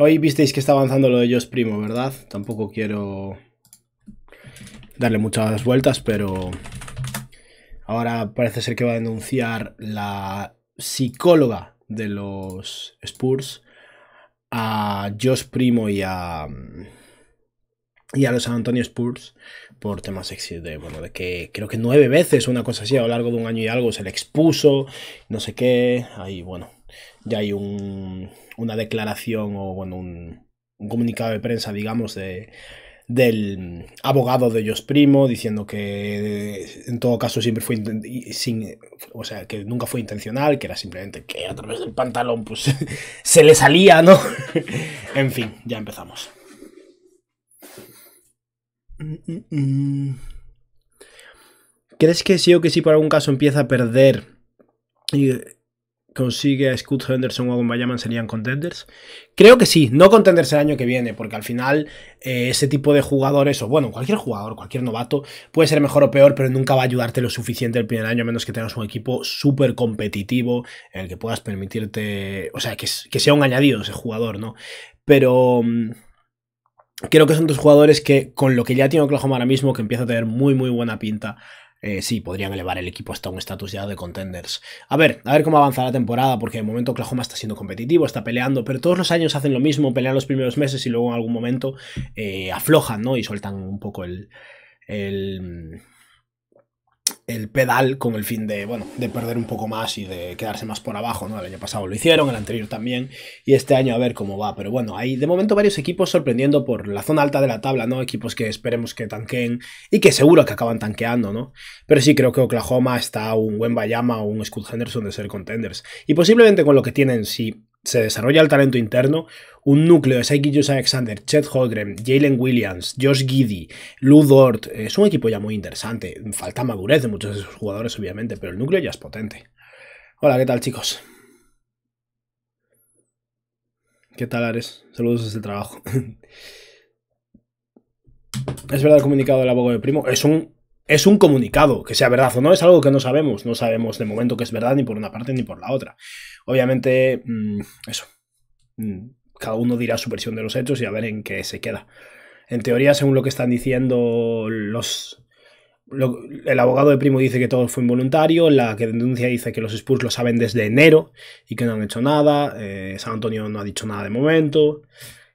Hoy visteis que está avanzando lo de Josh Primo, ¿verdad? Tampoco quiero darle muchas vueltas, pero ahora parece ser que va a denunciar la psicóloga de los Spurs a Josh Primo y a y a los San Antonio Spurs por temas de, bueno, de que creo que nueve veces, una cosa así, a lo largo de un año y algo, se le expuso, no sé qué, ahí, bueno, ya hay una declaración o bueno, un, comunicado de prensa, digamos, de, del abogado de ellos primo diciendo que en todo caso siempre fue sin, o sea que nunca fue intencional que era simplemente que a través del pantalón pues se le salía no en fin ya empezamos crees que sí o que si por algún caso empieza a perder consigue a Scott Henderson o a Gombayaman serían contenders? Creo que sí, no contenders el año que viene, porque al final eh, ese tipo de jugadores, o bueno, cualquier jugador, cualquier novato, puede ser mejor o peor, pero nunca va a ayudarte lo suficiente el primer año, a menos que tengas un equipo súper competitivo en el que puedas permitirte, o sea, que, sea un añadido ese jugador, ¿no? Pero... Mm, creo que son dos jugadores que, con lo que ya tiene Oklahoma ahora mismo, que empieza a tener muy, muy buena pinta, eh, sí, podrían elevar el equipo hasta un estatus ya de contenders. A ver, a ver cómo avanza la temporada, porque de momento Oklahoma está siendo competitivo, está peleando, pero todos los años hacen lo mismo, pelean los primeros meses y luego en algún momento eh, aflojan, ¿no? Y sueltan un poco el el pedal con el fin de, bueno, de perder un poco más y de quedarse más por abajo, ¿no? El año pasado lo hicieron, el anterior también, y este año a ver cómo va. Pero bueno, hay de momento varios equipos sorprendiendo por la zona alta de la tabla, ¿no? Equipos que esperemos que tanqueen y que seguro que acaban tanqueando, ¿no? Pero sí creo que Oklahoma está un buen Bayama o un Scott Henderson de ser contenders. Y posiblemente con lo que tienen, si se desarrolla el talento interno, un núcleo de Jus Alexander, Chet Holgren, Jalen Williams, Josh Giddy, Lou Dort, es un equipo ya muy interesante. Falta madurez de muchos de esos jugadores, obviamente, pero el núcleo ya es potente. Hola, ¿qué tal, chicos? ¿Qué tal, Ares? Saludos desde el trabajo. es verdad el comunicado del abogado de primo. Es un es un comunicado, que sea verdad o no, es algo que no sabemos. No sabemos de momento que es verdad ni por una parte ni por la otra. Obviamente, mm, eso. Mm cada uno dirá su versión de los hechos y a ver en qué se queda. En teoría, según lo que están diciendo los... el abogado de Primo dice que todo fue involuntario, la que denuncia dice que los Spurs lo saben desde enero y que no han hecho nada, eh, San Antonio no ha dicho nada de momento,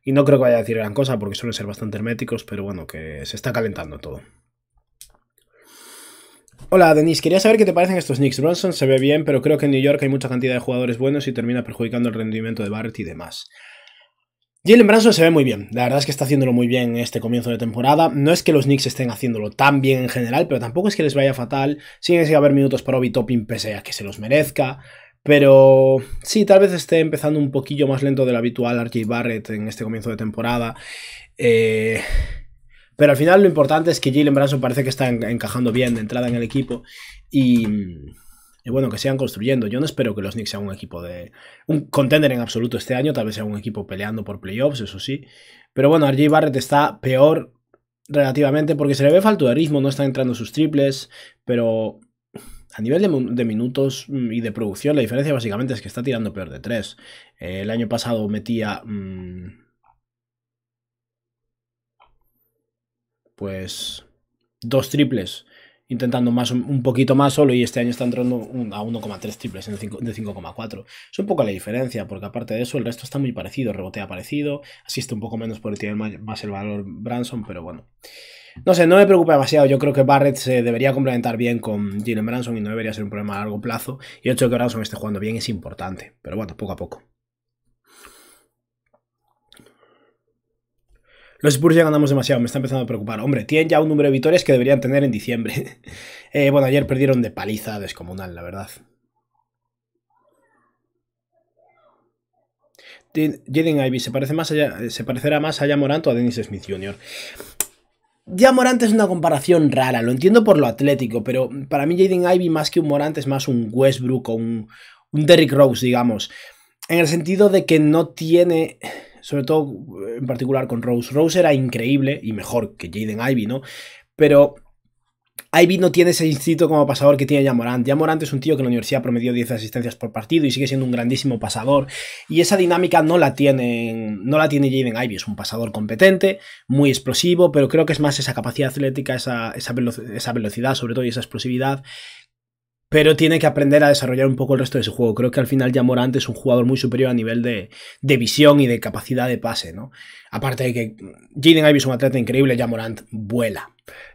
y no creo que vaya a decir gran cosa porque suelen ser bastante herméticos, pero bueno, que se está calentando todo. Hola, Denis. Quería saber qué te parecen estos Knicks. Bronson se ve bien, pero creo que en New York hay mucha cantidad de jugadores buenos y termina perjudicando el rendimiento de Barrett y demás. Jalen Branson se ve muy bien, la verdad es que está haciéndolo muy bien en este comienzo de temporada. No es que los Knicks estén haciéndolo tan bien en general, pero tampoco es que les vaya fatal. Siguen siendo haber minutos para Obi Topping pese a que se los merezca. Pero sí, tal vez esté empezando un poquillo más lento del habitual RJ Barrett en este comienzo de temporada. Eh, pero al final lo importante es que Jalen Branson parece que está encajando bien de entrada en el equipo. Y, y bueno, que sigan construyendo. Yo no espero que los Knicks sean un equipo de. un contender en absoluto este año, tal vez sea un equipo peleando por playoffs, eso sí. Pero bueno, RJ Barrett está peor relativamente porque se le ve falta de ritmo, no está entrando sus triples, pero a nivel de, minutos mm, y de producción, la diferencia básicamente es que está tirando peor de tres. Eh, el año pasado metía. Mm, pues. Dos triples intentando más, un poquito más solo y este año está entrando a 1,3 triples en de 5,4. Es un poco la diferencia, porque aparte de eso el resto está muy parecido, rebotea parecido, asiste un poco menos por el tiene más el valor Branson, pero bueno. No sé, no me preocupa demasiado. Yo creo que Barrett se debería complementar bien con Jalen Branson y no debería ser un problema a largo plazo. Y el hecho de que Branson esté jugando bien es importante, pero bueno, poco a poco. Los Spurs ya ganamos demasiado, me está empezando a preocupar. Hombre, tienen ya un número de victorias que deberían tener en diciembre. Eh, bueno, ayer perdieron de paliza descomunal, la verdad. Jaden Ivy se, parece más eh, se parecerá más a Morant o a Dennis Smith Jr. Ya Morant es una comparación rara, lo entiendo por lo atlético, pero para mí Jaden Ivy más que un Morant es más un Westbrook o un Derrick Rose, digamos. En el sentido de que no tiene sobre todo eh, en particular con Rose. Rose era increíble y mejor que Jaden Ivy, ¿no? Pero Ivy no tiene ese instinto como pasador que tiene Yamorant. Yamorant es un tío que en la universidad promedió 10 asistencias por partido y sigue siendo un grandísimo pasador. Y esa dinámica no la, tienen, no la tiene Jaden Ivy. Es un pasador competente, muy explosivo, pero creo que es más esa capacidad atlética, esa, esa, esa velocidad sobre todo y esa explosividad pero tiene que aprender a desarrollar un poco el resto de su juego. Creo que al final ya es un jugador muy superior a nivel de, visión y de capacidad de pase, ¿no? Aparte de que Jaden Ivey es un atleta increíble, ya Morant vuela.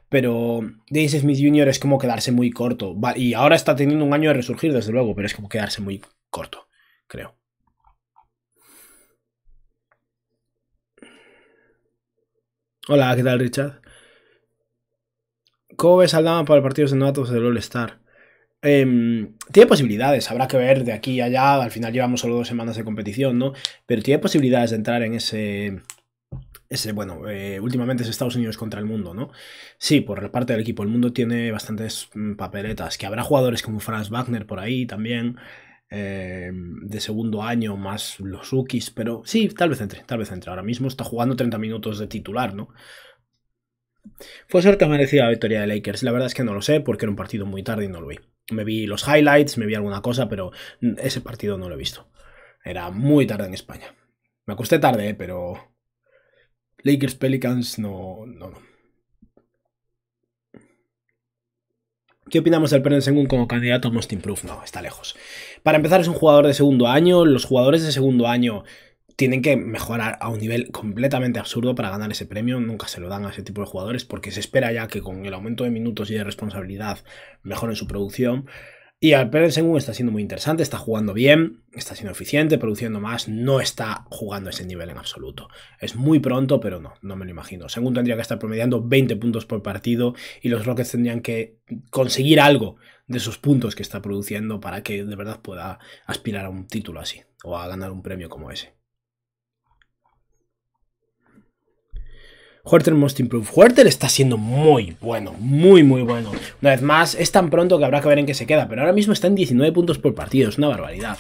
Pero Daisy Smith Jr. es como quedarse muy corto. Y ahora está teniendo un año de resurgir, desde luego, pero es como quedarse muy corto, creo. Hola, ¿qué tal, Richard? ¿Cómo ves al Dama para el partido de novatos del All-Star? Em, tiene posibilidades, habrá que ver de aquí a allá. Al final llevamos solo dos semanas de competición, ¿no? Pero tiene posibilidades de entrar en ese. Ese, bueno, eh, últimamente es Estados Unidos contra el mundo, ¿no? Sí, por parte del equipo. El mundo tiene bastantes mm, papeletas. Que habrá jugadores como Franz Wagner por ahí también. Em, de segundo año, más los Ukis. Pero sí, tal vez entre, tal vez entre. Ahora mismo está jugando 30 minutos de titular, ¿no? Fue suerte merecida la victoria de Lakers. La verdad es que no lo sé porque era un partido muy tarde y no lo vi. Me vi los highlights, me vi alguna cosa, pero ese partido no lo he visto. Era muy tarde en España. Me acosté tarde, eh, pero... Lakers Pelicans no, no, no. ¿Qué opinamos del Pérez según como candidato a Most Improved? No, está lejos. Para empezar, es un jugador de segundo año. Los jugadores de segundo año tienen que mejorar a un nivel completamente absurdo para ganar ese premio. Nunca se lo dan a ese tipo de jugadores porque se espera ya que con el aumento de minutos y de responsabilidad mejoren su producción. Y al perder según está siendo muy interesante, está jugando bien, está siendo eficiente, produciendo más, no está jugando ese nivel en absoluto. Es muy pronto, pero no, no me lo imagino. según tendría que estar promediando 20 puntos por partido y los Rockets tendrían que conseguir algo de esos puntos que está produciendo para que de verdad pueda aspirar a un título así o a ganar un premio como ese. Huerter Most Improved. le está siendo muy bueno, muy, muy bueno. Una vez más, es tan pronto que habrá que ver en qué se queda, pero ahora mismo está en 19 puntos por partido, es una barbaridad.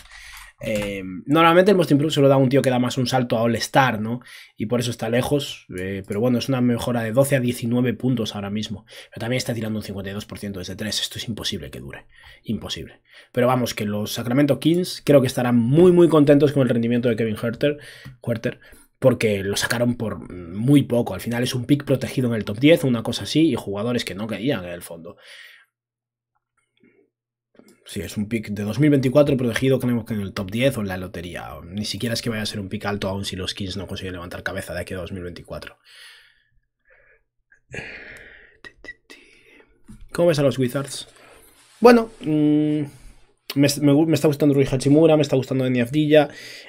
Eh, normalmente el Most Improved se lo da un tío que da más un salto a All-Star, ¿no? Y por eso está lejos, eh, pero bueno, es una mejora de 12 a 19 puntos ahora mismo. Pero también está tirando un 52% desde 3, esto es imposible que dure, imposible. Pero vamos, que los Sacramento Kings creo que estarán muy, muy contentos con el rendimiento de Kevin Herter, Huerter porque lo sacaron por muy poco. Al final es un pick protegido en el top 10, una cosa así, y jugadores que no querían en el fondo. Sí, es un pick de 2024 protegido, tenemos que en el top 10 o en la lotería. Ni siquiera es que vaya a ser un pick alto aún si los Kings no consiguen levantar cabeza de aquí a 2024. ¿Cómo ves a los Wizards? Bueno, mm, me, está gustando Rui Hachimura, me está gustando Enya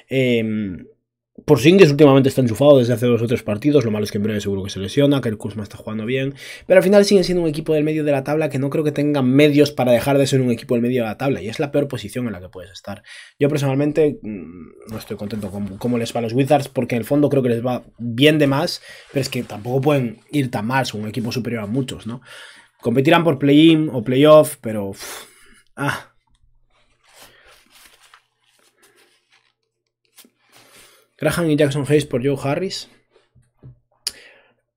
Eh, em, por que últimamente está enchufado desde hace dos o tres partidos, lo malo es que en breve seguro que se lesiona, que el Kuzma está jugando bien, pero al final siguen siendo un equipo del medio de la tabla que no creo que tenga medios para dejar de ser un equipo del medio de la tabla y es la peor posición en la que puedes estar. Yo personalmente mm, no estoy contento con cómo les va a los Wizards porque en el fondo creo que les va bien de más, pero es que tampoco pueden ir tan mal, son un equipo superior a muchos, ¿no? Competirán por play-in o playoff, pero... ah, Graham y Jackson Hayes por Joe Harris.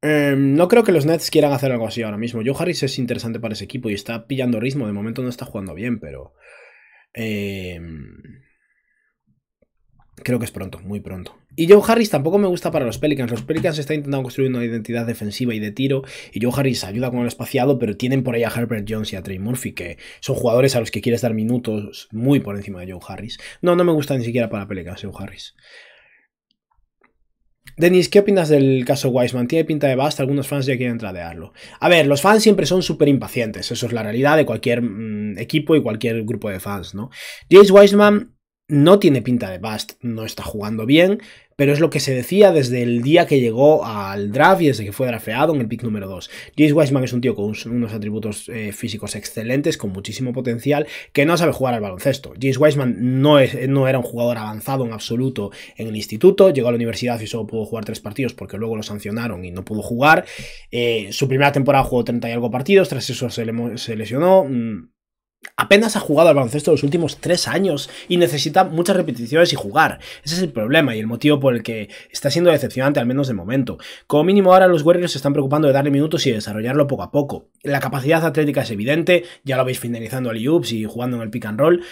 Em, no creo que los Nets quieran hacer algo así ahora mismo. Joe Harris es interesante para ese equipo y está pillando ritmo. De momento no está jugando bien, pero... Em, creo que es pronto, muy pronto. Y Joe Harris tampoco me gusta para los Pelicans. Los Pelicans están intentando construir una identidad defensiva y de tiro. Y Joe Harris ayuda con el espaciado, pero tienen por ahí a Herbert Jones y a Trey Murphy, que son jugadores a los que quieres dar minutos muy por encima de Joe Harris. No, no me gusta ni siquiera para Pelicans Joe Harris. Denis, ¿qué opinas del caso Wiseman? Tiene pinta de Bust? algunos fans ya quieren tradearlo. A ver, los fans siempre son súper impacientes, eso es la realidad de cualquier mm, equipo y cualquier grupo de fans, ¿no? James Wiseman no tiene pinta de bust, no está jugando bien, pero es lo que se decía desde el día que llegó al draft y desde que fue drafeado en el pick número 2. James Wiseman es un tío con unos atributos eh, físicos excelentes, con muchísimo potencial, que no sabe jugar al baloncesto. James Wiseman no, es, no era un jugador avanzado en absoluto en el instituto, llegó a la universidad y solo pudo jugar tres partidos porque luego lo sancionaron y no pudo jugar. Eh, su primera temporada jugó 30 y algo partidos, tras eso se, lesionó. Mm, apenas ha jugado al baloncesto los últimos tres años y necesita muchas repeticiones y jugar. Ese es el problema y el motivo por el que está siendo decepcionante, al menos de momento. Como mínimo ahora los Warriors se están preocupando de darle minutos y desarrollarlo poco a poco. La capacidad atlética es evidente, ya lo veis finalizando al IUPs y jugando en el pick and roll.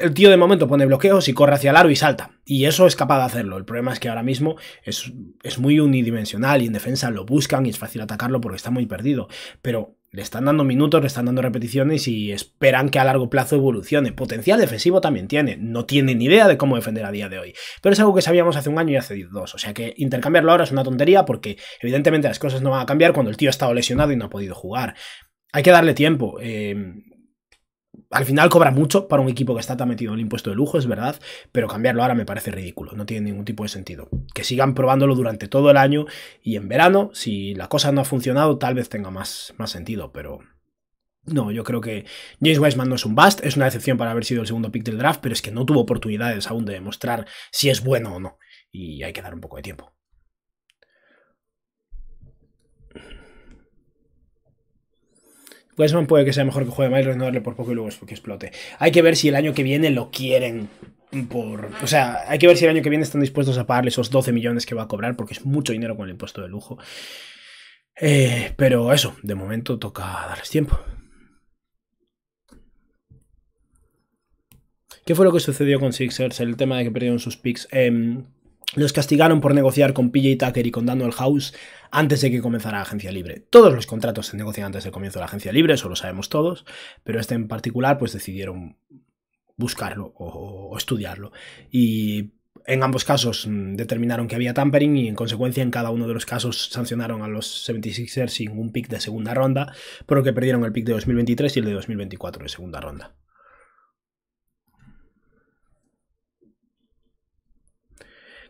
El tío de momento pone bloqueos y corre hacia el aro y salta. Y eso es capaz de hacerlo. El problema es que ahora mismo es muy unidimensional y en defensa lo buscan y es fácil atacarlo porque está muy perdido. Pero le están dando minutos, le están dando repeticiones y esperan que a largo plazo evolucione. Potencial defensivo también tiene. No tiene ni idea de cómo defender a día de hoy. Pero es algo que sabíamos hace un año y hace dos. O sea que intercambiarlo ahora es una tontería porque evidentemente las cosas no van a cambiar cuando el tío ha estado lesionado y no ha podido jugar. Hay que darle tiempo. Eh, al final cobra mucho para un equipo que está tan metido en el impuesto de lujo, es verdad, pero cambiarlo ahora me parece ridículo, no tiene ningún tipo de sentido. Que sigan probándolo durante todo el año y en verano, si la cosa no ha funcionado, tal vez tenga más, más sentido, pero... No, yo creo que James Wiseman no es un bust, es una decepción para haber sido el segundo pick del draft, pero es que no tuvo oportunidades aún de demostrar si es bueno o no, y hay que dar un poco de tiempo. Westman puede que sea mejor que juegue mal no darle por poco y luego es porque explote. Hay que ver si el año que viene lo quieren por... O sea, hay que ver si el año que viene están dispuestos a pagarle esos 12 millones que va a cobrar, porque es mucho dinero con el impuesto de lujo. Eh, pero eso, de momento toca darles tiempo. ¿Qué fue lo que sucedió con Sixers? El tema de que perdieron sus picks. Em, los castigaron por negociar con PJ Tucker y con Daniel House antes de que comenzara la agencia libre. Todos los contratos se negocian antes del comienzo de la agencia libre, eso lo sabemos todos, pero este en particular pues decidieron buscarlo o, o estudiarlo. Y en ambos casos mm, determinaron que había tampering y en consecuencia en cada uno de los casos sancionaron a los 76ers sin un pick de segunda ronda, pero que perdieron el pick de 2023 y el de 2024 de segunda ronda.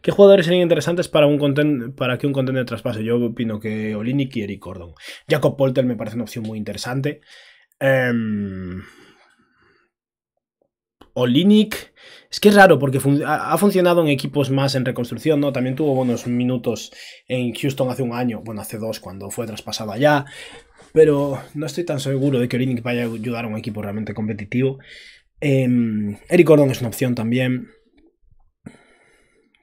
¿Qué jugadores serían interesantes para, un para que un contenido traspase? Yo opino que Olinik y Eric Gordon. Jacob Polter me parece una opción muy interesante. Um, Olinik. Es que es raro porque ha funcionado en equipos más en reconstrucción, ¿no? También tuvo buenos minutos en Houston hace un año, bueno, hace dos, cuando fue traspasado allá. Pero no estoy tan seguro de que Olinik vaya a ayudar a un equipo realmente competitivo. Em, Eric Gordon es una opción también.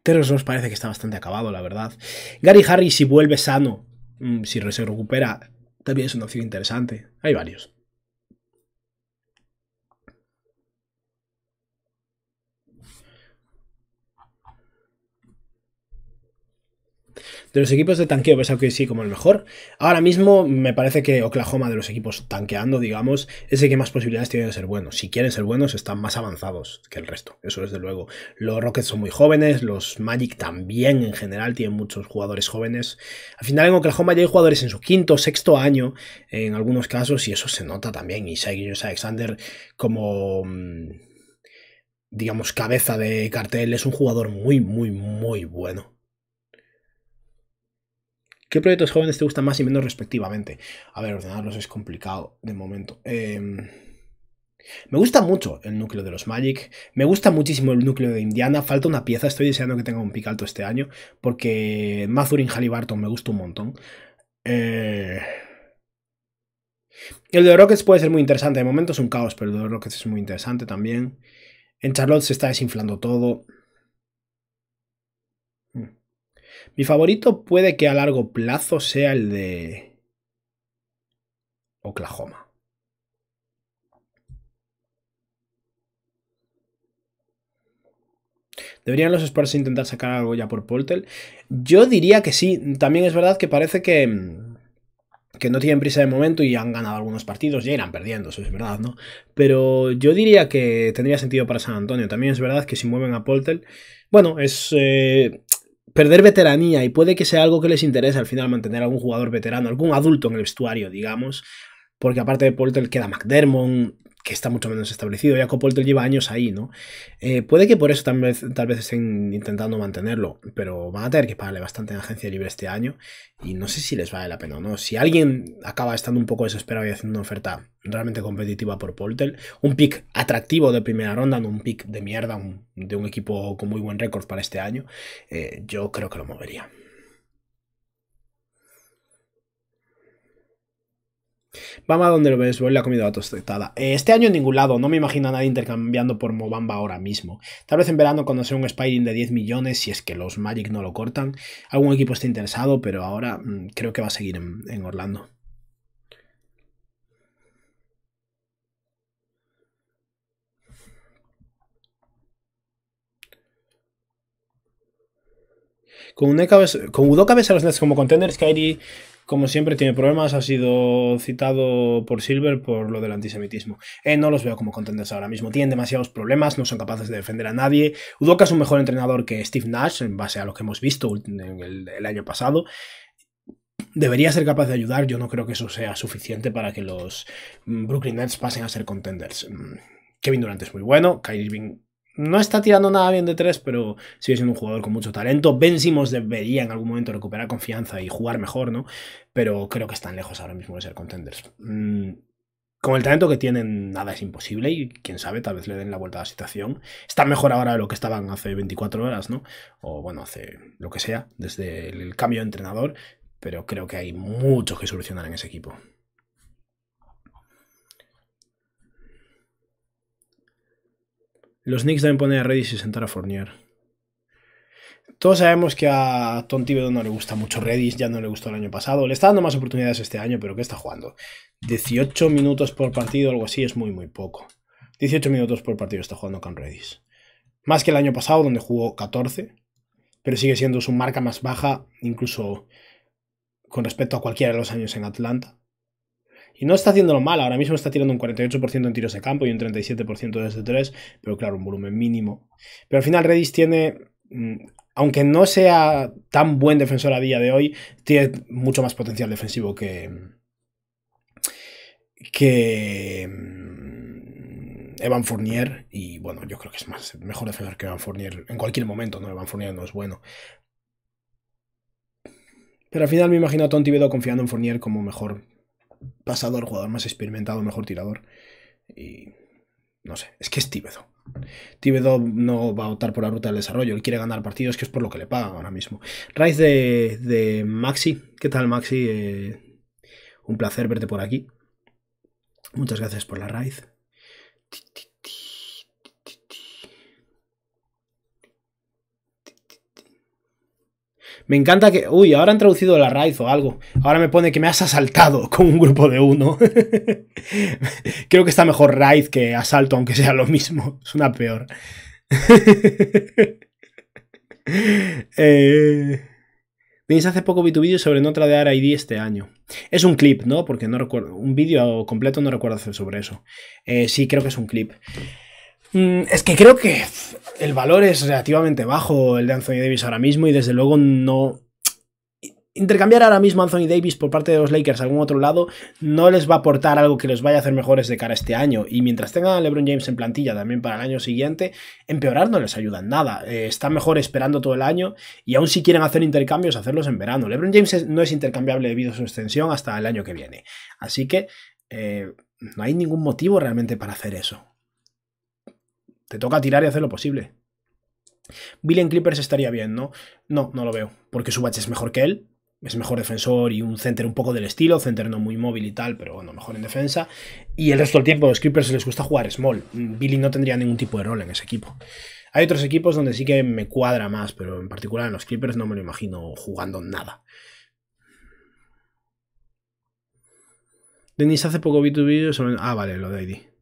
Terrence parece que está bastante acabado, la verdad. Gary Harry, si vuelve sano, mm, si se recupera, también es una opción interesante. Hay varios. de los equipos de tanqueo, pensaba pues, que sí, como el mejor, ahora mismo me parece que Oklahoma de los equipos tanqueando, digamos, es el que más posibilidades tiene de ser bueno. Si quieren ser buenos, están más avanzados que el resto, eso desde luego. Los Rockets son muy jóvenes, los Magic también en general tienen muchos jugadores jóvenes. Al final en Oklahoma ya hay jugadores en su quinto, sexto año, en algunos casos, y eso se nota también. Y Alexander como mm, digamos, cabeza de cartel, es un jugador muy, muy, muy bueno. ¿Qué proyectos jóvenes te gustan más y menos respectivamente? A ver, ordenarlos es complicado de momento. Em, me gusta mucho el núcleo de los Magic, me gusta muchísimo el núcleo de Indiana, falta una pieza, estoy deseando que tenga un pic alto este año, porque Mazurin Halibarton me gusta un montón. Eh, el de Rockets puede ser muy interesante, de momento es un caos, pero el de Rockets es muy interesante también. En Charlotte se está desinflando todo. Mi favorito puede que a largo plazo sea el de Oklahoma. ¿Deberían los Spurs intentar sacar algo ya por Poltel? Yo diría que sí. También es verdad que parece que, mm, que no tienen prisa de momento y han ganado algunos partidos. Ya irán perdiendo, eso es verdad, ¿no? Pero yo diría que tendría sentido para San Antonio. También es verdad que si mueven a Poltel... Bueno, es... Eh, perder veteranía y puede que sea algo que les interese al final mantener a algún jugador veterano, algún adulto en el vestuario, digamos, porque aparte de Porter queda McDermott, que está mucho menos establecido. ya que Poltel lleva años ahí, ¿no? Eh, puede que por eso tal vez, tal vez estén intentando mantenerlo, pero van a tener que pagarle bastante en agencia libre este año y no sé si les vale la pena o no. Si alguien acaba estando un poco desesperado y haciendo una oferta realmente competitiva por Poltel, un pick atractivo de primera ronda, no un pick de mierda de un equipo con muy buen récord para este año, eh, yo creo que lo movería. a donde lo ves, la comida tostada. Eh, este año en ningún lado, no me imagino a nadie intercambiando por Mobamba ahora mismo. Tal vez en verano cuando sea un Spiding de 10 millones si es que los Magic no lo cortan. Algún equipo está interesado, pero ahora mm, creo que va a seguir en, Orlando. Con, una e cabeza los Nets como contenders, Kairi como siempre, tiene problemas. Ha sido citado por Silver por lo del antisemitismo. Eh, no los veo como contenders ahora mismo. Tienen demasiados problemas, no son capaces de defender a nadie. Udoka es un mejor entrenador que Steve Nash, en base a lo que hemos visto el, el año pasado debería ser capaz de ayudar. Yo no creo que eso sea suficiente para que los mm, Brooklyn Nets pasen a ser contenders. Mm, Kevin Durant es muy bueno, Kyrie Irving no está tirando nada bien de tres, pero sigue siendo un jugador con mucho talento. Benzimos debería en algún momento recuperar confianza y jugar mejor, ¿no? Pero creo que están lejos ahora mismo de ser contenders. Mm, con el talento que tienen, nada es imposible y quién sabe, tal vez le den la vuelta a la situación. Está mejor ahora de lo que estaban hace 24 horas, ¿no? O bueno, hace lo que sea, desde el cambio de entrenador, pero creo que hay mucho que solucionar en ese equipo. Los Knicks deben poner a Redis y sentar a Fournier. Todos sabemos que a Tom Thibodeau no le gusta mucho Redis, ya no le gustó el año pasado. Le está dando más oportunidades este año, pero ¿qué está jugando? 18 minutos por partido, algo así, es muy, muy poco. 18 minutos por partido está jugando con Redis. Más que el año pasado, donde jugó 14, pero sigue siendo su marca más baja, incluso con respecto a cualquiera de los años en Atlanta. Y no está haciéndolo mal, ahora mismo está tirando un 48% en tiros de campo y un 37% desde 3, pero claro, un volumen mínimo. Pero al final Redis tiene, mm, aunque no sea tan buen defensor a día de hoy, tiene mucho más potencial defensivo que... que... Mm, Evan Fournier, y bueno, yo creo que es más, mejor defensor que Evan Fournier en cualquier momento, ¿no? Evan Fournier no es bueno, pero al final me imagino a Tom confiando en Fournier como mejor pasador, jugador más experimentado, mejor tirador. Y no sé, es que es Tíbedo. Tíbedo no va a optar por la ruta del desarrollo, él quiere ganar partidos, que es por lo que le pagan ahora mismo. Raíz de, Maxi, ¿qué tal Maxi? Eh, un placer verte por aquí. Muchas gracias por la raíz. Me encanta que. Uy, ahora han traducido la raíz o algo. Ahora me pone que me has asaltado con un grupo de uno. Creo que está mejor raíz que asalto, aunque sea lo mismo. Es una peor. eh. hace poco vi tu vídeo sobre no tradear ID este año. Es un clip, ¿no? Porque no recuerdo. Un vídeo completo no recuerdo hacer sobre eso. Eh, sí, creo que es un clip. Mm, es que creo que el valor es relativamente bajo el de Anthony Davis ahora mismo y desde luego no... Intercambiar ahora mismo Anthony Davis por parte de los Lakers a algún otro lado no les va a aportar algo que les vaya a hacer mejores de cara a este año. Y mientras tengan a LeBron James en plantilla también para el año siguiente, empeorar no les ayuda en nada. Eh, está mejor esperando todo el año y aún si quieren hacer intercambios, hacerlos en verano. LeBron James no es intercambiable debido a su extensión hasta el año que viene. Así que eh, no hay ningún motivo realmente para hacer eso. Te toca tirar y hacer lo posible. Billy en Clippers estaría bien, ¿no? No, no lo veo. Porque su bache es mejor que él. Es mejor defensor y un center un poco del estilo. Center no muy móvil y tal, pero bueno, mejor en defensa. Y el resto del tiempo a los Clippers les gusta jugar small. Billy no tendría ningún tipo de rol en ese equipo. Hay otros equipos donde sí que me cuadra más, pero en particular en los Clippers no me lo imagino jugando nada. Denis hace poco vi 2 vídeo sobre... Ah, vale, lo de ID.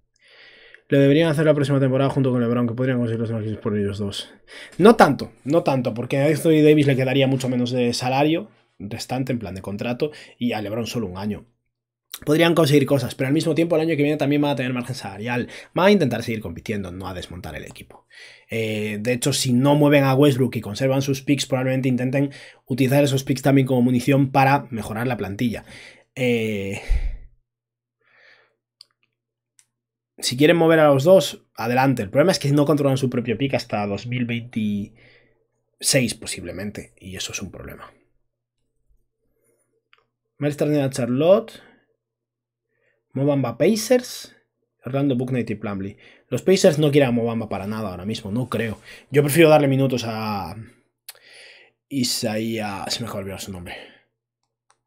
Lo deberían hacer la próxima temporada junto con LeBron, que podrían conseguir los por ellos dos. No tanto, no tanto, porque a y Davis le quedaría mucho menos de salario restante, en plan de contrato, y a LeBron solo un año. Podrían conseguir cosas, pero al mismo tiempo el año que viene también va a tener margen salarial. Va a intentar seguir compitiendo, no a desmontar el equipo. Eh, de hecho, si no mueven a Westbrook y conservan sus picks, probablemente intenten utilizar esos picks también como munición para mejorar la plantilla. Eh, si quieren mover a los dos, adelante. El problema es que no controlan su propio pick hasta 2026 posiblemente. Y eso es un problema. Maestra de Charlotte. Mobamba Pacers. Orlando Booknight y Plumlee. Los Pacers no quieren a Mobamba para nada ahora mismo, no creo. Yo prefiero darle minutos a Isaiah... Se me acaba su nombre.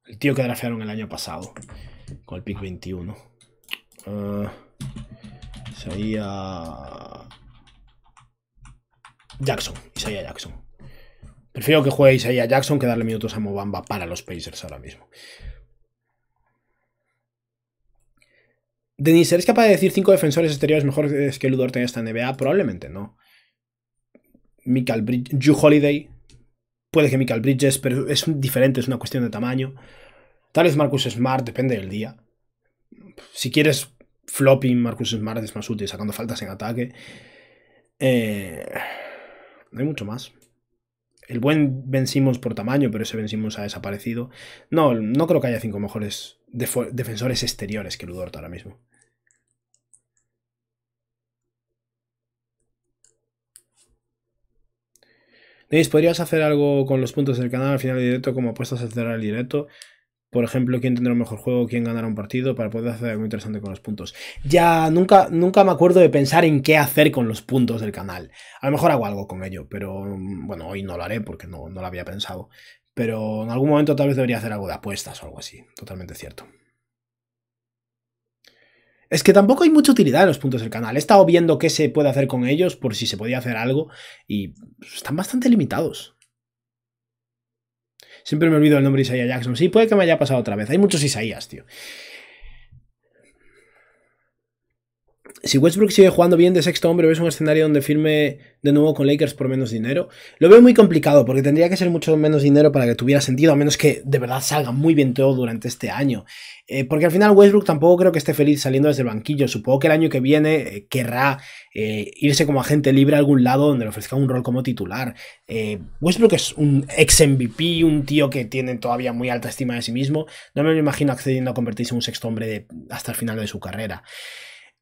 El tío que drafearon el año pasado. Con el pick 21. Uh... Ah. Isaiah Jackson, Isaiah Jackson. Prefiero que juegue Isaiah Jackson que darle minutos a Mobamba para los Pacers ahora mismo. Denis, ¿eres capaz de decir cinco defensores exteriores mejores que Ludor en esta NBA? Probablemente no. Michael Bridges, Holiday. Puede que Michael Bridges, pero es diferente, es una cuestión de tamaño. Tal vez Marcus Smart, depende del día. Si quieres flopping Marcus Smart es más útil sacando faltas en ataque. Eh, no hay mucho más. El buen vencimos por tamaño, pero ese Ben ha desaparecido. No, no creo que haya cinco mejores defensores exteriores que Ludort ahora mismo. ¿podrías hacer algo con los puntos del canal al final del directo como apuestas al cerrar el directo? por ejemplo, quién tendrá un mejor juego, quién ganará un partido, para poder hacer algo interesante con los puntos. Ya nunca, nunca me acuerdo de pensar en qué hacer con los puntos del canal. A lo mejor hago algo con ello, pero mm, bueno, hoy no lo haré porque no, no lo había pensado. Pero en algún momento tal vez debería hacer algo de apuestas o algo así. Totalmente cierto. Es que tampoco hay mucha utilidad en los puntos del canal. He estado viendo qué se puede hacer con ellos por si se podía hacer algo y están bastante limitados. Siempre me olvido el nombre de Isaiah Jackson. Sí, puede que me haya pasado otra vez. Hay muchos Isaías, tío. si Westbrook sigue jugando bien de sexto hombre, ves un escenario donde firme de nuevo con Lakers por menos dinero. Lo veo muy complicado porque tendría que ser mucho menos dinero para que tuviera sentido, a menos que de verdad salga muy bien todo durante este año. Eh, porque al final Westbrook tampoco creo que esté feliz saliendo desde el banquillo. Supongo que el año que viene eh, querrá eh, irse como agente libre a algún lado donde le ofrezca un rol como titular. Westbrook es un ex MVP, un tío que tiene todavía muy alta estima de sí mismo. No me lo imagino accediendo a convertirse en un sexto hombre hasta el final de su carrera.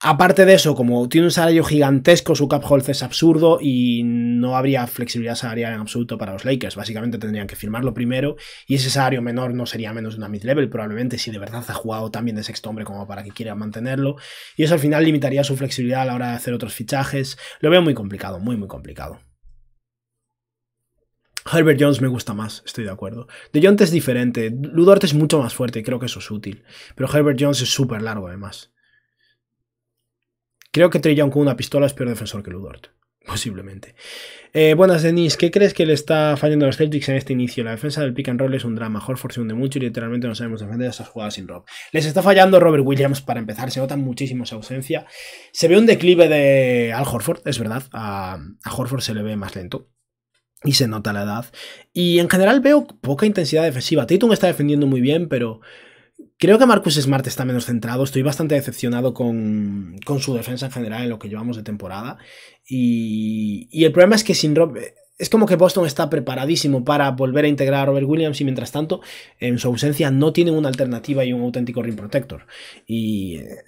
Aparte de eso, como tiene un salario gigantesco, su cap hold es absurdo y no habría flexibilidad salarial en absoluto para los Lakers. Básicamente tendrían que firmarlo primero y ese salario menor no sería menos de una mid-level, probablemente si de verdad ha jugado también de sexto hombre como para que quiera mantenerlo. Y eso al final limitaría su flexibilidad a la hora de hacer otros fichajes. Lo veo muy complicado, muy, muy complicado. Herbert Jones me gusta más, estoy de acuerdo. De es diferente, Ludort es mucho más fuerte y creo que eso es útil. Pero Herbert Jones es súper largo además. Creo que Trey con una pistola es peor defensor que Ludort. Posiblemente. Eh, buenas, Denis. ¿Qué crees que le está fallando a los Celtics en este inicio? La defensa del pick and roll es un drama. Horford se hunde mucho y literalmente no sabemos defender esas jugadas sin Rob. Les está fallando Robert Williams para empezar. Se nota muchísimo su ausencia. Se ve un declive de Al Horford, es verdad. A, a Horford se le ve más lento. Y se nota la edad. Y en general veo poca intensidad defensiva. Tatum está defendiendo muy bien, pero Creo que Marcus Smart está menos centrado. Estoy bastante decepcionado con, su defensa en general en lo que llevamos de temporada. Y, y el problema es que sin Rob. Es como que Boston está preparadísimo para volver a integrar a Robert Williams y mientras tanto, en su ausencia, no tienen una alternativa y un auténtico ring protector. Y eh,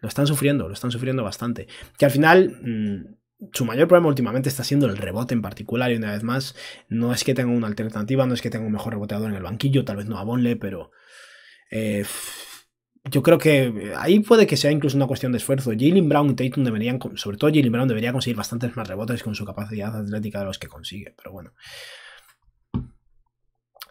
lo están sufriendo, lo están sufriendo bastante. Que al final. Mm, su mayor problema últimamente está siendo el rebote en particular y una vez más no es que tenga una alternativa, no es que tenga un mejor reboteador en el banquillo, tal vez no a Bonle, pero eh, yo creo que eh, ahí puede que sea incluso una cuestión de esfuerzo. Jalen Brown y Tatum deberían, sobre todo Jalen Brown, debería conseguir bastantes más rebotes con su capacidad atlética de los que consigue, pero bueno.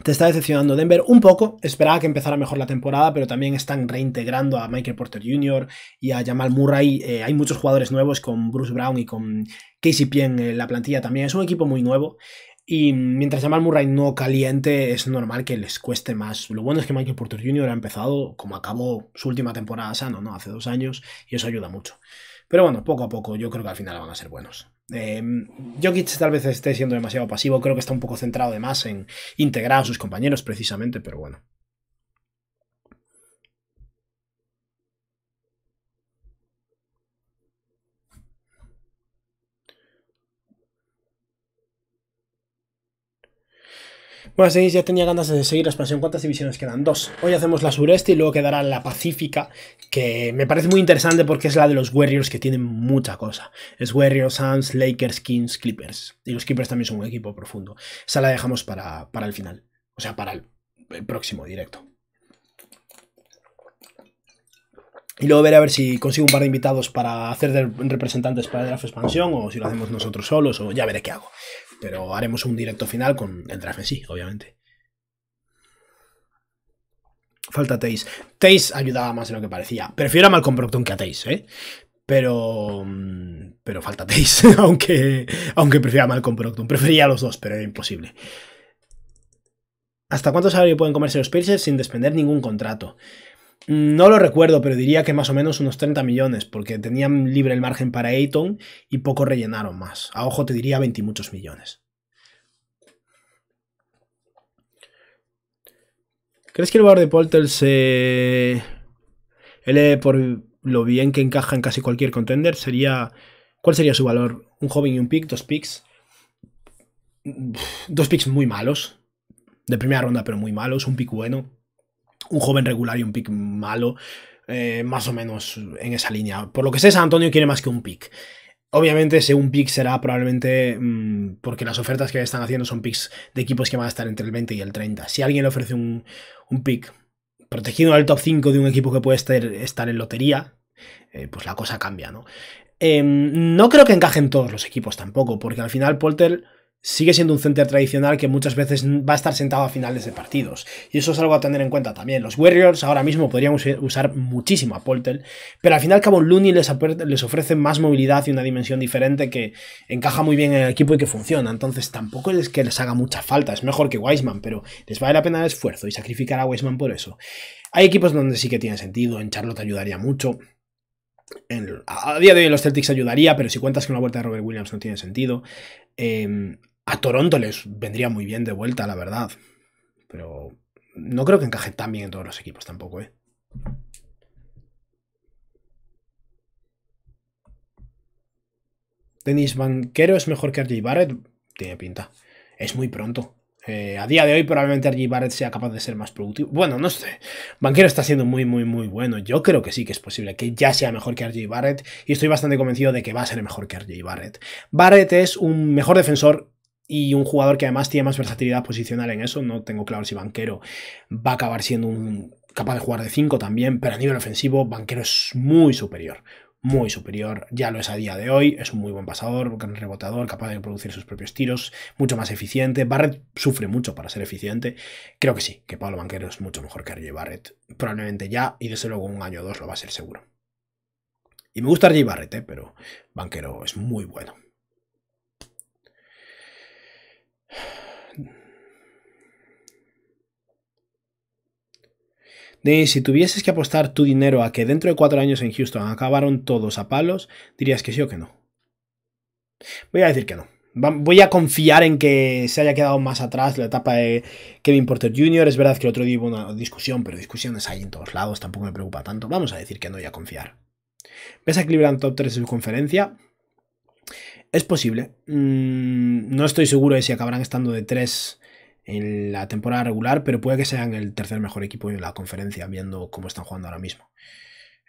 Te está decepcionando Denver un poco, esperaba que empezara mejor la temporada, pero también están reintegrando a Michael Porter Jr. y a Jamal Murray. Eh, hay muchos jugadores nuevos con Bruce Brown y con Casey Pien en la plantilla también. Es un equipo muy nuevo. Y mientras Jamal Murray no caliente, es normal que les cueste más. Lo bueno es que Michael Porter Jr. ha empezado como acabó su última temporada sano, ¿no? Hace dos años, y eso ayuda mucho. Pero bueno, poco a poco yo creo que al final van a ser buenos. Eh, Jokic tal vez esté siendo demasiado pasivo, creo que está un poco centrado además en integrar a sus compañeros precisamente, pero bueno. Bueno, seguís, ya tenía ganas de seguir la expansión. ¿Cuántas divisiones quedan? Dos. Hoy hacemos la sureste y luego quedará la pacífica, que me parece muy interesante porque es la de los Warriors que tienen mucha cosa. Es Warriors, Suns, Lakers, Kings, Clippers. Y los Clippers también son un equipo profundo. Esa la dejamos para, el final. O sea, para el, próximo directo. Y luego veré a ver si consigo un par de invitados para hacer representantes para la expansión o si lo hacemos nosotros solos o ya veré qué hago pero haremos un directo final con el draft en sí, obviamente. Falta teis Taze ayudaba más de lo que parecía. Prefiero a Malcom Procton que a Taze, ¿eh? Pero. Mm, pero falta Taze. aunque, aunque prefiera a con Prefería a los dos, pero era imposible. ¿Hasta cuánto salario pueden comerse los Pacers sin despender ningún contrato? No lo recuerdo, pero diría que más o menos unos 30 millones, porque tenían libre el margen para Ayton y poco rellenaron más. A ojo te diría 20 y muchos millones. ¿Crees que el bar de Polter se... Él por lo bien que encaja en casi cualquier contender sería... ¿Cuál sería su valor? Un joven y un pick, dos picks. Dos picks muy malos. De primera ronda, pero muy malos. Un pick bueno un joven regular y un pick malo, eh, más o menos en esa línea. Por lo que sé, San Antonio quiere más que un pick. Obviamente, ese un pick será probablemente mm, porque las ofertas que están haciendo son picks de equipos que van a estar entre el 20 y el 30. Si alguien le ofrece un, pick protegido al top 5 de un equipo que puede estar, en lotería, eh, pues la cosa cambia, ¿no? Em, no creo que encajen todos los equipos tampoco, porque al final Polter sigue siendo un center tradicional que muchas veces va a estar sentado a finales de partidos. Y eso es algo a tener en cuenta también. Los Warriors ahora mismo podrían usar muchísimo a Poltel, pero al final Cabo Looney les, ofrece más movilidad y una dimensión diferente que encaja muy bien en el equipo y que funciona. Entonces tampoco es que les haga mucha falta, es mejor que Wiseman, pero les vale la pena el esfuerzo y sacrificar a Wiseman por eso. Hay equipos donde sí que tiene sentido, en Charlotte ayudaría mucho. a día de hoy los Celtics ayudaría, pero si cuentas con la vuelta de Robert Williams no tiene sentido. Em, a Toronto les vendría muy bien de vuelta, la verdad. Pero no creo que encaje tan bien en todos los equipos tampoco, ¿eh? Denis Banquero es mejor que RJ Barrett. Tiene pinta. Es muy pronto. Eh, a día de hoy probablemente RJ Barrett sea capaz de ser más productivo. Bueno, no sé. Banquero está siendo muy, muy, muy bueno. Yo creo que sí que es posible que ya sea mejor que RJ Barrett. Y estoy bastante convencido de que va a ser mejor que RJ Barrett. Barrett es un mejor defensor y un jugador que además tiene más versatilidad posicional en eso. No tengo claro si Banquero va a acabar siendo un capaz de jugar de 5 también, pero a nivel ofensivo Banquero es muy superior. Muy superior, ya lo es a día de hoy, es un muy buen pasador, gran rebotador, capaz de producir sus propios tiros, mucho más eficiente. Barrett sufre mucho para ser eficiente. Creo que sí, que Pablo Banquero es mucho mejor que RJ Barrett. Probablemente ya, y desde luego un año o dos lo va a ser seguro. Y me gusta RJ Barrett, eh, pero Banquero es muy bueno. si tuvieses que apostar tu dinero a que dentro de cuatro años en Houston acabaron todos a palos, dirías que sí o que no. Voy a decir que no. Voy a confiar en que se haya quedado más atrás la etapa de Kevin Porter Jr. Es verdad que el otro día hubo una discusión, pero discusiones hay en todos lados, tampoco me preocupa tanto. Vamos a decir que no voy a confiar. ¿Ves a Cleveland top 3 de su conferencia? Es posible. Mm, no estoy seguro de si acabarán estando de tres en la temporada regular, pero puede que sean el tercer mejor equipo en la conferencia, viendo cómo están jugando ahora mismo.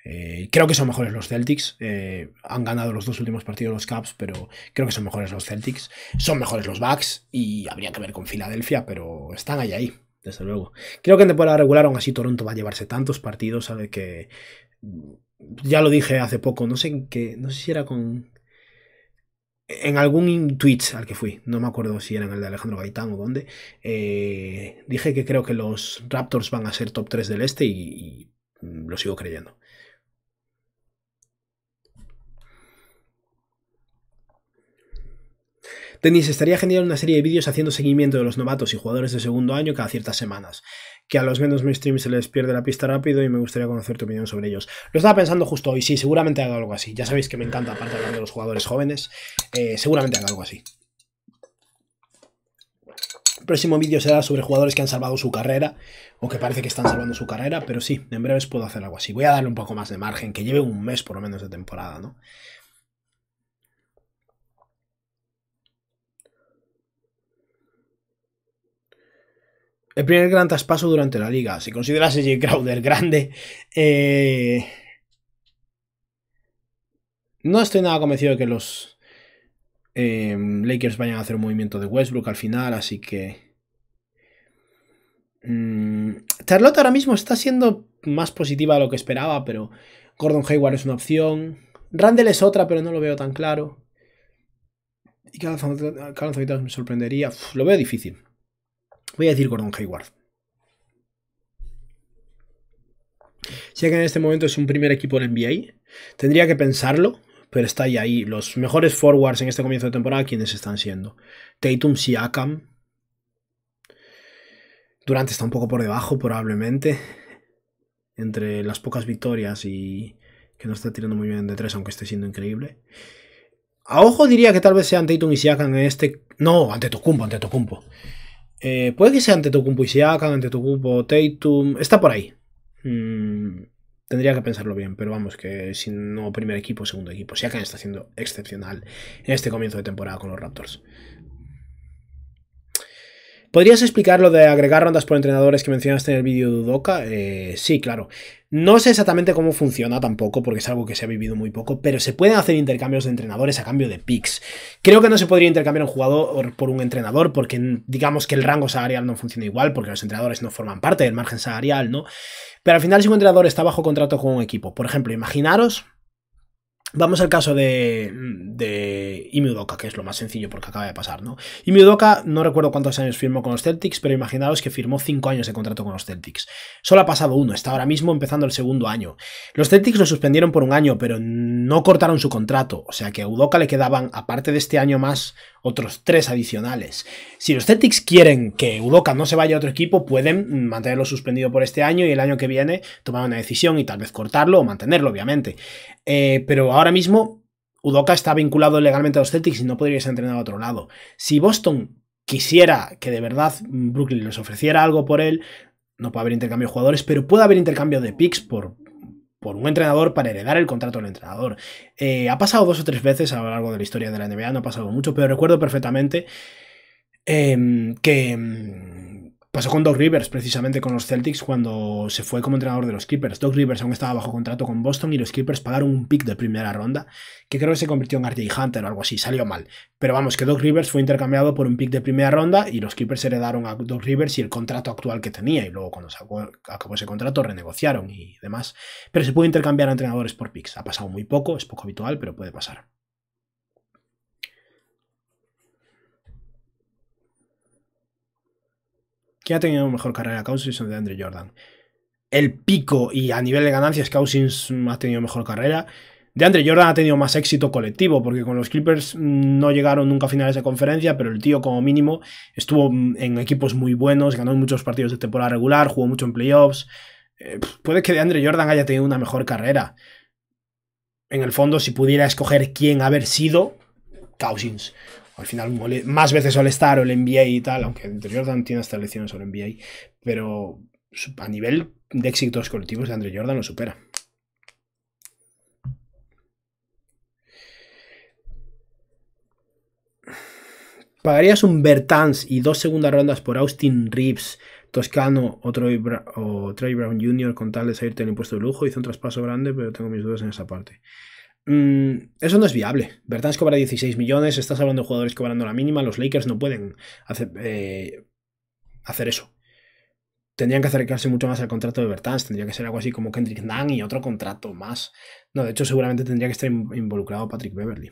Eh, creo que son mejores los Celtics. Eh, han ganado los dos últimos partidos los Caps, pero creo que son mejores los Celtics. Son mejores los Bucks y habría que ver con Filadelfia, pero están ahí ahí, desde luego. Creo que en temporada regular aún así Toronto va a llevarse tantos partidos, sabe que... Mm, ya lo dije hace poco, no sé qué, no sé si era con en algún tweet al que fui, no me acuerdo si era en el de Alejandro Gaitán o dónde, eh, dije que creo que los Raptors van a ser top 3 del este y, lo sigo creyendo. Tenis, estaría generando una serie de vídeos haciendo seguimiento de los novatos y jugadores de segundo año cada ciertas semanas que a los mi stream se les pierde la pista rápido y me gustaría conocer tu opinión sobre ellos. Lo estaba pensando justo hoy, sí, seguramente haga algo así. Ya sabéis que me encanta, aparte de los jugadores jóvenes, eh, seguramente haga algo así. El próximo vídeo será sobre jugadores que han salvado su carrera, o que parece que están salvando su carrera, pero sí, en breves puedo hacer algo así. Voy a darle un poco más de margen, que lleve un mes por lo menos de temporada, ¿no? El primer gran traspaso durante la liga. Si consideras a J. Crowder grande. Eh, no estoy nada convencido de que los eh, Lakers vayan a hacer un movimiento de Westbrook al final, así que. Mm, Charlotte ahora mismo está siendo más positiva de lo que esperaba, pero Gordon Hayward es una opción. Randall es otra, pero no lo veo tan claro. Y Carlos me sorprendería. lo veo difícil. Voy a decir Gordon Hayward. Sé que en este momento es un primer equipo en NBA. Tendría que pensarlo, pero está ahí, ahí. Los mejores forwards en este comienzo de temporada, ¿quiénes están siendo? Tatum, Siakam. Durante está un poco por debajo, probablemente. Entre las pocas victorias y que no está tirando muy bien de tres, aunque esté siendo increíble. A ojo diría que tal vez sean Tatum y Siakam en este... No, ante Tocumpo, ante eh, puede que sea ante y Siakam, ante Tocumpo Tatum. Está por ahí. Mm, tendría que pensarlo bien, pero vamos, que si no primer equipo, segundo equipo. Siakan está siendo excepcional en este comienzo de temporada con los Raptors. ¿Podrías explicar lo de agregar rondas por entrenadores que mencionaste en el vídeo de Udoca? Eh, sí, claro. No sé exactamente cómo funciona tampoco, porque es algo que se ha vivido muy poco, pero se pueden hacer intercambios de entrenadores a cambio de picks. Creo que no se podría intercambiar un jugador por un entrenador, porque digamos que el rango salarial no funciona igual, porque los entrenadores no forman parte del margen salarial, ¿no? Pero al final, si un entrenador está bajo contrato con un equipo, por ejemplo, imaginaros Vamos al caso de, de Imiudoka, que es lo más sencillo porque acaba de pasar, ¿no? Imiudoka, no recuerdo cuántos años firmó con los Celtics, pero imaginaos que firmó 5 años de contrato con los Celtics. Solo ha pasado uno, está ahora mismo empezando el segundo año. Los Celtics lo suspendieron por un año, pero no cortaron su contrato, o sea que a Udoka le quedaban, aparte de este año más, otros tres adicionales. Si los Celtics quieren que Udoca no se vaya a otro equipo, pueden mantenerlo suspendido por este año y el año que viene tomar una decisión y tal vez cortarlo o mantenerlo, obviamente. Eh, pero ahora mismo Udoca está vinculado legalmente a los Celtics y no podría ser entrenado a otro lado. Si Boston quisiera que de verdad Brooklyn les ofreciera algo por él, no puede haber intercambio de jugadores, pero puede haber intercambio de picks por, por un entrenador para heredar el contrato del entrenador. Eh, ha pasado dos o tres veces a lo largo de la historia de la NBA, no ha pasado mucho, pero recuerdo perfectamente em, que em, Pasó con Doc Rivers, precisamente con los Celtics, cuando se fue como entrenador de los Clippers. Doc Rivers aún estaba bajo contrato con Boston y los Clippers pagaron un pick de primera ronda, que creo que se convirtió en RJ Hunter o algo así, salió mal. Pero vamos, que Doc Rivers fue intercambiado por un pick de primera ronda y los Clippers heredaron a Doc Rivers y el contrato actual que tenía. Y luego, cuando se acabó ese contrato, renegociaron y demás. Pero se puede intercambiar entrenadores por picks. Ha pasado muy poco, es poco habitual, pero puede pasar. ¿Quién ha tenido mejor carrera, Cousins o de Andre Jordan? El pico y a nivel de ganancias, Cousins ha tenido mejor carrera. De Andre Jordan ha tenido más éxito colectivo, porque con los Clippers mm, no llegaron nunca a finales de conferencia, pero el tío como mínimo estuvo mm, en equipos muy buenos, ganó muchos partidos de temporada regular, jugó mucho en playoffs. Eh, puede que de Andre Jordan haya tenido una mejor carrera. En el fondo, si pudiera escoger quién haber sido, Cousins al final más veces all estar o el NBA y tal, aunque André Jordan tiene hasta lecciones sobre NBA, pero a nivel de éxitos colectivos de Andre Jordan lo supera. ¿Pagarías un Bertans y dos segundas rondas por Austin Reeves, Toscano o Trey o Brown Jr. con tal de salirte del impuesto de lujo? Hice un traspaso grande, pero tengo mis dudas en esa parte. Mm, eso no es viable. Bertans cobra 16 millones, estás hablando de jugadores cobrando la mínima, los Lakers no pueden hacer, eh, hacer eso. Tendrían que acercarse mucho más al contrato de Bertans, tendría que ser algo así como Kendrick Nunn y otro contrato más. No, de hecho seguramente tendría que estar involucrado Patrick Beverly.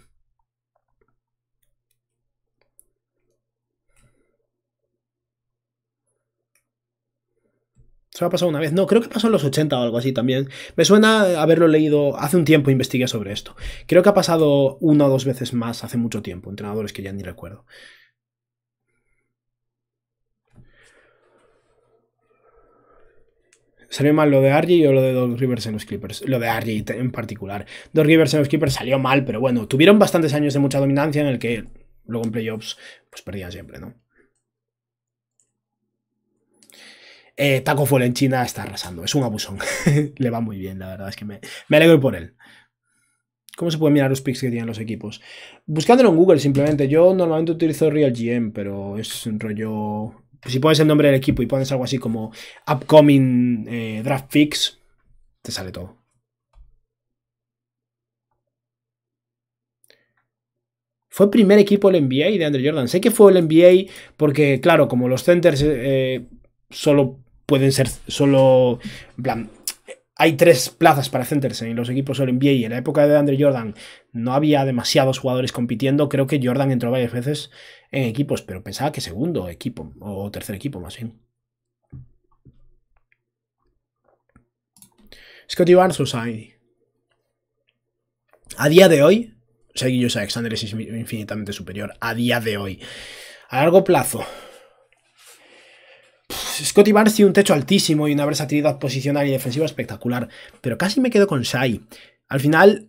Se ha pasado una vez. No, creo que pasó en los 80 o algo así también. Me suena haberlo leído hace un tiempo, investigué sobre esto. Creo que ha pasado una o dos veces más hace mucho tiempo. Entrenadores que ya ni recuerdo. Salió mal lo de Argy o lo de Doc Rivers en los Clippers. Lo de Argy en particular. Doc Rivers en los Clippers salió mal, pero bueno, tuvieron bastantes años de mucha dominancia en el que luego en playoffs pues perdían siempre, ¿no? Eh, Taco Fall en China está arrasando. Es un abusón. Le va muy bien, la verdad. Es que me, alegro por él. ¿Cómo se pueden mirar los picks que tienen los equipos? Buscándolo en Google simplemente. Yo normalmente utilizo Real GM, pero es un rollo... Si pones el nombre del equipo y pones algo así como Upcoming eh, Draft Fix, te sale todo. Fue el primer equipo el NBA de Andre Jordan. Sé que fue el NBA porque, claro, como los centers... Eh, solo pueden ser, solo, plan, hay tres plazas para centers. en los equipos en NBA y en la época de Andre Jordan no había demasiados jugadores compitiendo. Creo que Jordan entró varias veces en equipos, pero pensaba que segundo equipo o tercer equipo más bien. Scotty Barnes o A día de hoy, o sea, Alexander es infinitamente superior. A día de hoy. A largo plazo, Scotty Barnes tiene un techo altísimo y una versatilidad posicional y defensiva espectacular, pero casi me quedo con Shai. Al final,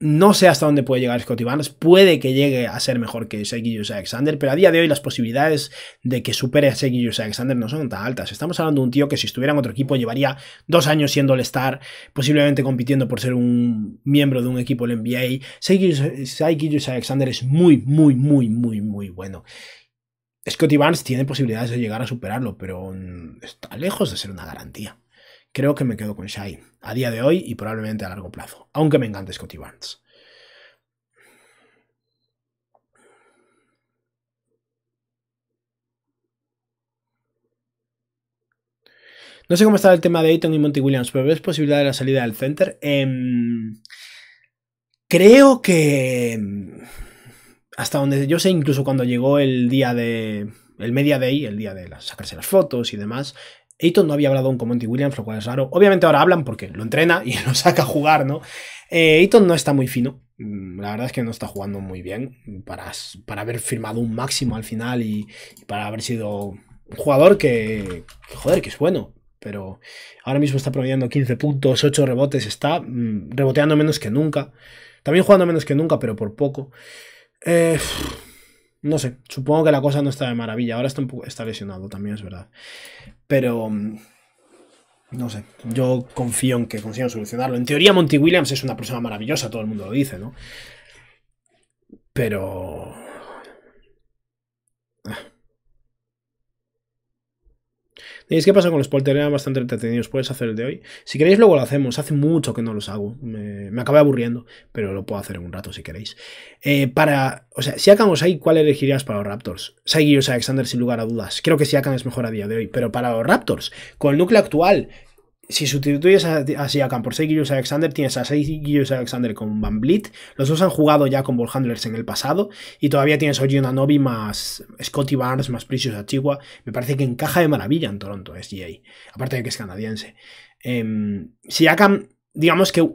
no sé hasta dónde puede llegar Scotty Barnes, puede que llegue a ser mejor que Shai Alexander, pero a día de hoy las posibilidades de que supere a Shai Alexander no son tan altas. Estamos hablando de un tío que si estuviera en otro equipo llevaría dos años siendo el star, posiblemente compitiendo por ser un miembro de un equipo del NBA. Shai Alexander es muy, muy, muy, muy, muy bueno. Scotty Barnes tiene posibilidades de llegar a superarlo, pero mm, está lejos de ser una garantía. Creo que me quedo con Shai a día de hoy y probablemente a largo plazo, aunque me encante Scotty Barnes. No sé cómo está el tema de Ayton y Monty Williams, pero ¿ves posibilidad de la salida del center? Em, creo que em, hasta donde yo sé, incluso cuando llegó el día de. El media day, el día de sacarse las fotos y demás, Eaton no había hablado con Monty Williams, lo cual es raro. Obviamente ahora hablan porque lo entrena y lo saca a jugar, ¿no? Eh, no está muy fino. Mm, la verdad es que no está jugando muy bien para, para haber firmado un máximo al final y, para haber sido un jugador que, que, joder, que es bueno. Pero ahora mismo está promediando 15 puntos, 8 rebotes, está mm, reboteando menos que nunca. También jugando menos que nunca, pero por poco. Eh, no sé, supongo que la cosa no está de maravilla. Ahora está, está lesionado también, es verdad. Pero... Mm, no sé, yo confío en que consigan solucionarlo. En teoría, Monty Williams es una persona maravillosa, todo el mundo lo dice, ¿no? Pero ¿Veis que pasa con los polter, bastante entretenidos, puedes hacer el de hoy. Si queréis luego lo hacemos, hace mucho que no los hago, me, me acabé aburriendo, pero lo puedo hacer en un rato si queréis. Eh, para, o sea, si acabamos ahí, ¿cuál elegirías para los Raptors? Sai o Alexander sin lugar a dudas, creo que si si es mejor a día de hoy, pero para los Raptors, con el núcleo actual, si sustituyes a, a Siakam por 6 Alexander, tienes a 6 Alexander con Van Blit. Los dos han jugado ya con ball en el pasado. Y todavía tienes a Novi más Scotty Barnes más Precious Achigua. Me parece que encaja de maravilla en Toronto, es GA. Aparte de que es canadiense. Em, Siakam, digamos que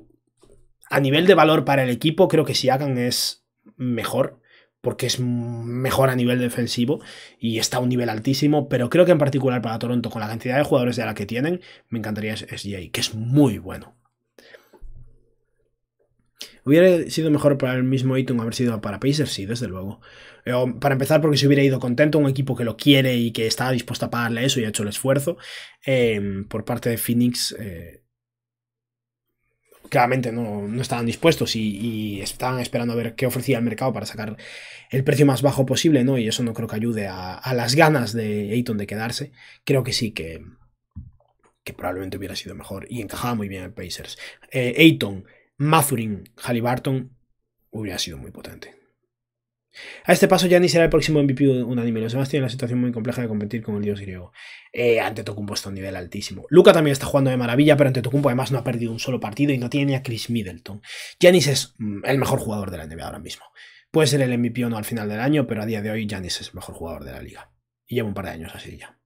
a nivel de valor para el equipo, creo que Siakam es mejor porque es mejor a nivel defensivo y está a un nivel altísimo, pero creo que en particular para Toronto, con la cantidad de jugadores de la que tienen, me encantaría SGA, que es muy bueno. ¿Hubiera sido mejor para el mismo item haber sido para Pacers? Sí, desde luego. Eh, para empezar, porque se hubiera ido contento un equipo que lo quiere y que está dispuesto a pagarle eso y ha hecho el esfuerzo. Eh, por parte de Phoenix, eh, claramente no, estaban dispuestos y, estaban esperando a ver qué ofrecía el mercado para sacar el precio más bajo posible, ¿no? Y eso no creo que ayude a, las ganas de Ayton de quedarse. Creo que sí que, que probablemente hubiera sido mejor y encajaba muy bien en Pacers. Eh, Ayton, Mathurin, Halliburton hubiera sido muy potente. A este paso ya será el próximo MVP unánime. Los demás tienen la situación muy compleja de competir con el dios griego. Ante eh, Antetokounmpo está a un nivel altísimo. Luca también está jugando de maravilla, pero ante Antetokounmpo además no ha perdido un solo partido y no tiene a Chris Middleton. Janis es mm, el mejor jugador de la NBA ahora mismo. Puede ser el MVP o no al final del año, pero a día de hoy Giannis es el mejor jugador de la liga. Y lleva un par de años así ya.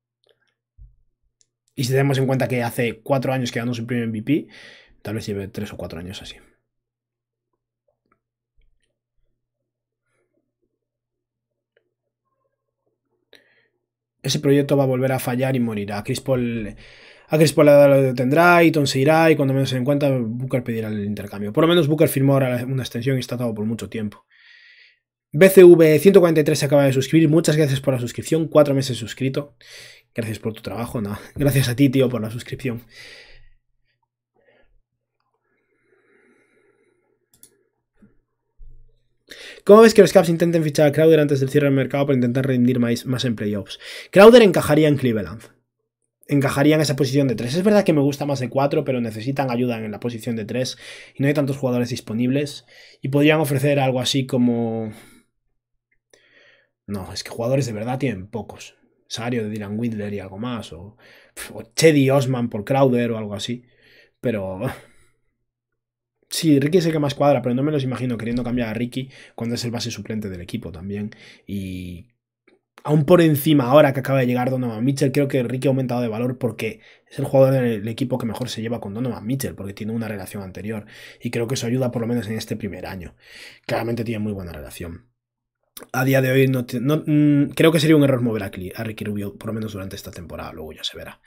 Y si tenemos en cuenta que hace cuatro años que ganó su primer MVP, tal vez lleve tres o cuatro años así. ese proyecto va a volver a fallar y morirá. Chris a Chris Paul lo detendrá, Tom se irá y cuando menos se den cuenta, Booker pedirá el intercambio. Por lo menos Booker firmó ahora una extensión y está todo por mucho tiempo. BCV143 se acaba de suscribir. Muchas gracias por la suscripción. Cuatro meses suscrito. Gracias por tu trabajo. gracias a ti, tío, por la suscripción. ¿Cómo ves que los Caps intenten fichar a Crowder antes del cierre del mercado para intentar rendir más, más en playoffs? Crowder encajaría en Cleveland. Encajaría en esa posición de 3. Es verdad que me gusta más de 4, pero necesitan ayuda en la posición de 3 y no hay tantos jugadores disponibles. Y podrían ofrecer algo así como. No, es que jugadores de verdad tienen pocos. Sario de Dylan Whitler y algo más, o, o Osman por Crowder o algo así. Pero Sí, Ricky es el que más cuadra, pero no me los imagino queriendo cambiar a Ricky cuando es el base suplente del equipo también. Y aún por encima, ahora que acaba de llegar Donovan Mitchell, creo que Ricky ha aumentado de valor porque es el jugador del equipo que mejor se lleva con Donovan Mitchell, porque tiene una relación anterior. Y creo que eso ayuda por lo menos en este primer año. Claramente tiene muy buena relación. A día de hoy no, mm, creo que sería un error mover a, a Ricky Rubio, por lo menos durante esta temporada, luego ya se verá.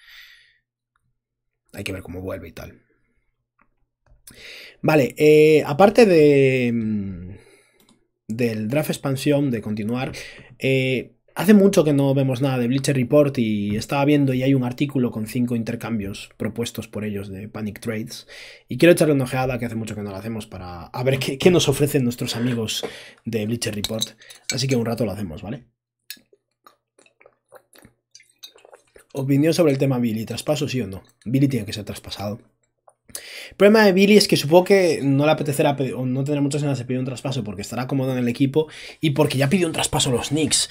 Hay que ver cómo vuelve y tal. Vale, eh, aparte de. Mm, del draft expansión, de continuar. Eh, hace mucho que no vemos nada de Bleacher Report y estaba viendo y hay un artículo con cinco intercambios propuestos por ellos de Panic Trades. Y quiero echarle una ojeada, que hace mucho que no lo hacemos, para ver qué, qué nos ofrecen nuestros amigos de Bleacher Report. Así que un rato lo hacemos, ¿vale? Opinión sobre el tema Billy, ¿traspaso sí o no? Billy tiene que ser traspasado. El problema de Billy es que supongo que no le apetecerá no tendrá muchas ganas de pedir un traspaso porque estará cómodo en el equipo y porque ya pidió un traspaso a los Knicks.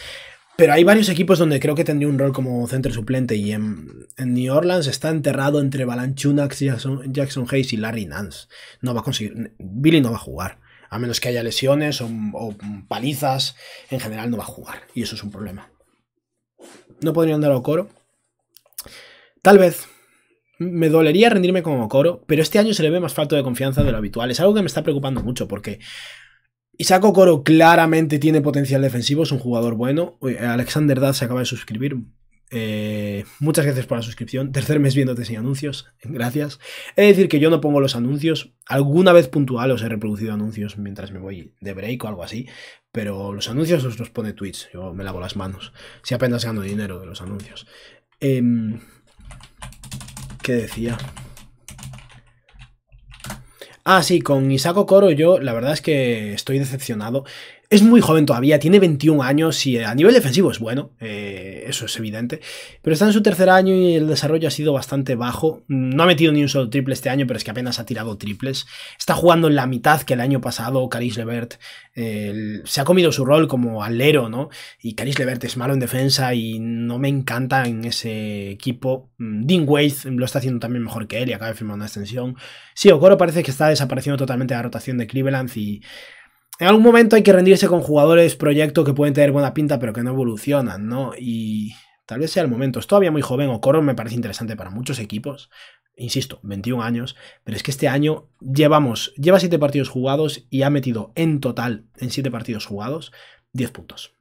Pero hay varios equipos donde creo que tendría un rol como centro suplente y en, New Orleans está enterrado entre Balanchunax, Jackson, Hayes y Larry Nance. No va a conseguir, Billy no va a jugar. A menos que haya lesiones o, palizas, en general no va a jugar. Y eso es un problema. No podría andar a coro. Tal vez, me dolería rendirme como Coro, pero este año se le ve más falta de confianza de lo habitual. Es algo que me está preocupando mucho porque Isaac Coro claramente tiene potencial defensivo, es un jugador bueno. Alexander Dad se acaba de suscribir. Eh, muchas gracias por la suscripción. Tercer mes viéndote sin anuncios. Gracias. es decir que yo no pongo los anuncios. Alguna vez puntual os he reproducido anuncios mientras me voy de break o algo así. Pero los anuncios os los pone Twitch. Yo me lavo las manos. Si apenas gano dinero de los anuncios. Eh, que decía? Ah, sí, con Isako Coro yo la verdad es que estoy decepcionado es muy joven todavía, tiene 21 años y eh, a nivel defensivo es bueno, eh, eso es evidente, pero está en su tercer año y el desarrollo ha sido bastante bajo, no ha metido ni un solo triple este año, pero es que apenas ha tirado triples, está jugando en la mitad que el año pasado Caris Levert, se ha comido su rol como alero, ¿no? Y Caris Levert es malo en defensa y no me encanta en ese equipo, mm, Dean Wade lo está haciendo también mejor que él y acaba de firmar una extensión, sí, Okoro parece que está desapareciendo totalmente de la rotación de Cleveland y en algún momento hay que rendirse con jugadores, proyectos que pueden tener buena pinta, pero que no evolucionan, ¿no? Y tal vez sea el momento. Es todavía muy joven. Coro me parece interesante para muchos equipos. Insisto, 21 años. Pero es que este año llevamos, lleva 7 partidos jugados y ha metido en total, en 7 partidos jugados, 10 puntos.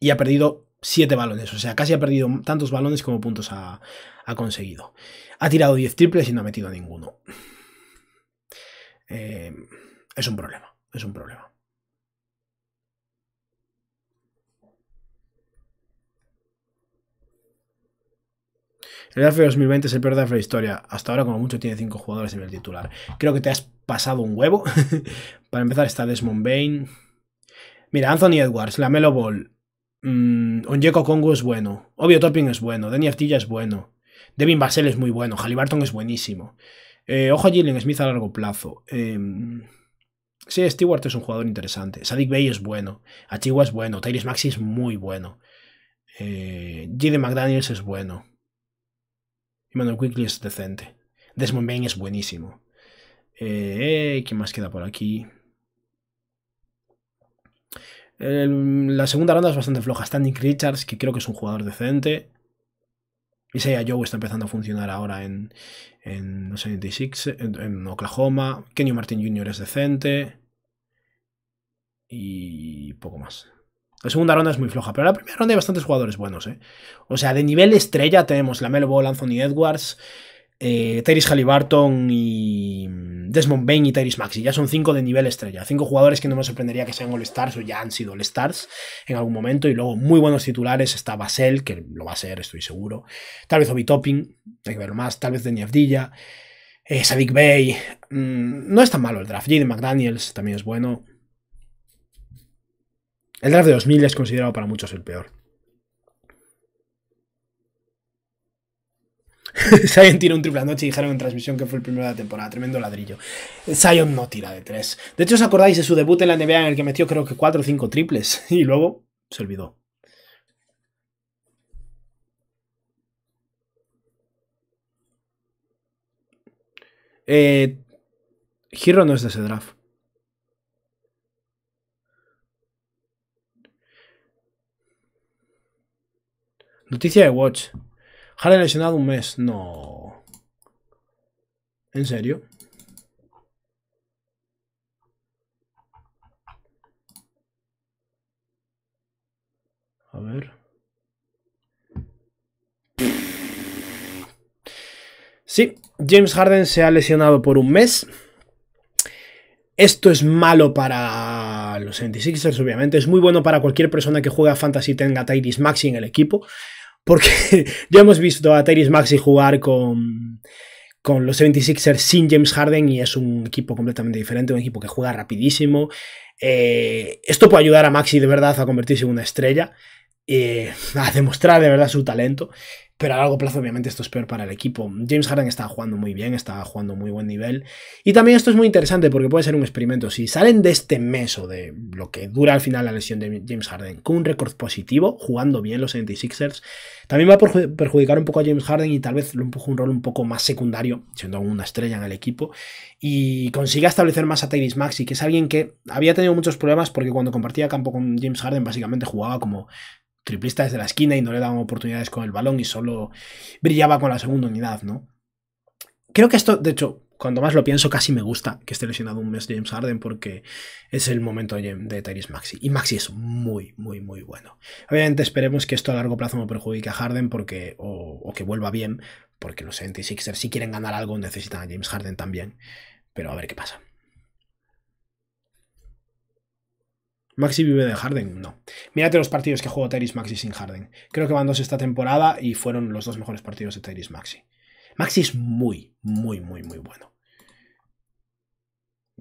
Y ha perdido 7 balones. O sea, casi ha perdido tantos balones como puntos ha, ha conseguido. Ha tirado 10 triples y no ha metido ninguno. Eh es un problema, es un problema. El draft 2020 es el peor draft de la historia. Hasta ahora, como mucho, tiene 5 jugadores en el titular. Creo que te has pasado un huevo. Para empezar, está Desmond Bain. Mira, Anthony Edwards, la Melo Ball. Mm, Onyeko Congo es bueno. Obvio Topping es bueno. Danny Artilla es bueno. Devin Basel es muy bueno. Halliburton es buenísimo. Eh, ojo a Jalen Smith a largo plazo. Em, Sí, Stewart es un jugador interesante. Sadik Bay es bueno. Achigua es bueno. Tyrese Maxi es muy bueno. Eh, McDaniels es bueno. Emmanuel Quickly es decente. Desmond Bain es buenísimo. Eh, ¿Qué más queda por aquí? la segunda ronda es bastante floja. Standing Richards, que creo que es un jugador decente. Isaiah Joe está empezando a funcionar ahora en, en los en, Oklahoma. Kenny Martin Jr. es decente. Y poco más. La segunda ronda es muy floja, pero la primera ronda hay bastantes jugadores buenos, ¿eh? O sea, de nivel estrella tenemos la Ball, Anthony Edwards, eh, Tyrese Halliburton y Desmond Bain y Tyrese Maxi. Ya son cinco de nivel estrella. Cinco jugadores que no me sorprendería que sean All-Stars o ya han sido All-Stars en algún momento. Y luego muy buenos titulares. Está Basel, que lo va a ser, estoy seguro. Tal vez Obi Topping, hay que verlo más. Tal vez De Avdilla. Eh, Sadik Bey. Mm, no es tan malo el draft. Jaden McDaniels también es bueno. El draft de 2000 es considerado para muchos el peor. Sion tira un triple anoche y dijeron en transmisión que fue el primero de la temporada. Tremendo ladrillo. Zion no tira de tres. De hecho, ¿os acordáis de su debut en la NBA en el que metió creo que cuatro o cinco triples? Y luego se olvidó. Eh, Hero no es de ese draft. Noticia de Watch. Ha lesionado un mes. No. ¿En serio? A ver. Sí, James Harden se ha lesionado por un mes. Esto es malo para los 76ers, obviamente. Es muy bueno para cualquier persona que juega fantasy y tenga Tyrese Maxi en el equipo porque ya hemos visto a Tyrese Maxi jugar con, con los 76ers sin James Harden y es un equipo completamente diferente, un equipo que juega rapidísimo. Eh, esto puede ayudar a Maxi de verdad a convertirse en una estrella, y eh, a demostrar de verdad su talento pero a largo plazo obviamente esto es peor para el equipo. James Harden está jugando muy bien, está jugando muy buen nivel y también esto es muy interesante porque puede ser un experimento. Si salen de este mes o de lo que dura al final la lesión de James Harden con un récord positivo, jugando bien los 76ers, también va a perjudicar un poco a James Harden y tal vez lo empuje un rol un poco más secundario, siendo una estrella en el equipo y consiga establecer más a Tyrese Maxi, que es alguien que había tenido muchos problemas porque cuando compartía campo con James Harden básicamente jugaba como triplista desde la esquina y no le daban oportunidades con el balón y solo brillaba con la segunda unidad, ¿no? Creo que esto, de hecho, cuando más lo pienso, casi me gusta que esté lesionado un mes James Harden porque es el momento de Tyrese Maxi. Y Maxi es muy, muy, muy bueno. Obviamente esperemos que esto a largo plazo no perjudique a Harden porque, o, o que vuelva bien, porque los 76ers si quieren ganar algo necesitan a James Harden también. Pero a ver qué pasa. Maxi vive de Harden, no. Mírate los partidos que jugó Tyrese Maxi sin Harden. Creo que van dos esta temporada y fueron los dos mejores partidos de Tyrese Maxi. Maxi es muy, muy, muy, muy bueno.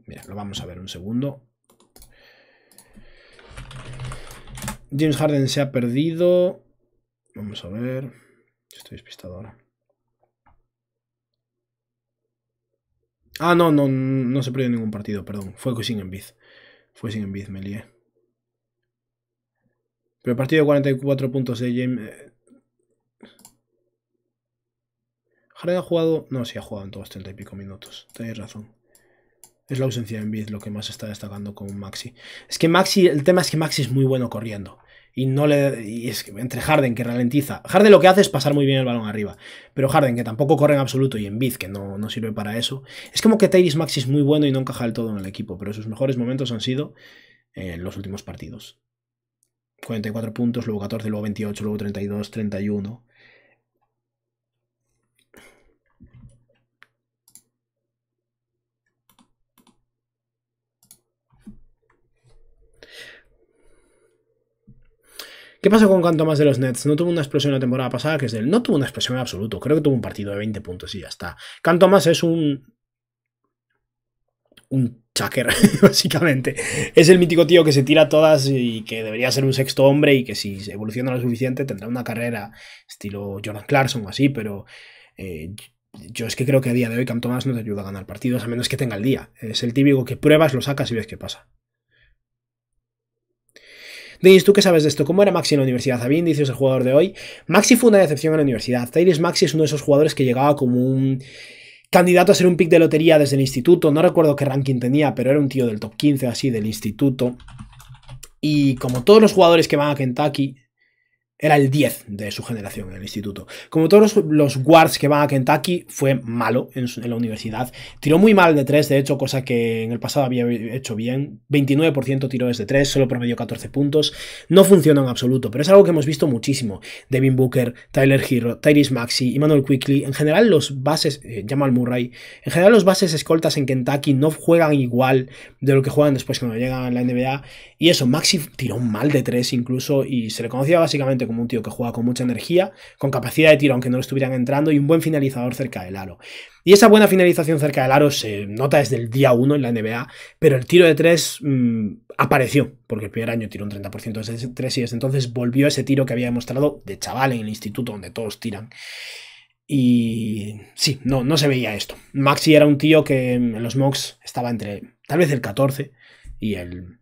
Mira, lo vamos a ver un segundo. James Harden se ha perdido. Vamos a ver. Estoy despistado ahora. Ah, no, no, no se perdió ningún partido, perdón. Fue sin Embiid. Fue sin Embiid, me lié. Pero partido de 44 puntos de James... Harden eh. ha jugado... No, sí ha jugado en todos 30 y pico minutos. Tenéis razón. Es la ausencia de Embiid lo que más está destacando con Maxi. Es que Maxi... El tema es que Maxi es muy bueno corriendo. Y no le... Y es que entre Harden, que ralentiza... Harden lo que hace es pasar muy bien el balón arriba. Pero Harden, que tampoco corre en absoluto, y Embiid, que no, no sirve para eso. Es como que Tyrese Maxi es muy bueno y no encaja del todo en el equipo. Pero sus mejores momentos han sido en eh, los últimos partidos. 44 puntos, luego 14, luego 28, luego 32, 31. ¿Qué pasó con canto más de los Nets? No tuvo una explosión la temporada pasada, que es del. No tuvo una explosión en absoluto. Creo que tuvo un partido de 20 puntos y ya está. Canto más es un. Un Chucker, básicamente. Es el mítico tío que se tira todas y que debería ser un sexto hombre y que si se evoluciona lo suficiente tendrá una carrera estilo Jordan Clarkson o así, pero eh, yo es que creo que a día de hoy Cam Thomas no te ayuda a ganar partidos a menos que tenga el día. Es el típico que pruebas, lo sacas y ves qué pasa. Denis, ¿tú qué sabes de esto? ¿Cómo era Maxi en la universidad? Había indicios el jugador de hoy. Maxi fue una decepción en la universidad. Tyrese Maxi es uno de esos jugadores que llegaba como un candidato a ser un pick de lotería desde el instituto. No recuerdo qué ranking tenía, pero era un tío del top 15 así del instituto. Y como todos los jugadores que van a Kentucky, era el 10 de su generación en el instituto. Como todos los, guards que van a Kentucky, fue malo en, la universidad. Tiró muy mal de 3, de hecho, cosa que en el pasado había hecho bien. 29% tiró desde 3, solo promedió 14 puntos. No funciona en absoluto, pero es algo que hemos visto muchísimo. Devin Booker, Tyler Hero, Tyrese Maxi, Emmanuel Quickly. En general, los bases, llama eh, al Murray, en general, los bases escoltas en Kentucky no juegan igual de lo que juegan después cuando llegan a la NBA. Y eso, Maxi tiró mal de 3 incluso y se le conocía básicamente como un tío que juega con mucha energía, con capacidad de tiro aunque no lo estuvieran entrando y un buen finalizador cerca del aro. Y esa buena finalización cerca del aro se nota desde el día 1 en la NBA, pero el tiro de 3 mm, apareció, porque el primer año tiró un 30% de 3 y desde entonces volvió ese tiro que había demostrado de chaval en el instituto donde todos tiran. Y sí, no, no se veía esto. Maxi era un tío que en los mocks estaba entre tal vez el 14 y el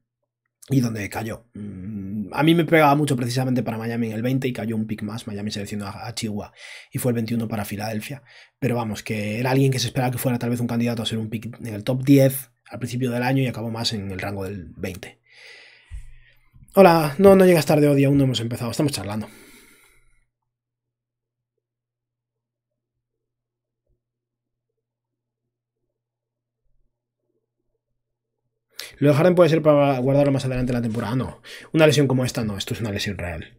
y donde cayó. Mm, a mí me pegaba mucho precisamente para Miami en el 20 y cayó un pick más. Miami seleccionó a Chihuahua y fue el 21 para Filadelfia. Pero vamos, que era alguien que se esperaba que fuera tal vez un candidato a ser un pick en el top 10 al principio del año y acabó más en el rango del 20. Hola, no, no llegas tarde hoy, aún no hemos empezado, estamos charlando. Lo de Harden puede ser para guardarlo más adelante en la temporada. Ah, no, una lesión como esta no, esto es una lesión real.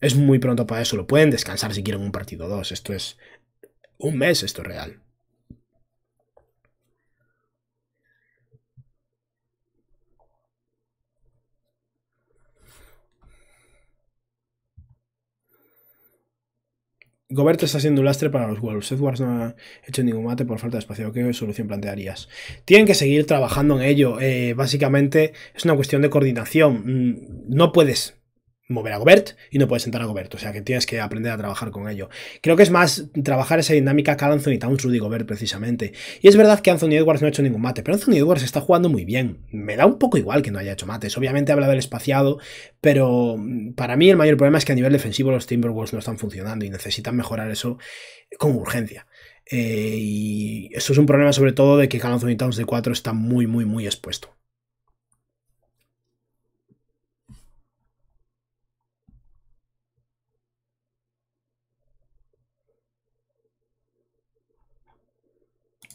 Es muy pronto para eso, lo pueden descansar si quieren un partido o dos. Esto es un mes, esto es real. Goberto está siendo un lastre para los Wolves. Edwards no ha hecho ningún mate por falta de espacio. ¿Qué solución plantearías? Tienen que seguir trabajando en ello. Eh, básicamente es una cuestión de coordinación. Mm, no puedes mover a Gobert y no puedes sentar a Gobert. O sea que tienes que aprender a trabajar con ello. Creo que es más trabajar esa dinámica que Anthony Towns, Rudy Gobert, precisamente. Y es verdad que Anthony Edwards no ha hecho ningún mate, pero Anthony Edwards está jugando muy bien. Me da un poco igual que no haya hecho mates. Obviamente habla del espaciado, pero para mí el mayor problema es que a nivel defensivo los Timberwolves no están funcionando y necesitan mejorar eso con urgencia. Eh, y eso es un problema sobre todo de que cada Anthony Towns de 4 está muy, muy, muy expuesto.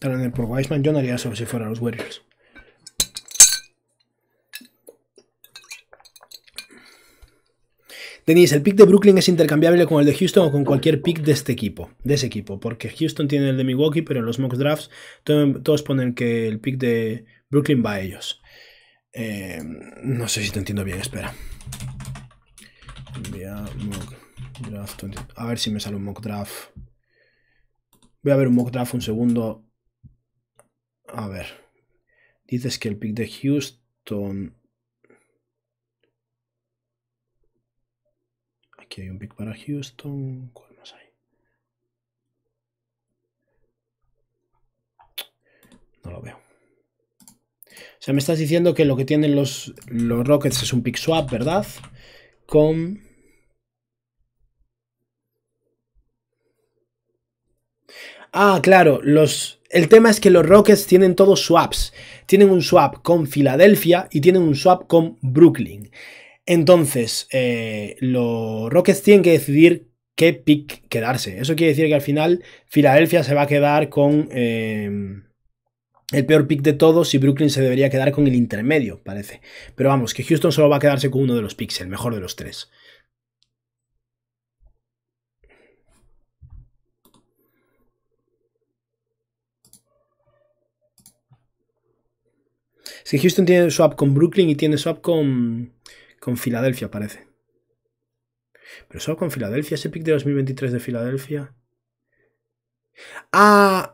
el pro Wiseman. Yo no haría eso si fuera los Warriors. tenéis el pick de Brooklyn es intercambiable con el de Houston o con cualquier pick de este equipo, de ese equipo, porque Houston tiene el de Milwaukee, pero los mock drafts todos ponen que el pick de Brooklyn va a ellos. Eh, no sé si te entiendo bien, espera. A ver si me sale un mock draft. Voy a ver un mock draft un segundo a ver. Dices que el pick de Houston... Aquí hay un pick para Houston. ¿Cuál más hay? No lo veo. O sea, me estás diciendo que lo que tienen los, los Rockets es un pick swap, ¿verdad? Con... Ah, claro, los, el tema es que los Rockets tienen todos swaps. Tienen un swap con Filadelfia y tienen un swap con Brooklyn. Entonces, eh, los Rockets tienen que decidir qué pick quedarse. Eso quiere decir que al final Filadelfia se va a quedar con eh, el peor pick de todos y Brooklyn se debería quedar con el intermedio, parece. Pero vamos, que Houston solo va a quedarse con uno de los picks, el mejor de los tres. Si Houston tiene swap con Brooklyn y tiene swap con, con Filadelfia, parece. Pero swap con Filadelfia, ese pick de 2023 de Filadelfia. Ah,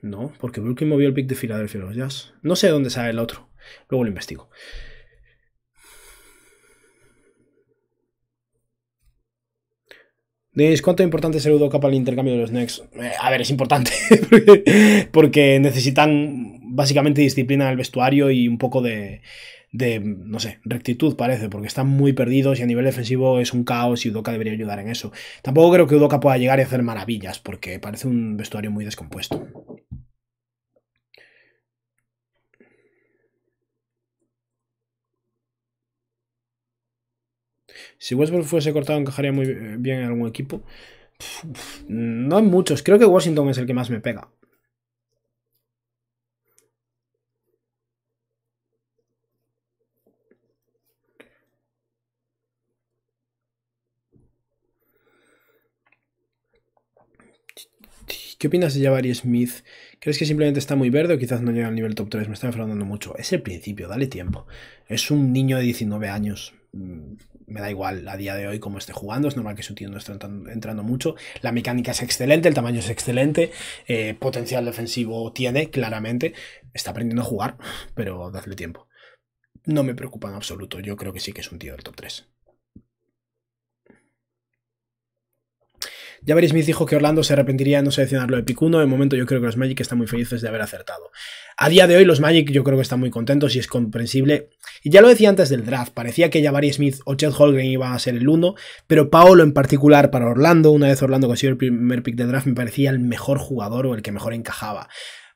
no, porque Brooklyn movió el pick de Filadelfia los Jazz. No sé dónde sale el otro. Luego lo investigo. ¿cuánto es importante ser Udoca para el intercambio de los Next? Eh, a ver, es importante. porque necesitan básicamente disciplina del vestuario y un poco de, no sé, rectitud parece, porque están muy perdidos y a nivel defensivo es un caos y Udoca debería ayudar en eso. Tampoco creo que Udoca pueda llegar y hacer maravillas, porque parece un vestuario muy descompuesto. Si Westbrook fuese cortado, encajaría muy bien en algún equipo. no hay muchos, creo que Washington es el que más me pega. ¿Qué opinas de Jabari Smith? ¿Crees que simplemente está muy verde o quizás no llega al nivel top 3? Me está enfadando mucho. Es el principio, dale tiempo. Es un niño de 19 años. Mm, me da igual a día de hoy cómo esté jugando. Es normal que su tío no esté entrando mucho. La mecánica es excelente, el tamaño es excelente. Eh, potencial defensivo tiene, claramente. Está aprendiendo a jugar, pero dadle tiempo. No me preocupa en absoluto. Yo creo que sí que es un tío del top 3. Ya Smith dijo que Orlando se arrepentiría de no seleccionarlo de Pick 1. De momento yo creo que los Magic están muy felices de haber acertado. A día de hoy los Magic yo creo que están muy contentos y es comprensible. Y ya lo decía antes del draft, parecía que Jabari Smith o Chet Holgren iba a ser el 1, pero Paolo en particular para Orlando, una vez Orlando consiguió el primer pick de draft, me parecía el mejor jugador o el que mejor encajaba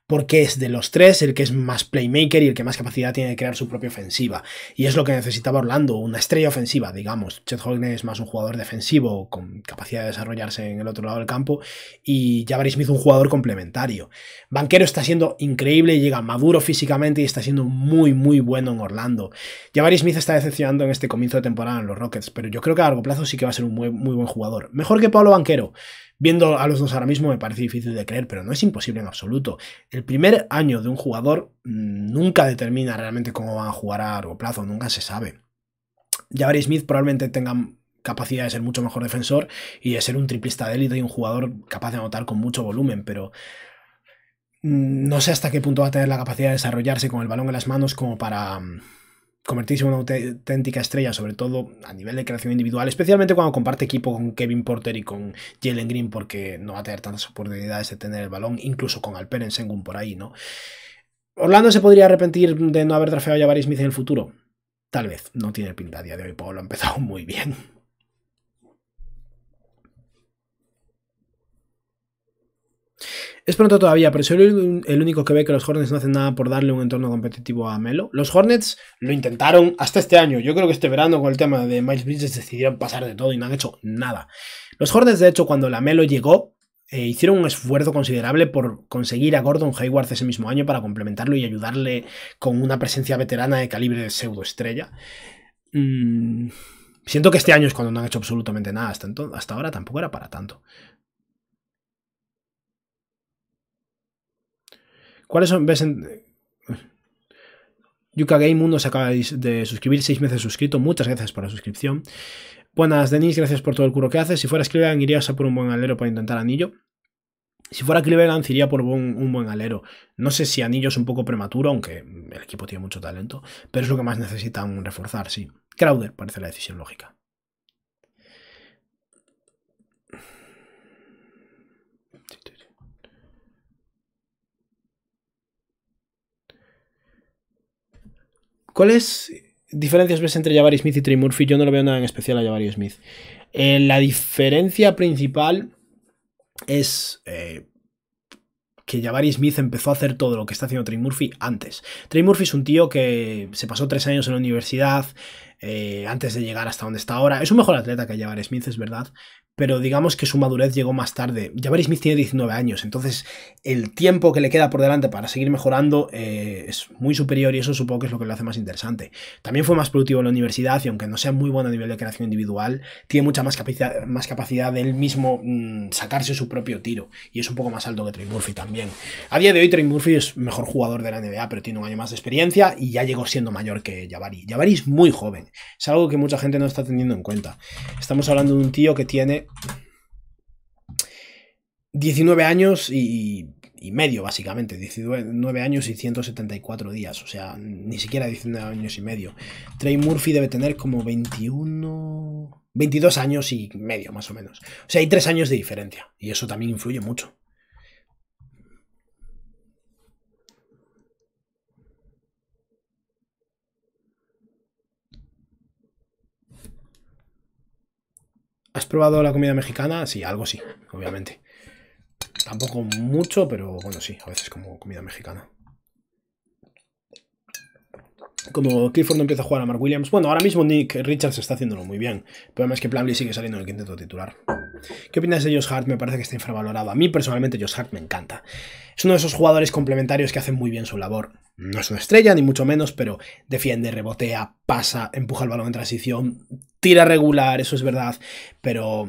porque es de los tres el que es más playmaker y el que más capacidad tiene de crear su propia ofensiva. Y es lo que necesitaba Orlando, una estrella ofensiva, digamos. Chet Hogan es más un jugador defensivo con capacidad de desarrollarse en el otro lado del campo y Jabari Smith un jugador complementario. Banquero está siendo increíble, llega maduro físicamente y está siendo muy, muy bueno en Orlando. Jabari Smith está decepcionando en este comienzo de temporada en los Rockets, pero yo creo que a largo plazo sí que va a ser un muy, muy buen jugador. Mejor que Pablo Banquero. Viendo a los dos ahora mismo me parece difícil de creer, pero no es imposible en absoluto. El primer año de un jugador mm, nunca determina realmente cómo van a jugar a largo plazo, nunca se sabe. Jabari Smith probablemente tenga capacidad de ser mucho mejor defensor y de ser un triplista de élite y un jugador capaz de anotar con mucho volumen, pero mm, no sé hasta qué punto va a tener la capacidad de desarrollarse con el balón en las manos como para mm, convertirse en una auténtica estrella, sobre todo a nivel de creación individual, especialmente cuando comparte equipo con Kevin Porter y con Jalen Green, porque no va a tener tantas oportunidades de tener el balón, incluso con Alperen Sengun por ahí, ¿no? ¿Orlando se podría arrepentir de no haber trafeado a Jabari Smith en el futuro? Tal vez, no tiene pinta a día de hoy, Pablo ha empezado muy bien. Es pronto todavía, pero soy el único que ve que los Hornets no hacen nada por darle un entorno competitivo a Melo. Los Hornets lo intentaron hasta este año. Yo creo que este verano con el tema de Miles Bridges decidieron pasar de todo y no han hecho nada. Los Hornets, de hecho, cuando la Melo llegó, eh, hicieron un esfuerzo considerable por conseguir a Gordon Hayward ese mismo año para complementarlo y ayudarle con una presencia veterana de calibre de pseudoestrella. Mm, siento que este año es cuando no han hecho absolutamente nada. Hasta, hasta ahora tampoco era para tanto. ¿Cuáles son? ¿Ves en... Game Mundo se acaba de suscribir, seis meses suscrito. Muchas gracias por la suscripción. Buenas, Denis, gracias por todo el curro que haces. Si fueras Cleveland, irías a por un buen alero para intentar anillo. Si fuera Cleveland, iría por un, un, buen alero. No sé si anillo es un poco prematuro, aunque el equipo tiene mucho talento, pero es lo que más necesitan reforzar, sí. Crowder parece la decisión lógica. ¿Cuáles diferencias ves entre Jabari Smith y Trey Murphy? Yo no lo veo nada en especial a Jabari Smith. Eh, la diferencia principal es eh, que Javari Smith empezó a hacer todo lo que está haciendo Trey Murphy antes. Trey Murphy es un tío que se pasó tres años en la universidad, eh, antes de llegar hasta donde está ahora. Es un mejor atleta que Jabari Smith, es verdad, pero digamos que su madurez llegó más tarde. Jabari Smith tiene 19 años, entonces el tiempo que le queda por delante para seguir mejorando eh, es muy superior y eso supongo que es lo que lo hace más interesante. También fue más productivo en la universidad y aunque no sea muy bueno a nivel de creación individual, tiene mucha más, capacidad, más capacidad de él mismo mm, sacarse su propio tiro y es un poco más alto que Trey Murphy también. A día de hoy Trey Murphy es mejor jugador de la NBA, pero tiene un año más de experiencia y ya llegó siendo mayor que Jabari. Jabari es muy joven. Es algo que mucha gente no está teniendo en cuenta. Estamos hablando de un tío que tiene 19 años y, y medio, básicamente. 19 años y 174 días. O sea, ni siquiera 19 años y medio. Trey Murphy debe tener como 21... 22 años y medio, más o menos. O sea, hay 3 años de diferencia. Y eso también influye mucho. ¿Has probado la comida mexicana? Sí, algo sí, obviamente. Tampoco mucho, pero bueno, sí, a veces como comida mexicana como Clifford no empieza a jugar a Mark Williams. Bueno, ahora mismo Nick Richards está haciéndolo muy bien. pero problema es que Plumlee sigue saliendo en el quinteto titular. ¿Qué opinas de Josh Hart? Me parece que está infravalorado. A mí personalmente Josh Hart me encanta. Es uno de esos jugadores complementarios que hacen muy bien su labor. No es una estrella, ni mucho menos, pero defiende, rebotea, pasa, empuja el balón en transición, tira regular, eso es verdad, pero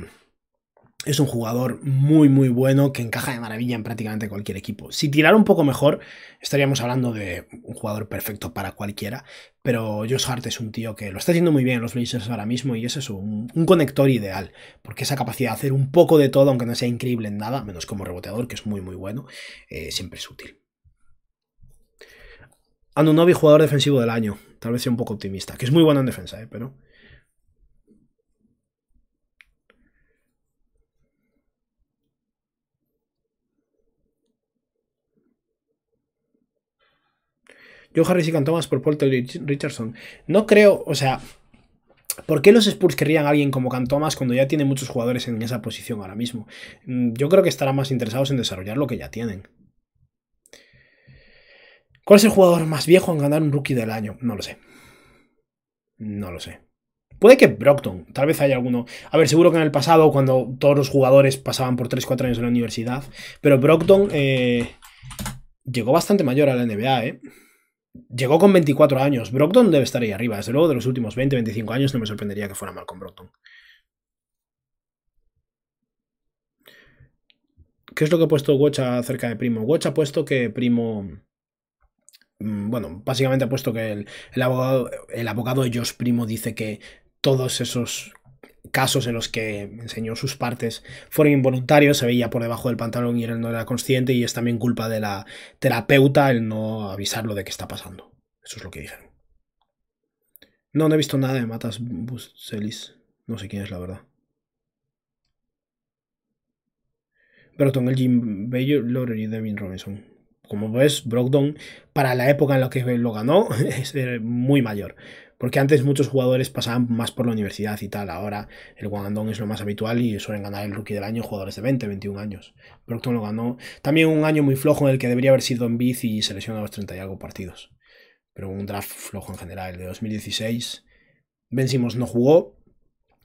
es un jugador muy, muy bueno que encaja de maravilla en prácticamente cualquier equipo. Si tirara un poco mejor, estaríamos hablando de un jugador perfecto para cualquiera, pero Josh Hart es un tío que lo está haciendo muy bien en los Blazers ahora mismo y es eso, un, conector ideal, porque esa capacidad de hacer un poco de todo, aunque no sea increíble en nada, menos como reboteador, que es muy, muy bueno, eh, siempre es útil. Anunobi, jugador defensivo del año. Tal vez sea un poco optimista, que es muy bueno en defensa, eh, pero Yo Harris y Cam Thomas por Paul Richardson. No creo, o sea, ¿Por qué los Spurs querrían a alguien como Cantomas cuando ya tiene muchos jugadores en esa posición ahora mismo? Mm, yo creo que estarán más interesados en desarrollar lo que ya tienen. ¿Cuál es el jugador más viejo en ganar un rookie del año? No lo sé. No lo sé. Puede que Brockton, tal vez haya alguno. A ver, seguro que en el pasado, cuando todos los jugadores pasaban por 3-4 años en la universidad, pero Brockton eh, llegó bastante mayor a la NBA, ¿eh? Llegó con 24 años. Brockton debe estar ahí arriba. Desde luego, de los últimos 20, 25 años no me sorprendería que fuera mal con Brockton. ¿Qué es lo que ha puesto Watch acerca de Primo? Watch ha puesto que Primo... Mm, bueno, básicamente ha puesto que el, abogado, el abogado de Josh Primo dice que todos esos casos en los que enseñó sus partes fueron involuntarios, se veía por debajo del pantalón y él no era consciente y es también culpa de la terapeuta el no avisarlo de qué está pasando. Eso es lo que dijeron. No, no he visto nada de Matas Buselis. No sé quién es, la verdad. Broughton, el Jim Bello, Lore y Robinson. Como ves, Brogdon para la época en la que lo ganó, es muy mayor. Porque antes muchos jugadores pasaban más por la universidad y tal. Ahora el Guangdong es lo más habitual y suelen ganar el rookie del año jugadores de 20, 21 años. Procton lo ganó. También un año muy flojo en el que debería haber sido en biz y se lesionó a los 30 y algo partidos. Pero un draft flojo en general. El de 2016, Ben Simmons no jugó.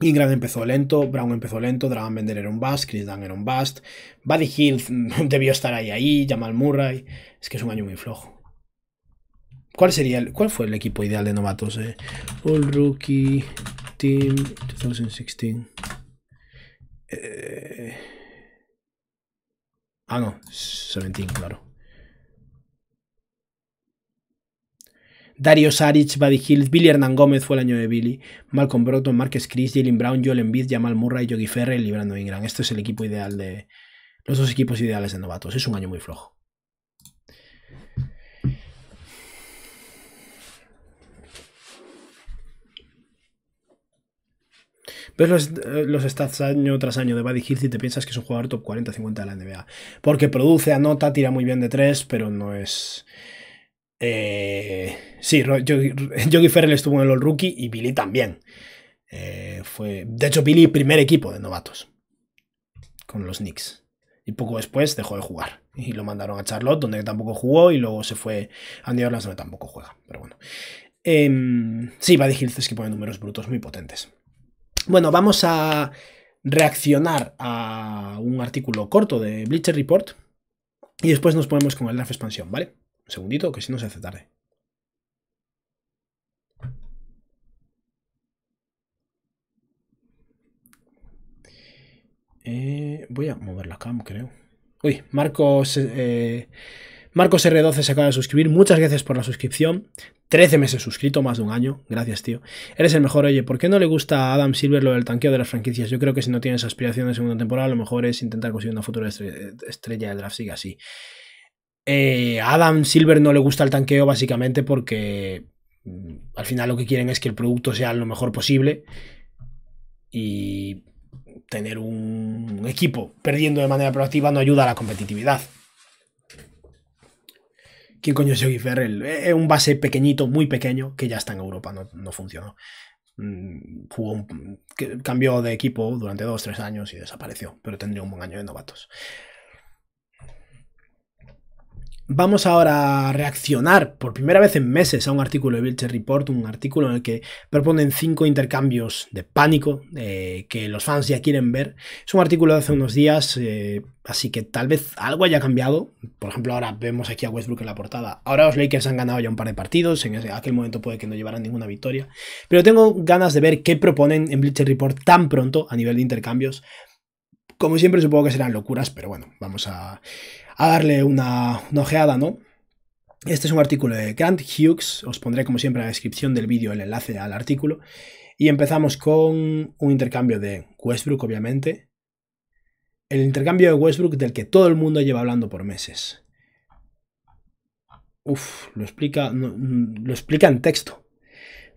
Ingram empezó lento, Brown empezó lento, Dragon Bender era un bust, Chris Dunn era un bust, Buddy Hill debió estar ahí, ahí, Jamal Murray. Es que es un año muy flojo. ¿Cuál sería cuál fue el equipo ideal de novatos? Eh? All Rookie Team 2016. Eh, ah, no, 17, claro. Dario Saric, Buddy Hills, Billy Hernán Gómez fue el año de Billy, Malcolm Broton, Marques Chris, Jalen Brown, Joel Embiid, Jamal Murray, Yogi Ferrer, y Librando Ingram. Este es el equipo ideal de... Los dos equipos ideales de novatos. Es un año muy flojo. Ves los, eh, los, stats año tras año de Buddy Hills y te piensas que es un jugador top 40-50 de la NBA. Porque produce, anota, tira muy bien de tres, pero no es. Eh, sí, Jogi Ferrell estuvo en el All Rookie y Billy también. Eh, fue, de hecho, Billy, primer equipo de novatos con los Knicks. Y poco después dejó de jugar. Y lo mandaron a Charlotte, donde tampoco jugó, y luego se fue a New Orleans, donde tampoco juega. Pero bueno. Em, sí, Buddy Hill es que pone números brutos muy potentes. Bueno, vamos a reaccionar a un artículo corto de Bleacher Report y después nos ponemos con el draft expansión, ¿vale? Un segundito, que si no se hace tarde. Eh, voy a mover la cam, creo. Uy, Marcos, eh, Marcos R12 se acaba de suscribir. Muchas gracias por la suscripción. 13 meses suscrito, más de un año. Gracias, tío. Eres el mejor. Oye, ¿por qué no le gusta a Adam Silver lo del tanqueo de las franquicias? Yo creo que si no tienes aspiración de segunda temporada, lo mejor es intentar conseguir una futura estrella de draft. Sigue así. Eh, a Adam Silver no le gusta el tanqueo básicamente porque mm, al final lo que quieren es que el producto sea lo mejor posible y tener un equipo perdiendo de manera proactiva no ayuda a la competitividad. ¿Quién coño es eh, Es un base pequeñito, muy pequeño, que ya está en Europa, no, funcionó. Mm, jugó cambió de equipo durante dos, tres años y desapareció, pero tendría un buen año de novatos. Vamos ahora a reaccionar por primera vez en meses a un artículo de Bleacher Report, un artículo en el que proponen cinco intercambios de pánico eh, que los fans ya quieren ver. Es un artículo de hace unos días, eh, así que tal vez algo haya cambiado. Por ejemplo, ahora vemos aquí a Westbrook en la portada. Ahora los Lakers han ganado ya un par de partidos, en aquel momento puede que no llevaran ninguna victoria. Pero tengo ganas de ver qué proponen en Bleacher Report tan pronto a nivel de intercambios. Como siempre, supongo que serán locuras, pero bueno, vamos a, a darle una, ojeada, ¿no? Este es un artículo de Grant Hughes, os pondré como siempre en la descripción del vídeo el enlace al artículo, y empezamos con un intercambio de Westbrook, obviamente, el intercambio de Westbrook del que todo el mundo lleva hablando por meses. Uf, lo explica, mm, lo explica en texto.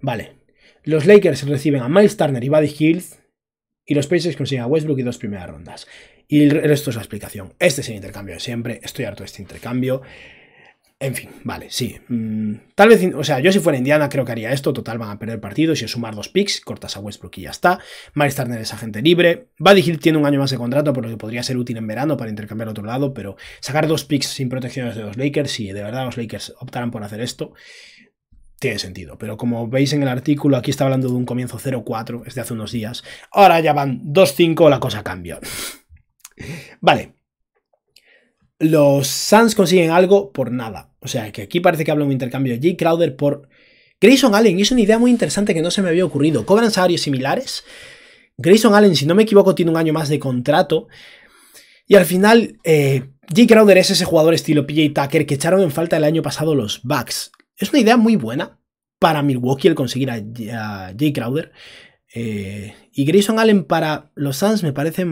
Vale, los Lakers reciben a Miles Turner y Buddy Hills y los Pacers consiguen a Westbrook y dos primeras rondas. Y el resto es la explicación. Este es el intercambio de siempre, estoy harto de este intercambio. En fin, vale, sí. Mm, tal vez, o sea, yo si fuera Indiana creo que haría esto. Total, van a perder partidos si es sumar dos picks. Cortas a Westbrook y ya está. Miles Turner es agente libre. Buddy Hill tiene un año más de contrato, por lo que podría ser útil en verano para intercambiar a otro lado. Pero sacar dos picks sin protecciones de los Lakers, si de verdad los Lakers optaran por hacer esto, tiene sentido. Pero como veis en el artículo, aquí está hablando de un comienzo 0-4, es de hace unos días. Ahora ya van 2-5, la cosa cambia. Vale. Los Suns consiguen algo por nada. O sea, que aquí parece que habla un intercambio de Jay Crowder por Grayson Allen. Y es una idea muy interesante que no se me había ocurrido. Cobran salarios similares. Grayson Allen, si no me equivoco, tiene un año más de contrato. Y al final, eh, Jay Crowder es ese jugador estilo PJ Tucker que echaron en falta el año pasado los Bucks. Es una idea muy buena para Milwaukee el conseguir a, Jay Crowder. Eh, y Grayson Allen para los Suns me parece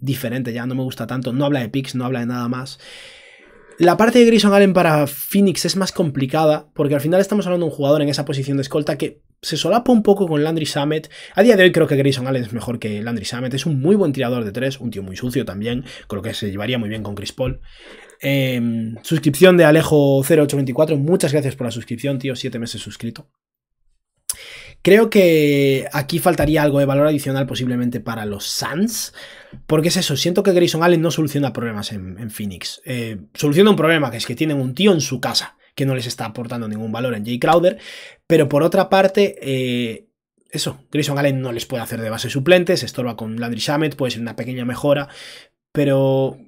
diferente, ya no me gusta tanto, no habla de picks, no habla de nada más. La parte de Grayson Allen para Phoenix es más complicada, porque al final estamos hablando de un jugador en esa posición de escolta que se solapa un poco con Landry Summit. A día de hoy creo que Grayson Allen es mejor que Landry Summit. Es un muy buen tirador de tres, un tío muy sucio también. Creo que se llevaría muy bien con Chris Paul. Em, suscripción de Alejo0824. Muchas gracias por la suscripción, tío. Siete meses suscrito. Creo que aquí faltaría algo de valor adicional posiblemente para los Suns. Porque es eso, siento que Grayson Allen no soluciona problemas en, Phoenix. Eh, soluciona un problema que es que tienen un tío en su casa que no les está aportando ningún valor en Jay Crowder, pero por otra parte, eh, eso, Grayson Allen no les puede hacer de base suplente, se estorba con Landry Shamet, puede ser una pequeña mejora, pero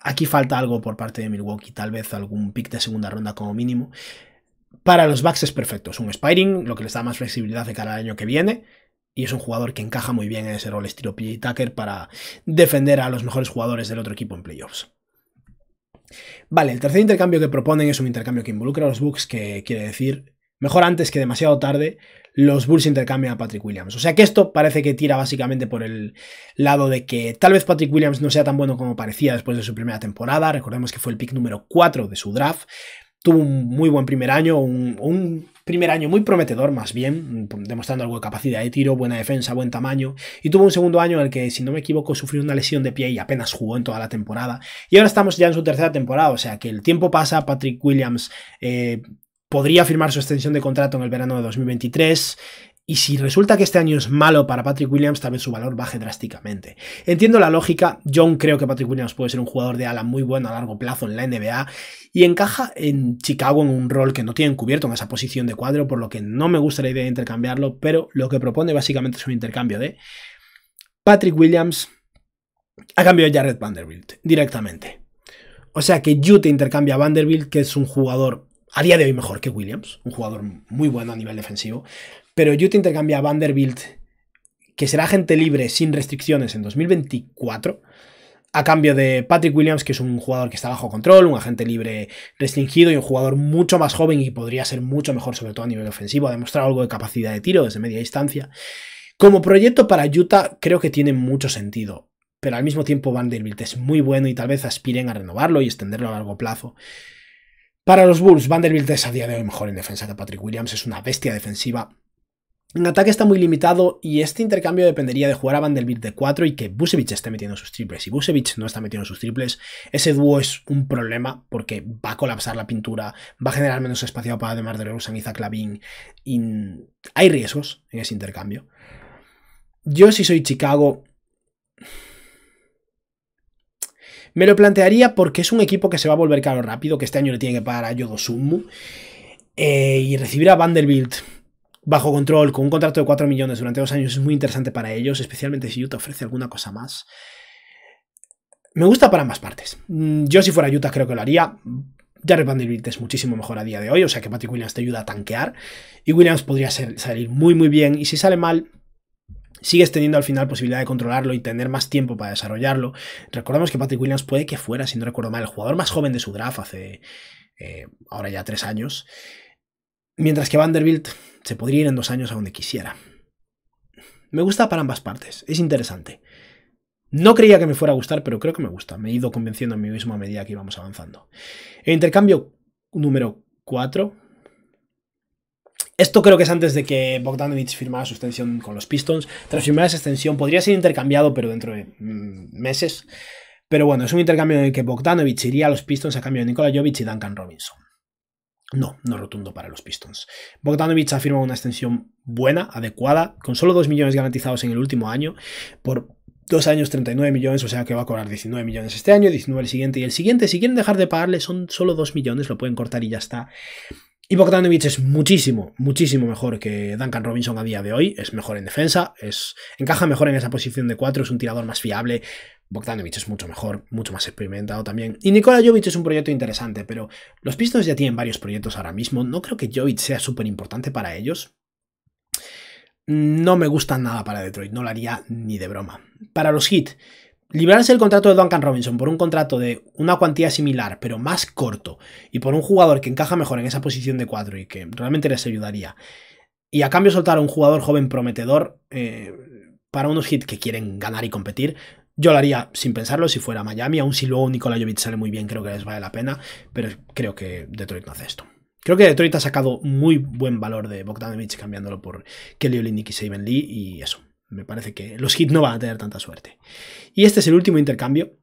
aquí falta algo por parte de Milwaukee, tal vez algún pick de segunda ronda como mínimo. Para los Bucks es perfecto, es un Spiring, lo que les da más flexibilidad de cara al año que viene. Y es un jugador que encaja muy bien en ese rol estilo PJ Tucker para defender a los mejores jugadores del otro equipo en playoffs. Vale, el tercer intercambio que proponen es un intercambio que involucra a los Bucks, que quiere decir, mejor antes que demasiado tarde, los Bulls intercambian a Patrick Williams. O sea que esto parece que tira básicamente por el lado de que tal vez Patrick Williams no sea tan bueno como parecía después de su primera temporada. Recordemos que fue el pick número 4 de su draft. Tuvo un muy buen primer año, un, un primer año muy prometedor, más bien, mm, demostrando algo de capacidad de tiro, buena defensa, buen tamaño, y tuvo un segundo año en el que, si no me equivoco, sufrió una lesión de pie y apenas jugó en toda la temporada. Y ahora estamos ya en su tercera temporada, o sea que el tiempo pasa, Patrick Williams... Eh, podría firmar su extensión de contrato en el verano de 2023. Y si resulta que este año es malo para Patrick Williams, tal vez su valor baje drásticamente. Entiendo la lógica, John creo que Patrick Williams puede ser un jugador de ala muy bueno a largo plazo en la NBA y encaja en Chicago en un rol que no tienen cubierto en esa posición de cuadro, por lo que no me gusta la idea de intercambiarlo, pero lo que propone básicamente es un intercambio de Patrick Williams a cambio de Jared Vanderbilt directamente. O sea que Jute intercambia a Vanderbilt, que es un jugador a día de hoy mejor que Williams, un jugador muy bueno a nivel defensivo, pero Utah intercambia a Vanderbilt, que será agente libre sin restricciones en 2024, a cambio de Patrick Williams, que es un jugador que está bajo control, un agente libre restringido y un jugador mucho más joven y podría ser mucho mejor, sobre todo a nivel ofensivo, ha demostrado algo de capacidad de tiro desde media distancia. Como proyecto para Utah creo que tiene mucho sentido, pero al mismo tiempo Vanderbilt es muy bueno y tal vez aspiren a renovarlo y extenderlo a largo plazo. Para los Bulls, Vanderbilt es a día de hoy mejor en defensa que Patrick Williams, es una bestia defensiva un ataque está muy limitado y este intercambio dependería de jugar a Vanderbilt de 4 y que Busevich esté metiendo sus triples. Si Busevich no está metiendo sus triples, ese dúo es un problema porque va a colapsar la pintura, va a generar menos espacio para Demar de Rosen y Clavín. Y hay riesgos en ese intercambio. Yo si soy Chicago... Me lo plantearía porque es un equipo que se va a volver caro rápido, que este año le tiene que pagar a Yodo Sumu. Eh, y recibir a Vanderbilt bajo control, con un contrato de 4 millones durante dos años, es muy interesante para ellos, especialmente si Utah ofrece alguna cosa más. Me gusta para ambas partes. Mm, yo si fuera Utah creo que lo haría. Jared Vanderbilt es muchísimo mejor a día de hoy, o sea que Patrick Williams te ayuda a tanquear. Y Williams podría salir muy muy bien, y si sale mal, sigues teniendo al final posibilidad de controlarlo y tener más tiempo para desarrollarlo. Recordamos que Patrick Williams puede que fuera, si no recuerdo mal, el jugador más joven de su draft hace eh, ahora ya tres años. Mientras que Vanderbilt se podría ir en dos años a donde quisiera. Me gusta para ambas partes, es interesante. No creía que me fuera a gustar, pero creo que me gusta. Me he ido convenciendo a mí mismo a medida que íbamos avanzando. El intercambio número 4. Esto creo que es antes de que Bogdanovich firmara su extensión con los Pistons. Tras firmar esa extensión, podría ser intercambiado, pero dentro de mm, meses. Pero bueno, es un intercambio en el que Bogdanovich iría a los Pistons a cambio de Nikola Jovic y Duncan Robinson. No, no rotundo para los Pistons. Bogdanovich afirma una extensión buena, adecuada, con solo 2 millones garantizados en el último año, por 2 años 39 millones, o sea que va a cobrar 19 millones este año, 19 el siguiente y el siguiente. Si quieren dejar de pagarle son solo 2 millones, lo pueden cortar y ya está. Y Bogdanovich es muchísimo, muchísimo mejor que Duncan Robinson a día de hoy. Es mejor en defensa, es, encaja mejor en esa posición de 4, es un tirador más fiable, Bogdanovich es mucho mejor, mucho más experimentado también. Y Nikola Jovic es un proyecto interesante, pero los Pistons ya tienen varios proyectos ahora mismo. No creo que Jovic sea súper importante para ellos. No me gusta nada para Detroit, no lo haría ni de broma. Para los Heat, liberarse el contrato de Duncan Robinson por un contrato de una cuantía similar, pero más corto, y por un jugador que encaja mejor en esa posición de cuadro y que realmente les ayudaría, y a cambio soltar a un jugador joven prometedor eh, para unos Heat que quieren ganar y competir, yo lo haría sin pensarlo si fuera Miami, aun si luego Nikola Jovic sale muy bien, creo que les vale la pena, pero creo que Detroit no hace esto. Creo que Detroit ha sacado muy buen valor de Bogdanovich cambiándolo por Kelly Olynyk y Saben Lee y eso. Me parece que los Heat no van a tener tanta suerte. Y este es el último intercambio.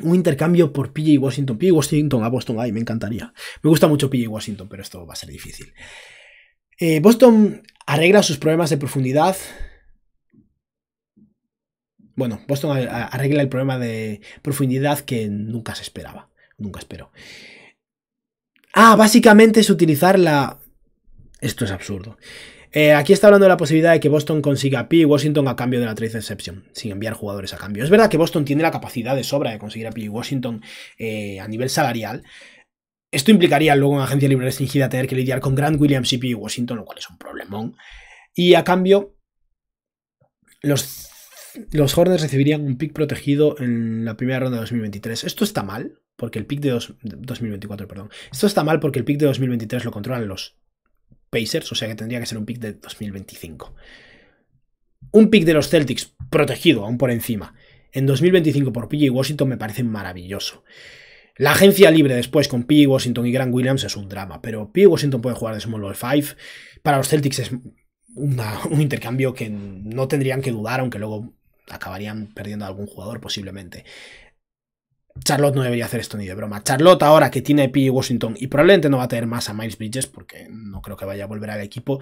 Un intercambio por PJ Washington. PJ Washington a Boston, ay, me encantaría. Me gusta mucho PJ Washington, pero esto va a ser difícil. Eh, Boston arregla sus problemas de profundidad bueno, Boston arregla el problema de profundidad que nunca se esperaba. Nunca espero. Ah, básicamente es utilizar la... Esto es absurdo. Eh, aquí está hablando de la posibilidad de que Boston consiga a P Washington a cambio de la trade exception, sin enviar jugadores a cambio. Es verdad que Boston tiene la capacidad de sobra de conseguir a P y Washington eh, a nivel salarial. Esto implicaría luego en agencia libre restringida tener que lidiar con Grant Williams y P Washington, lo cual es un problemón. Y a cambio, los los Hornets recibirían un pick protegido en la primera ronda de 2023. Esto está mal, porque el pick de 2024, perdón. Esto está mal porque el pick de 2023 lo controlan los Pacers, o sea que tendría que ser un pick de 2025. Un pick de los Celtics protegido aún por encima en 2025 por PJ Washington me parece maravilloso. La agencia libre después con PJ Washington y Grant Williams es un drama, pero PJ Washington puede jugar de Small Ball 5. Para los Celtics es un intercambio que no tendrían que dudar, aunque luego acabarían perdiendo a algún jugador posiblemente. Charlotte no debería hacer esto ni de broma. Charlotte ahora que tiene a P.J. Washington y probablemente no va a tener más a Miles Bridges porque no creo que vaya a volver al equipo,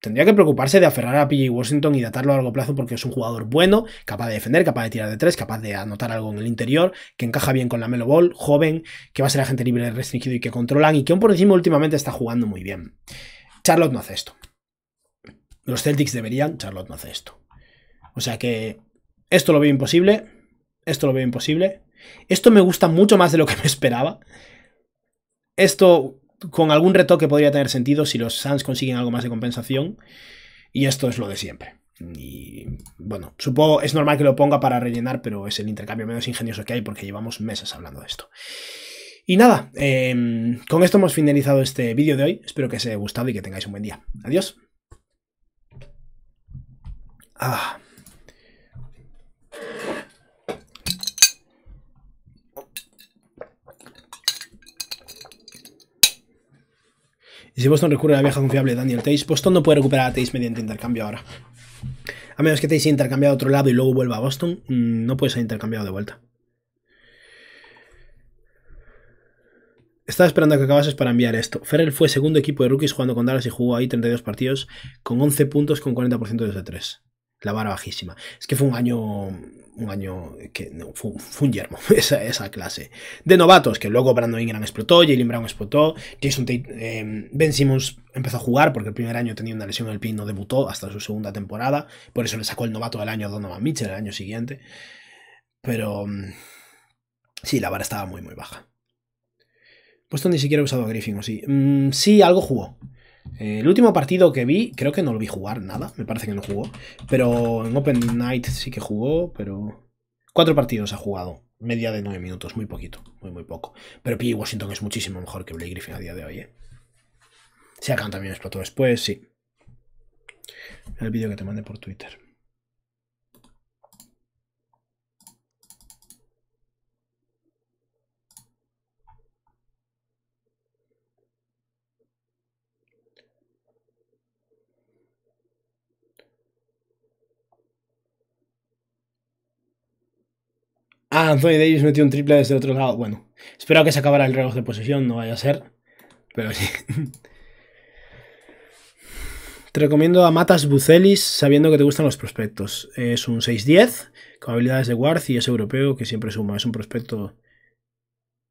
tendría que preocuparse de aferrar a PJ Washington y datarlo a largo plazo porque es un jugador bueno, capaz de defender, capaz de tirar de tres, capaz de anotar algo en el interior, que encaja bien con la Melo Ball, joven, que va a ser agente libre restringido y que controlan y que aún por encima últimamente está jugando muy bien. Charlotte no hace esto. Los Celtics deberían, Charlotte no hace esto. O sea que esto lo veo imposible. Esto lo veo imposible. Esto me gusta mucho más de lo que me esperaba. Esto con algún retoque podría tener sentido si los Suns consiguen algo más de compensación. Y esto es lo de siempre. Y bueno, supongo, es normal que lo ponga para rellenar, pero es el intercambio menos ingenioso que hay porque llevamos meses hablando de esto. Y nada, em, con esto hemos finalizado este vídeo de hoy. Espero que os haya gustado y que tengáis un buen día. Adiós. Ah. Y si Boston recurre a la vieja confiable Daniel Tays, Boston no puede recuperar a Tays mediante intercambio ahora. A menos que Tays sea intercambiado a otro lado y luego vuelva a Boston, mm, no puede ser intercambiado de vuelta. Estaba esperando a que acabases para enviar esto. Ferrell fue segundo equipo de rookies jugando con Dallas y jugó ahí 32 partidos con 11 puntos con 40% de 3. La vara bajísima. Es que fue un año un año que fue, un yermo esa, clase de novatos que luego Brandon Ingram explotó, Jalen Brown explotó, Jason em, Ben Simmons empezó a jugar porque el primer año tenía una lesión en el pie y no debutó hasta su segunda temporada, por eso le sacó el novato del año a Donovan Mitchell el año siguiente, pero em, sí, la vara estaba muy muy baja. Puesto pues ni siquiera he usado Griffin, o sí. Mm, sí, algo jugó. Eh, el último partido que vi, creo que no lo vi jugar nada, me parece que no jugó. Pero en Open Night sí que jugó, pero. Cuatro partidos ha jugado, media de nueve minutos, muy poquito, muy, muy poco. Pero P. Washington es muchísimo mejor que Blake Griffin a día de hoy, ¿eh? Si acá también explotó después, sí. El vídeo que te mandé por Twitter. Ah, Anthony Davis metió un triple desde el otro lado. Bueno, espero que se acabara el reloj de posesión, no vaya a ser. Pero sí. Te recomiendo a Matas Bucelis sabiendo que te gustan los prospectos. Es un 6-10 con habilidades de guard y es europeo que siempre suma. Es un prospecto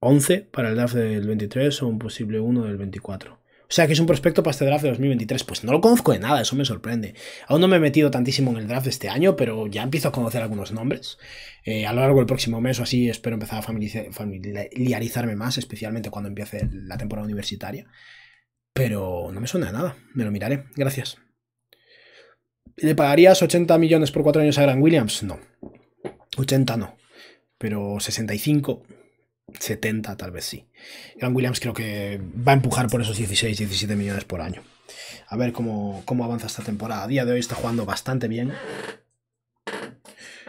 11 para el DAF del 23 o un posible 1 del 24. O sea, que es un prospecto para este draft de 2023. Pues no lo conozco de nada, eso me sorprende. Aún no me he metido tantísimo en el draft de este año, pero ya empiezo a conocer algunos nombres. Eh, a lo largo del próximo mes o así espero empezar a familiarizarme más, especialmente cuando empiece la temporada universitaria. Pero no me suena nada, me lo miraré. Gracias. ¿Le pagarías 80 millones por cuatro años a Gran Williams? No. 80 no. Pero 65 70 tal vez sí. Gran Williams creo que va a empujar por esos 16, 17 millones por año. A ver cómo, avanza esta temporada. A día de hoy está jugando bastante bien.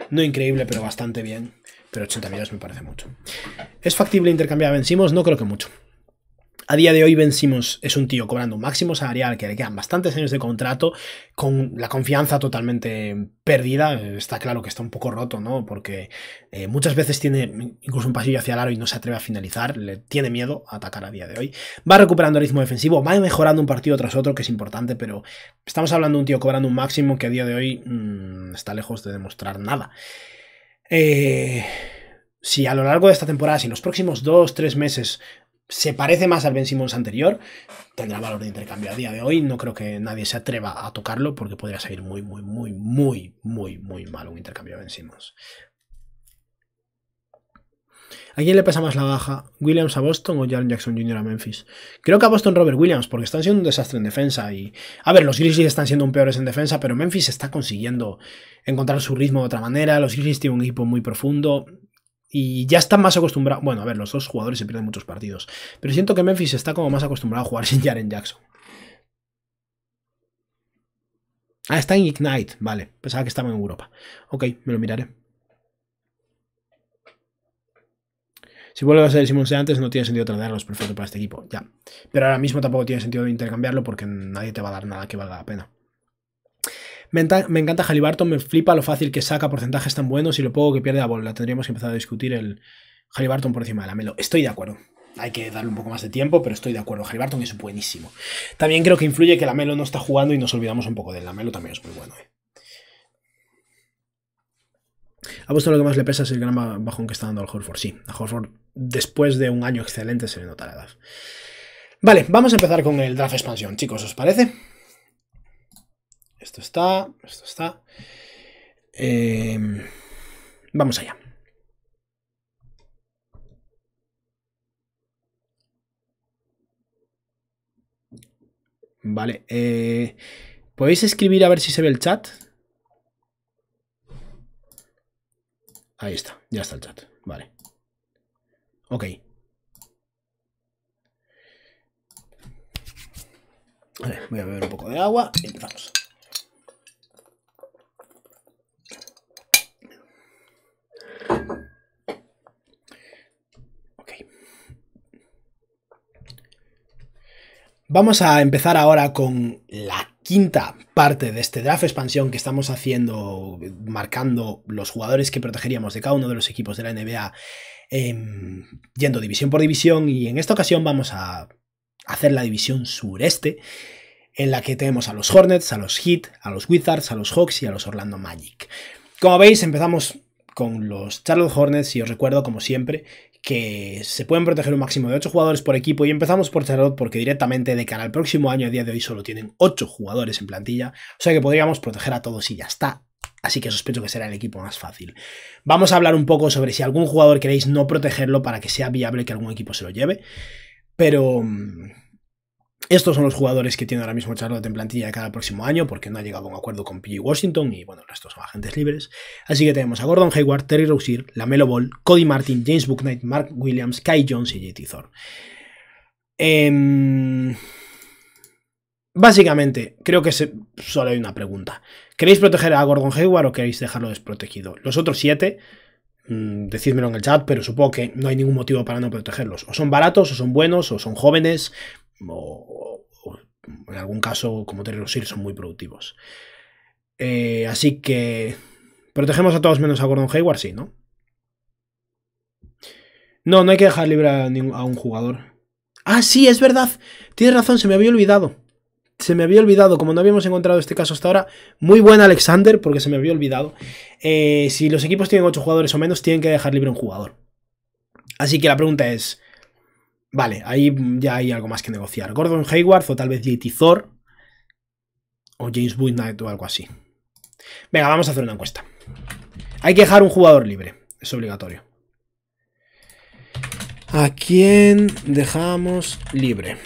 No increíble, pero bastante bien. Pero 80 millones me parece mucho. ¿Es factible intercambiar a Ben No creo que mucho. A día de hoy vencimos es un tío cobrando un máximo salarial que le quedan bastantes años de contrato, con la confianza totalmente perdida, está claro que está un poco roto, ¿no? Porque eh, muchas veces tiene incluso un pasillo hacia el aro y no se atreve a finalizar, le tiene miedo a atacar a día de hoy. Va recuperando el ritmo defensivo, va mejorando un partido tras otro, que es importante, pero estamos hablando de un tío cobrando un máximo que a día de hoy mm, está lejos de demostrar nada. Eh, si a lo largo de esta temporada, si en los próximos dos tres meses se parece más al Ben Simmons anterior, tendrá valor de intercambio a día de hoy, no creo que nadie se atreva a tocarlo porque podría salir muy, muy, muy, muy, muy, muy mal un intercambio de Ben Simmons. ¿A quién le pesa más la baja? ¿Williams a Boston o Jalen Jackson Jr. a Memphis? Creo que a Boston Robert Williams, porque están siendo un desastre en defensa. Y. A ver, los Grizzlies están siendo un peores en defensa, pero Memphis está consiguiendo encontrar su ritmo de otra manera. Los Grizzlies tienen un equipo muy profundo y ya está más acostumbrado, Bueno, a ver, los dos jugadores se pierden muchos partidos. Pero siento que Memphis está como más acostumbrado a jugar sin Jaren Jackson. Ah, está en Ignite. Vale, pensaba que estaba en Europa. Ok, me lo miraré. Si vuelve a ser Simon antes, no tiene sentido traerlos perfecto para este equipo. Ya. Pero ahora mismo tampoco tiene sentido intercambiarlo porque nadie te va a dar nada que valga la pena. Me, encanta Halliburton, me flipa lo fácil que saca, porcentajes tan buenos y lo poco que pierde a ah, bola. Tendríamos que empezar a discutir el Halliburton por encima de la Melo. Estoy de acuerdo. Hay que darle un poco más de tiempo, pero estoy de acuerdo. Halliburton es buenísimo. También creo que influye que la Melo no está jugando y nos olvidamos un poco de La Melo también es muy bueno. ¿eh? A lo que más le pesa es el gran bajón que está dando al Horford. Sí, a Horford después de un año excelente se le nota la edad. Vale, vamos a empezar con el draft expansión, chicos, ¿os parece? Esto está, esto está. Em, vamos allá. Vale. Eh, ¿Podéis escribir a ver si se ve el chat? Ahí está, ya está el chat. Vale. Ok. Vale, voy a beber un poco de agua y empezamos. Vamos a empezar ahora con la quinta parte de este draft expansión que estamos haciendo, marcando los jugadores que protegeríamos de cada uno de los equipos de la NBA, em, yendo división por división. Y en esta ocasión vamos a hacer la división sureste, en la que tenemos a los Hornets, a los Heat, a los Wizards, a los Hawks y a los Orlando Magic. Como veis, empezamos con los Charlotte Hornets y os recuerdo, como siempre, que se pueden proteger un máximo de 8 jugadores por equipo y empezamos por Charlotte porque directamente de cara al próximo año, a día de hoy, solo tienen 8 jugadores en plantilla, o sea que podríamos proteger a todos y ya está. Así que sospecho que será el equipo más fácil. Vamos a hablar un poco sobre si algún jugador queréis no protegerlo para que sea viable que algún equipo se lo lleve. Pero mm, estos son los jugadores que tiene ahora mismo Charlotte en plantilla cada próximo año, porque no ha llegado a un acuerdo con PG Washington y bueno, el resto son agentes libres. Así que tenemos a Gordon Hayward, Terry Rozier, Lamelo Ball, Cody Martin, James Booknight, Mark Williams, Kai Jones y JT Thor. Em, básicamente, creo que solo hay una pregunta. ¿Queréis proteger a Gordon Hayward o queréis dejarlo desprotegido? Los otros siete, mm, decídmelo en el chat, pero supongo que no hay ningún motivo para no protegerlos. O son baratos, o son buenos, o son jóvenes, o, en algún caso como Terry son muy productivos. Eh, así que protegemos a todos menos a Gordon Hayward, sí, ¿no? No, no hay que dejar libre a, un jugador. Ah, sí, es verdad. Tienes razón, se me había olvidado. Se me había olvidado, como no habíamos encontrado este caso hasta ahora. Muy buen Alexander, porque se me había olvidado. Eh, si los equipos tienen 8 jugadores o menos, tienen que dejar libre a un jugador. Así que la pregunta es, Vale, ahí ya hay algo más que negociar. Gordon Hayward o tal vez JT Thor o James Knight o algo así. Venga, vamos a hacer una encuesta. Hay que dejar un jugador libre. Es obligatorio. ¿A quién dejamos libre?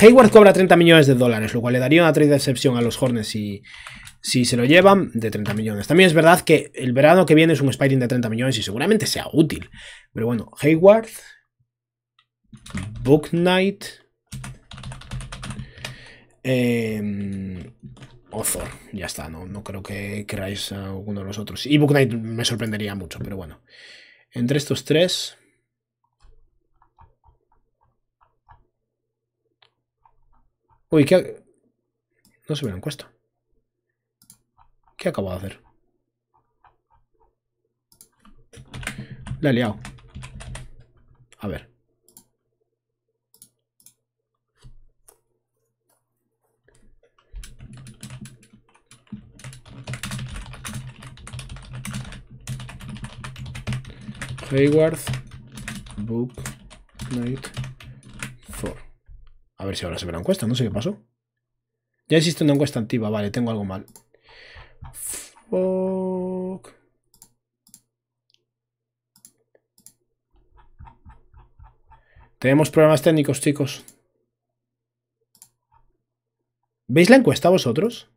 Hayward cobra 30 millones de dólares, lo cual le daría una trade de excepción a los Hornets si, se lo llevan de 30 millones. También es verdad que el verano que viene es un Spiding de 30 millones y seguramente sea útil. Pero bueno, Hayward Book Knight. Eh, em, ya está, no, no creo que queráis alguno de los otros. Y Book Knight me sorprendería mucho, pero bueno. Entre estos tres. Uy, ¿qué No se me puesto. ¿Qué acabo de hacer? La he liado. A ver. Hayward Book Night 4. A ver si ahora se ve la encuesta, no sé qué pasó. Ya existe una encuesta antigua, vale, tengo algo mal. Fuck. Tenemos problemas técnicos, chicos. ¿Veis la encuesta vosotros?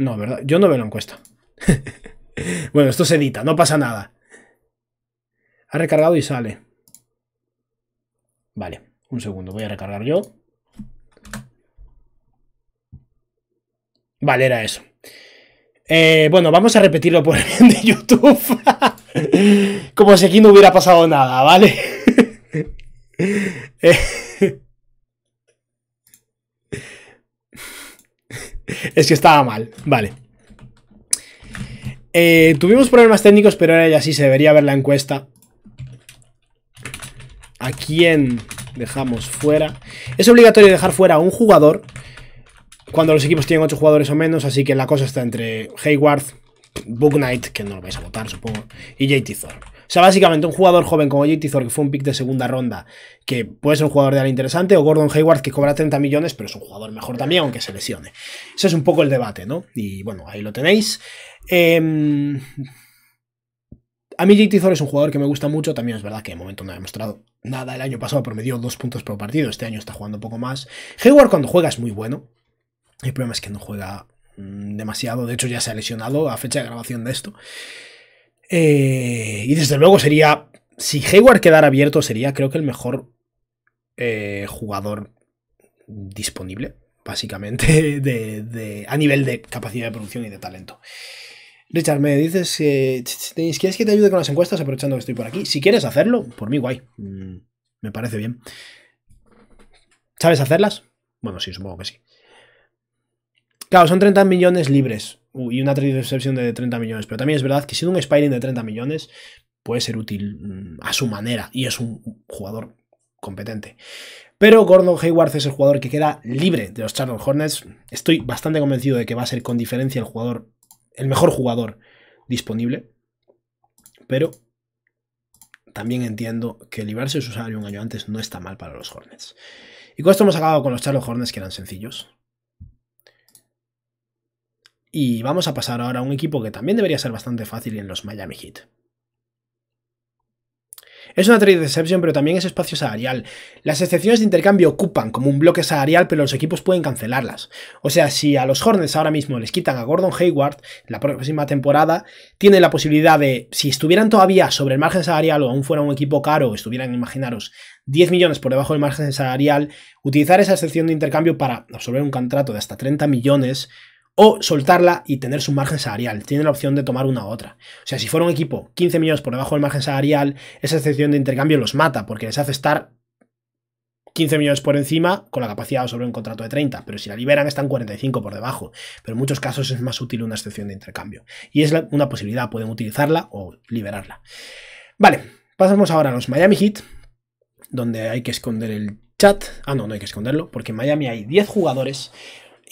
No, ¿verdad? Yo no veo la encuesta. bueno, esto se edita, no pasa nada. Ha recargado y sale. Vale, un segundo, voy a recargar yo. Vale, era eso. Eh, bueno, vamos a repetirlo por el de YouTube. Como si aquí no hubiera pasado nada, ¿vale? Eh, es que estaba mal. Vale. Eh, tuvimos problemas técnicos, pero ahora ya sí se debería ver la encuesta. ¿A quién dejamos fuera? Es obligatorio dejar fuera a un jugador cuando los equipos tienen 8 jugadores o menos, así que la cosa está entre Hayward, Book Knight, que no lo vais a votar, supongo, y JT Thor. O sea, básicamente un jugador joven como JT que fue un pick de segunda ronda, que puede ser un jugador de interesante, o Gordon Hayward, que cobra 30 millones, pero es un jugador mejor también, aunque se lesione. Ese es un poco el debate, ¿no? Y bueno, ahí lo tenéis. Em, a mí JT es un jugador que me gusta mucho, también es verdad que de momento no ha demostrado nada el año pasado, promedió dos puntos por partido, este año está jugando un poco más. Hayward cuando juega es muy bueno, el problema es que no juega mm, demasiado, de hecho ya se ha lesionado a fecha de grabación de esto. Eh, y desde luego sería, si Hayward quedara abierto, sería creo que el mejor eh, jugador disponible, básicamente, de, a nivel de capacidad de producción y de talento. Richard, me dices que quieres que te ayude con las encuestas aprovechando que estoy por aquí. Si quieres hacerlo, por mí guay. Mm, me parece bien. ¿Sabes hacerlas? Bueno, sí, supongo que sí. Claro, son 30 millones libres y una trade de 30 millones. Pero también es verdad que siendo un Spiring de 30 millones puede ser útil mm, a su manera y es un jugador competente. Pero Gordon Hayward es el jugador que queda libre de los Charlotte Hornets. Estoy bastante convencido de que va a ser con diferencia el jugador, el mejor jugador disponible. Pero también entiendo que librarse de su salario un año antes no está mal para los Hornets. Y con esto hemos acabado con los Charlotte Hornets que eran sencillos. Y vamos a pasar ahora a un equipo que también debería ser bastante fácil en los Miami Heat. Es una trade excepción, pero también es espacio salarial. Las excepciones de intercambio ocupan como un bloque salarial, pero los equipos pueden cancelarlas. O sea, si a los Hornets ahora mismo les quitan a Gordon Hayward la próxima temporada, tienen la posibilidad de, si estuvieran todavía sobre el margen salarial o aún fuera un equipo caro, estuvieran, imaginaros, 10 millones por debajo del margen salarial, utilizar esa excepción de intercambio para absorber un contrato de hasta 30 millones o soltarla y tener su margen salarial. Tiene la opción de tomar una u otra. O sea, si fuera un equipo 15 millones por debajo del margen salarial, esa excepción de intercambio los mata porque les hace estar 15 millones por encima con la capacidad sobre un contrato de 30, pero si la liberan están 45 por debajo. Pero en muchos casos es más útil una excepción de intercambio. Y es una posibilidad, pueden utilizarla o liberarla. Vale, pasamos ahora a los Miami Heat, donde hay que esconder el chat. Ah, no, no hay que esconderlo, porque en Miami hay 10 jugadores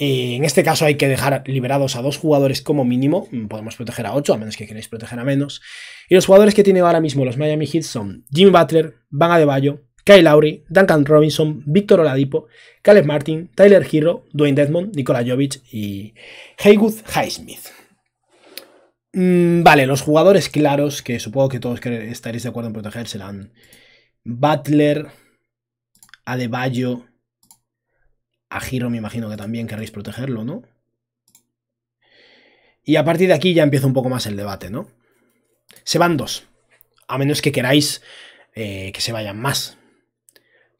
eh, en este caso hay que dejar liberados a dos jugadores como mínimo. Mm, podemos proteger a ocho, a menos que queráis proteger a menos. Y los jugadores que tienen ahora mismo los Miami Heat son Jimmy Butler, Van Adebayo, Kyle Lowry, Duncan Robinson, Víctor Oladipo, Caleb Martin, Tyler Hero, Dwayne Desmond, Nikola Jovic y Haywood Highsmith. Mm, vale, los jugadores claros, que supongo que todos estaréis de acuerdo en proteger, serán Butler, Adebayo, a Giro me imagino que también querréis protegerlo, ¿no? Y a partir de aquí ya empieza un poco más el debate, ¿no? Se van dos. A menos que queráis eh, que se vayan más.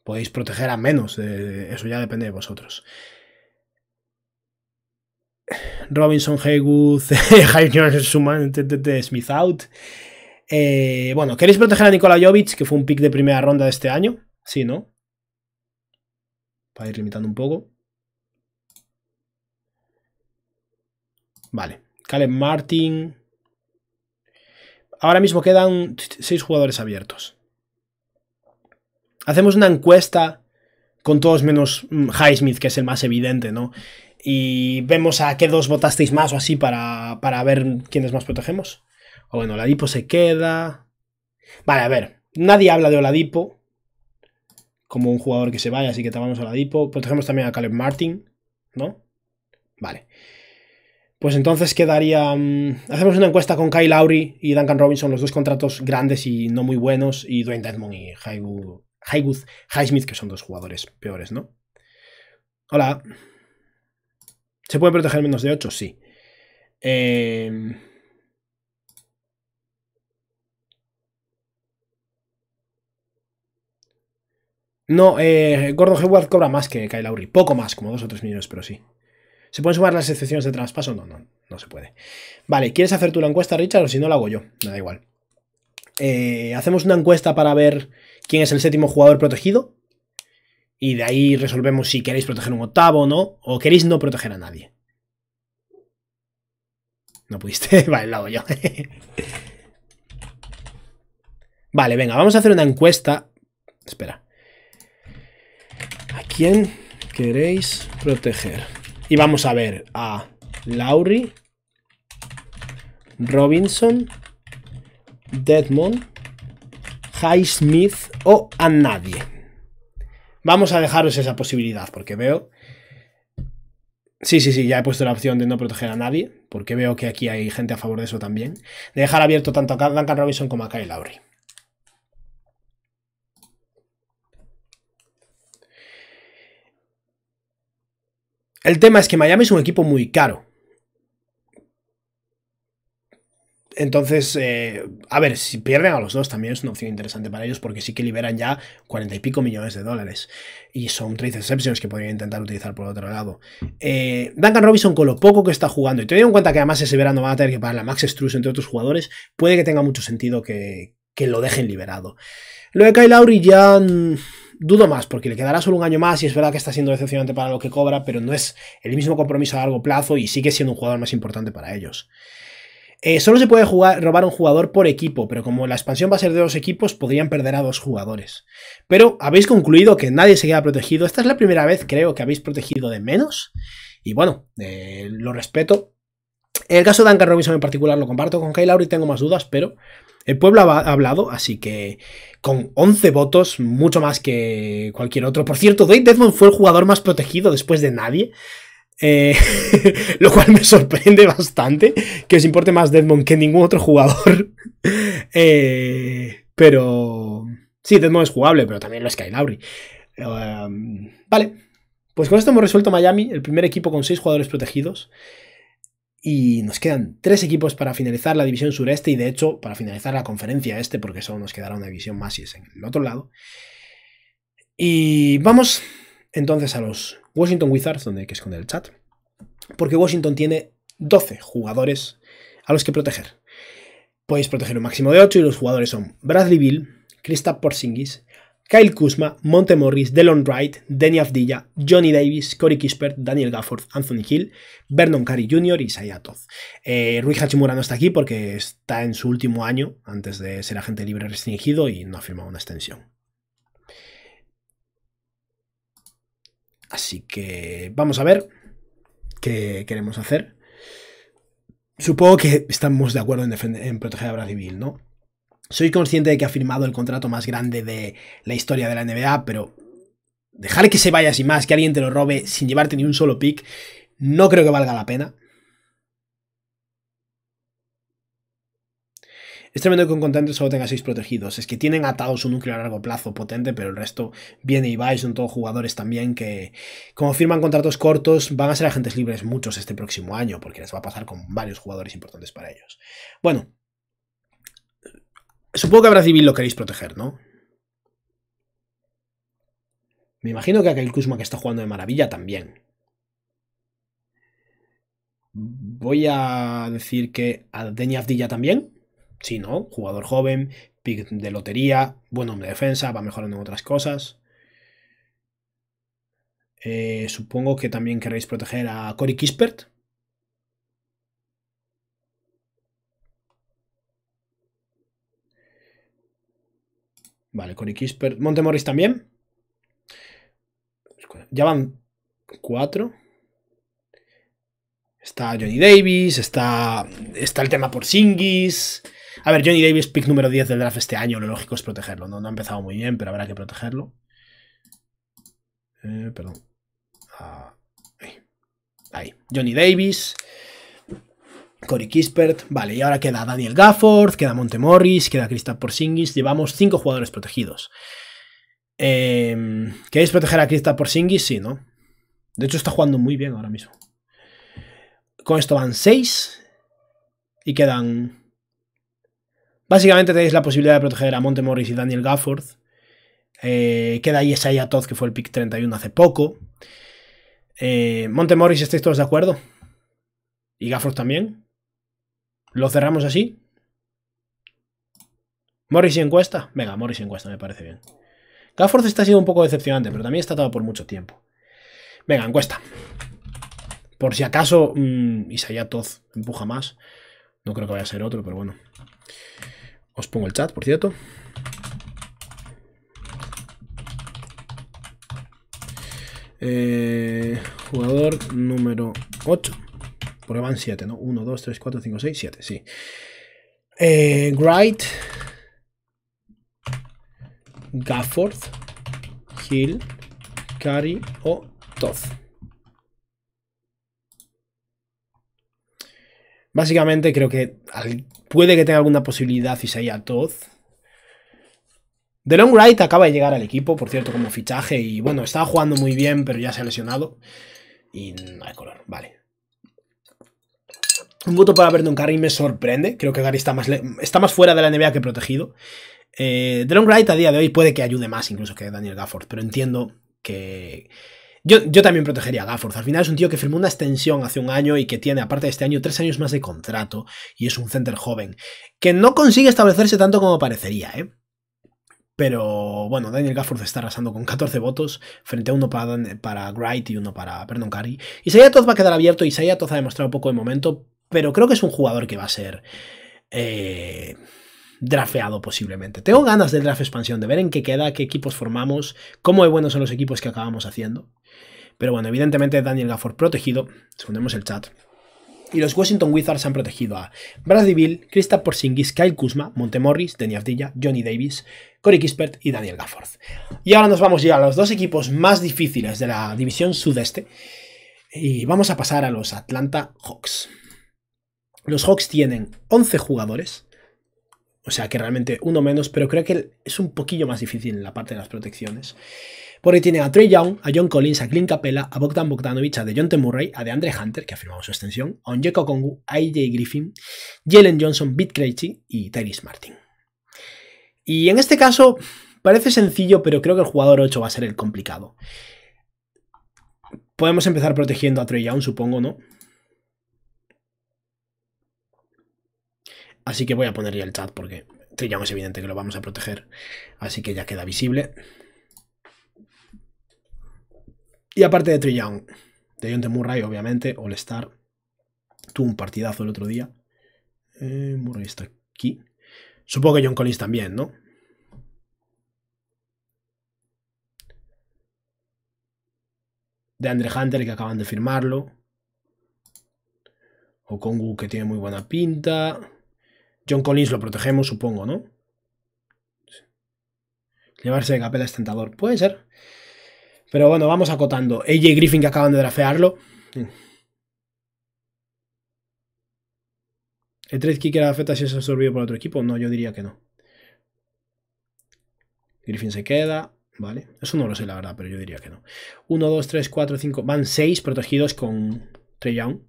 Podéis proteger a menos. Eh, eso ya depende de vosotros. Robinson, Haywood, Smith out. Eh, bueno, ¿queréis proteger a Nikola Jovic, que fue un pick de primera ronda de este año? Sí, ¿no? a ir limitando un poco. Vale, Caleb Martin. Ahora mismo quedan seis jugadores abiertos. Hacemos una encuesta con todos menos mm, Highsmith, que es el más evidente, ¿no? Y vemos a qué dos votasteis más o así para, para ver quiénes más protegemos. O bueno, Oladipo se queda. Vale, a ver. Nadie habla de Oladipo como un jugador que se vaya, así que vamos a la Dipo. Protegemos también a Caleb Martin, ¿no? Vale. Pues entonces quedaría. Mm, hacemos una encuesta con Kyle Lowry y Duncan Robinson, los dos contratos grandes y no muy buenos, y Dwayne Dedmon y Highwood Highsmith, que son dos jugadores peores, ¿no? Hola. ¿Se puede proteger menos de 8? Sí. Eh. No, eh, Gordon Hayward cobra más que Kyle Lowry. Poco más, como dos o 3 millones, pero sí. ¿Se pueden sumar las excepciones de traspaso? No, no, no se puede. Vale, ¿quieres hacer tú la encuesta, Richard? O si no, la hago yo. Me da igual. Eh, hacemos una encuesta para ver quién es el séptimo jugador protegido. Y de ahí resolvemos si queréis proteger un octavo o no. O queréis no proteger a nadie. No pudiste. Vale, la hago yo. vale, venga, vamos a hacer una encuesta. Espera. ¿A quién queréis proteger? Y vamos a ver a Lowry, Robinson, Deadmond, Smith o a nadie. Vamos a dejaros esa posibilidad porque veo... Sí, sí, sí, ya he puesto la opción de no proteger a nadie porque veo que aquí hay gente a favor de eso también. dejar abierto tanto a Duncan Robinson como a Kyle Lowry. El tema es que Miami es un equipo muy caro. Entonces, eh, a ver, si pierden a los dos también es una opción interesante para ellos porque sí que liberan ya cuarenta y pico millones de dólares. Y son tres excepciones que podrían intentar utilizar por otro lado. Eh, Duncan Robinson con lo poco que está jugando y teniendo en cuenta que además ese verano va a tener que pagar la Max Struz entre otros jugadores, puede que tenga mucho sentido que, lo dejen liberado. Lo de Kyle ya mm, Dudo más, porque le quedará solo un año más y es verdad que está siendo decepcionante para lo que cobra, pero no es el mismo compromiso a largo plazo y sigue siendo un jugador más importante para ellos. Eh, solo se puede robar un jugador por equipo, pero como la expansión va a ser de dos equipos, podrían perder a dos jugadores. Pero habéis concluido que nadie se queda protegido. Esta es la primera vez, creo, que habéis protegido de menos. Y bueno, eh, lo respeto. En el caso de Duncan Robinson en particular lo comparto con Kyle Lowry, tengo más dudas, pero el pueblo ha hablado, así que con 11 votos, mucho más que cualquier otro. Por cierto, Dwayne Desmond fue el jugador más protegido después de nadie. Eh, lo cual me sorprende bastante que os importe más Desmond que ningún otro jugador. Eh, pero sí, Desmond es jugable, pero también lo es Kyle em, vale, pues con esto hemos resuelto Miami, el primer equipo con 6 jugadores protegidos. Y nos quedan tres equipos para finalizar la división sureste y de hecho para finalizar la conferencia este, porque solo nos quedará una división más si es en el otro lado. Y vamos entonces a los Washington Wizards, donde hay que esconder el chat, porque Washington tiene 12 jugadores a los que proteger. Podéis proteger un máximo de 8 y los jugadores son Bradley Bill, Kristaps Porzingis, Kyle Kuzma, Monte Morris, Delon Wright, Denny Avdilla, Johnny Davis, Cory Kispert, Daniel Gafford, Anthony Hill, Vernon Curry Jr. y Sayatoz. Eh, Rui Hachimura no está aquí porque está en su último año antes de ser agente libre restringido y no ha firmado una extensión. Así que vamos a ver qué queremos hacer. Supongo que estamos de acuerdo en, proteger a Bradley Beal, ¿no? Soy consciente de que ha firmado el contrato más grande de la historia de la NBA, pero dejar que se vaya sin más, que alguien te lo robe sin llevarte ni un solo pick, no creo que valga la pena. Es tremendo que un contento solo tenga 6 protegidos. Es que tienen atados un núcleo a largo plazo potente, pero el resto viene y va y son todos jugadores también que, como firman contratos cortos, van a ser agentes libres muchos este próximo año, porque les va a pasar con varios jugadores importantes para ellos. Bueno, Supongo que habrá civil lo queréis proteger, ¿no? Me imagino que aquel Kuzma que está jugando de maravilla también. Voy a decir que a deñazdilla también. Sí, ¿no? Jugador joven, pick de lotería, buen hombre de defensa, va mejorando en otras cosas. Eh, supongo que también queréis proteger a Cory Kispert. Vale, Cory Kisper. Montemorris también. Pues ya van cuatro. Está Johnny Davis, está, está el tema por Singis. A ver, Johnny Davis, pick número 10 del draft este año, lo lógico es protegerlo. No, ha empezado muy bien, pero habrá que protegerlo. Eh, perdón. Ah, ahí. Johnny Davis. Cory Kispert, vale, y ahora queda Daniel Gafford, queda Montemorris, Morris, queda Kristaps Porzingis, llevamos cinco jugadores protegidos. Em, ¿Queréis proteger a Kristaps Porzingis? Sí, ¿no? De hecho está jugando muy bien ahora mismo. Con esto van seis y quedan... Básicamente tenéis la posibilidad de proteger a Montemorris y Daniel Gafford. Eh, queda Isaiah Todd, que fue el pick 31 hace poco. Montemorris eh, Monte ¿estáis todos de acuerdo? ¿Y Gafford también? ¿Lo cerramos así? ¿Morris y encuesta? Venga, Morris y encuesta, me parece bien. Gafford está sido un poco decepcionante, pero también está atado por mucho tiempo. Venga, encuesta. Por si acaso mmm, empuja más. No creo que vaya a ser otro, pero bueno. Os pongo el chat, por cierto. Eh, jugador número 8. Prueban van 7, ¿no? 1, 2, 3, 4, 5, 6, 7, sí. Eh, Wright, Gafford, Hill, Curry o Toth. Básicamente creo que puede que tenga alguna posibilidad se Isaiah Toth. Long Wright acaba de llegar al equipo, por cierto, como fichaje. Y bueno, estaba jugando muy bien, pero ya se ha lesionado. Y no hay color, vale. Un voto para Vernon Curry me sorprende. Creo que Gary está más, está más fuera de la NBA que protegido. Eh, Wright a día de hoy puede que ayude más incluso que Daniel Gafford, pero entiendo que... Yo, también protegería a Gafford. Al final es un tío que firmó una extensión hace un año y que tiene, aparte de este año, tres años más de contrato y es un center joven. Que no consigue establecerse tanto como parecería, ¿eh? Pero bueno, Daniel Gafford está arrasando con 14 votos, frente a uno para, para Wright y uno para Vernon Curry. Y Todd va a quedar abierto, y Todd ha demostrado poco de momento, pero creo que es un jugador que va a ser eh, drafeado posiblemente. Tengo ganas del draft expansión, de ver en qué queda, qué equipos formamos, cómo de buenos son los equipos que acabamos haciendo. Pero bueno, evidentemente Daniel Gafford protegido, escondemos el chat. Y los Washington Wizards han protegido a Bradley Bill, Kristaps Porzingis, Kyle Kuzma, Montemorris, Denny Ardilla, Johnny Davis, Corey Kispert y Daniel Gafford. Y ahora nos vamos ya a los dos equipos más difíciles de la división sudeste. Y vamos a pasar a los Atlanta Hawks. Los Hawks tienen 11 jugadores. O sea que realmente uno menos, pero creo que es un poquillo más difícil en la parte de las protecciones. Por ahí tiene a Trey Young, a John Collins, a Clint Capella, a Bogdan Bogdanovich, a DeJounte Murray, a DeAndre Hunter, que ha su extensión, a Onyeko Kongu, a AJ Griffin, Jalen Johnson, Bit Krejci y Tyrese Martin. Y en este caso parece sencillo, pero creo que el jugador 8 va a ser el complicado. Podemos empezar protegiendo a Trey Young, supongo, ¿no? Así que voy a poner ya el chat porque Trillón es evidente que lo vamos a proteger. Así que ya queda visible. Y aparte de Trillón, de John Murray, obviamente, All-Star. Tuvo un partidazo el otro día. Eh, Murray está aquí. Supongo que John Collins también, ¿no? De Andre Hunter, que acaban de firmarlo. O Kongu, que tiene muy buena pinta. John Collins lo protegemos, supongo, ¿no? Llevarse de capela es este tentador. Puede ser. Pero bueno, vamos acotando. AJ Griffin que acaban de drafearlo. Mm. ¿El trade que era afecta si es absorbido por otro equipo? No, yo diría que no. Griffin se queda. Vale. Eso no lo sé, la verdad, pero yo diría que no. 1, 2, 3, 4, 5. Van 6 protegidos con Trey Young.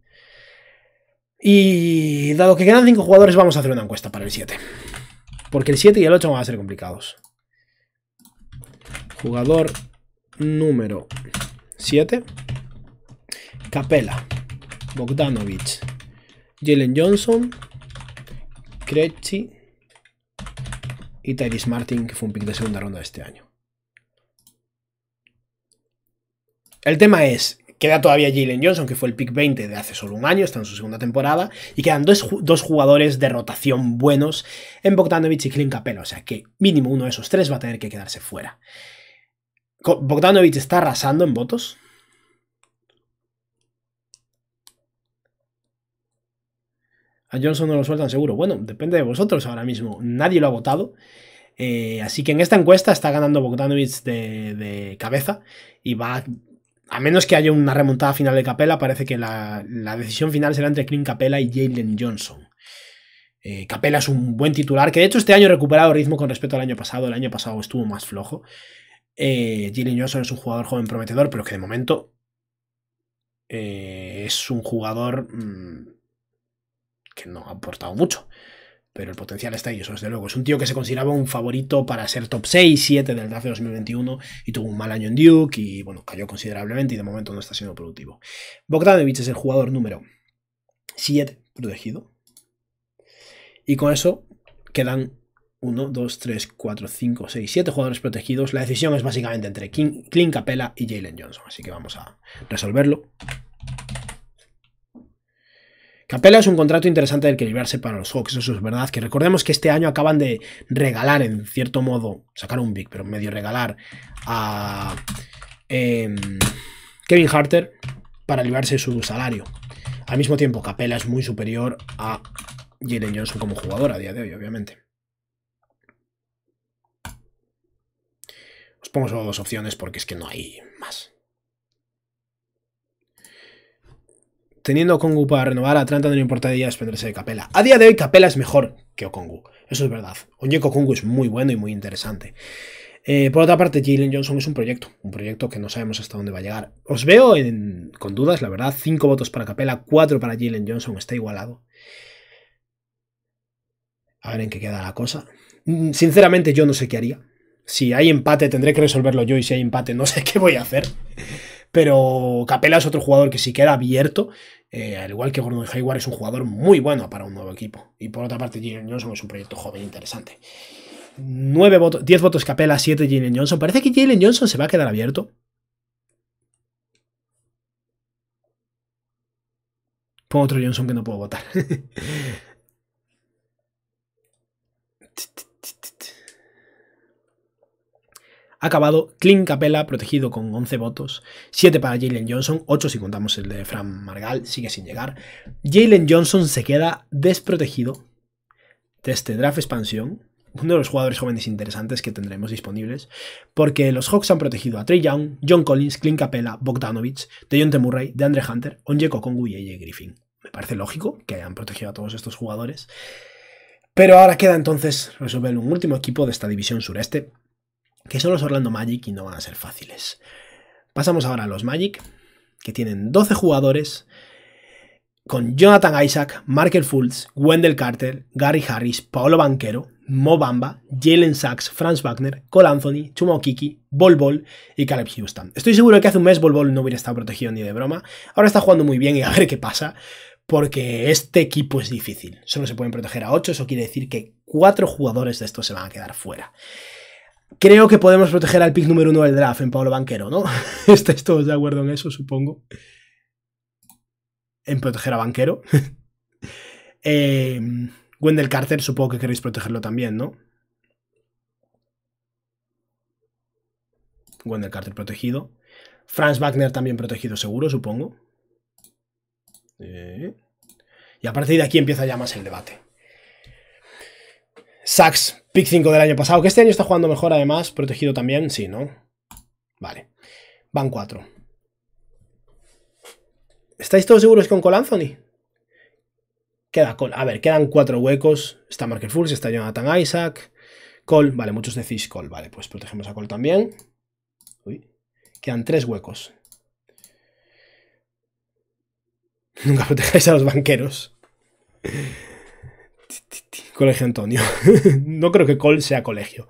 Y dado que quedan 5 jugadores, vamos a hacer una encuesta para el 7. Porque el 7 y el 8 van a ser complicados. Jugador número 7. Capela. Bogdanovich. Jalen Johnson. Krejci. Y Tyrese Martin, que fue un pick de segunda ronda de este año. El tema es, Queda todavía Jalen Johnson, que fue el pick 20 de hace solo un año, está en su segunda temporada, y quedan dos, jugadores de rotación buenos en Bogdanovich y Clint Capella, o sea que mínimo uno de esos tres va a tener que quedarse fuera. Bogdanovich está arrasando en votos. A Johnson no lo sueltan seguro. Bueno, depende de vosotros ahora mismo. Nadie lo ha votado. Eh, así que en esta encuesta está ganando Bogdanovich de, de, cabeza y va a menos que haya una remontada final de Capela, parece que la, decisión final será entre Clint Capela y Jalen Johnson. Capella eh, Capela es un buen titular, que de hecho este año ha recuperado ritmo con respecto al año pasado. El año pasado estuvo más flojo. Eh, Jalen Johnson es un jugador joven prometedor, pero que de momento eh, es un jugador mm, que no ha aportado mucho pero el potencial está ahí, eso desde luego. Es un tío que se consideraba un favorito para ser top 6, 7 del draft de 2021 y tuvo un mal año en Duke y bueno, cayó considerablemente y de momento no está siendo productivo. Bogdanovich es el jugador número 7 protegido. Y con eso quedan 1, 2, 3, 4, 5, 6, 7 jugadores protegidos. La decisión es básicamente entre Clint Capella y Jalen Johnson, así que vamos a resolverlo. Capella es un contrato interesante del que librarse para los Hawks, eso es verdad, que recordemos que este año acaban de regalar, en cierto modo, sacar un big, pero medio regalar a em, Kevin Harter para librarse su salario. Al mismo tiempo, Capela es muy superior a Jalen Johnson como jugador a día de hoy, obviamente. Os pongo solo dos opciones porque es que no hay más. teniendo a Okongu para renovar, a Atlanta no le importaría desprenderse de Capela. A día de hoy, Capela es mejor que Okongu. Eso es verdad. Oye Okongu es muy bueno y muy interesante. Eh, por otra parte, Jalen Johnson es un proyecto, un proyecto que no sabemos hasta dónde va a llegar. Os veo con dudas, la verdad. Cinco votos para Capela, cuatro para Jalen Johnson, está igualado. A ver en qué queda la cosa. Mm, sinceramente, yo no sé qué haría. Si hay empate, tendré que resolverlo yo. Y si hay empate, no sé qué voy a hacer pero Capela es otro jugador que sí queda abierto, eh, al igual que Gordon Hayward, es un jugador muy bueno para un nuevo equipo. Y por otra parte, Jalen Johnson es un proyecto joven interesante. 9 votos, 10 votos Capela, 7 Jalen Johnson. Parece que Jalen Johnson se va a quedar abierto. Pongo otro Johnson que no puedo votar. acabado Clint capela, protegido con 11 votos, 7 para Jalen Johnson, 8 si contamos el de Fran Margal, sigue sin llegar. Jalen Johnson se queda desprotegido de este draft expansión, uno de los jugadores jóvenes interesantes que tendremos disponibles, porque los Hawks han protegido a Trey Young, John Collins, Clint Capella, Bogdanovich, Dejounte Murray, DeAndre Hunter, Onyeko Kongu y AJ Griffin. Me parece lógico que hayan protegido a todos estos jugadores. Pero ahora queda entonces resolver un último equipo de esta división sureste, que son los Orlando Magic y no van a ser fáciles. Pasamos ahora a los Magic, que tienen 12 jugadores, con Jonathan Isaac, Markel Fultz, Wendell Carter, Gary Harris, Paolo Banquero, Mobamba, Bamba, Jalen Sachs, Franz Wagner, Cole Anthony, Chuma Kiki, Bol y Caleb Houston. Estoy seguro que hace un mes Bol Bol no hubiera estado protegido ni de broma. Ahora está jugando muy bien y a ver qué pasa, porque este equipo es difícil. Solo se pueden proteger a 8, eso quiere decir que 4 jugadores de estos se van a quedar fuera. Creo que podemos proteger al pick número uno del draft en Pablo Banquero, ¿no? Estáis todos de acuerdo en eso, supongo. En proteger a Banquero. Em, Wendell Carter, supongo que queréis protegerlo también, ¿no? Wendell Carter protegido. Franz Wagner también protegido, seguro, supongo. Eh. Y a partir de aquí empieza ya más el debate. Sachs, Pick 5 del año pasado, que este año está jugando mejor además, protegido también, sí, ¿no? Vale. Van 4. ¿Estáis todos seguros con Cole Anthony? Queda Cole. A ver, quedan 4 huecos. Está Marker está Jonathan Isaac. Cole, vale, muchos decís Cole. Vale, pues protegemos a Cole también. Uy. Quedan 3 huecos. Nunca protejáis a los banqueros. Colegio Antonio. no creo que Cole sea colegio.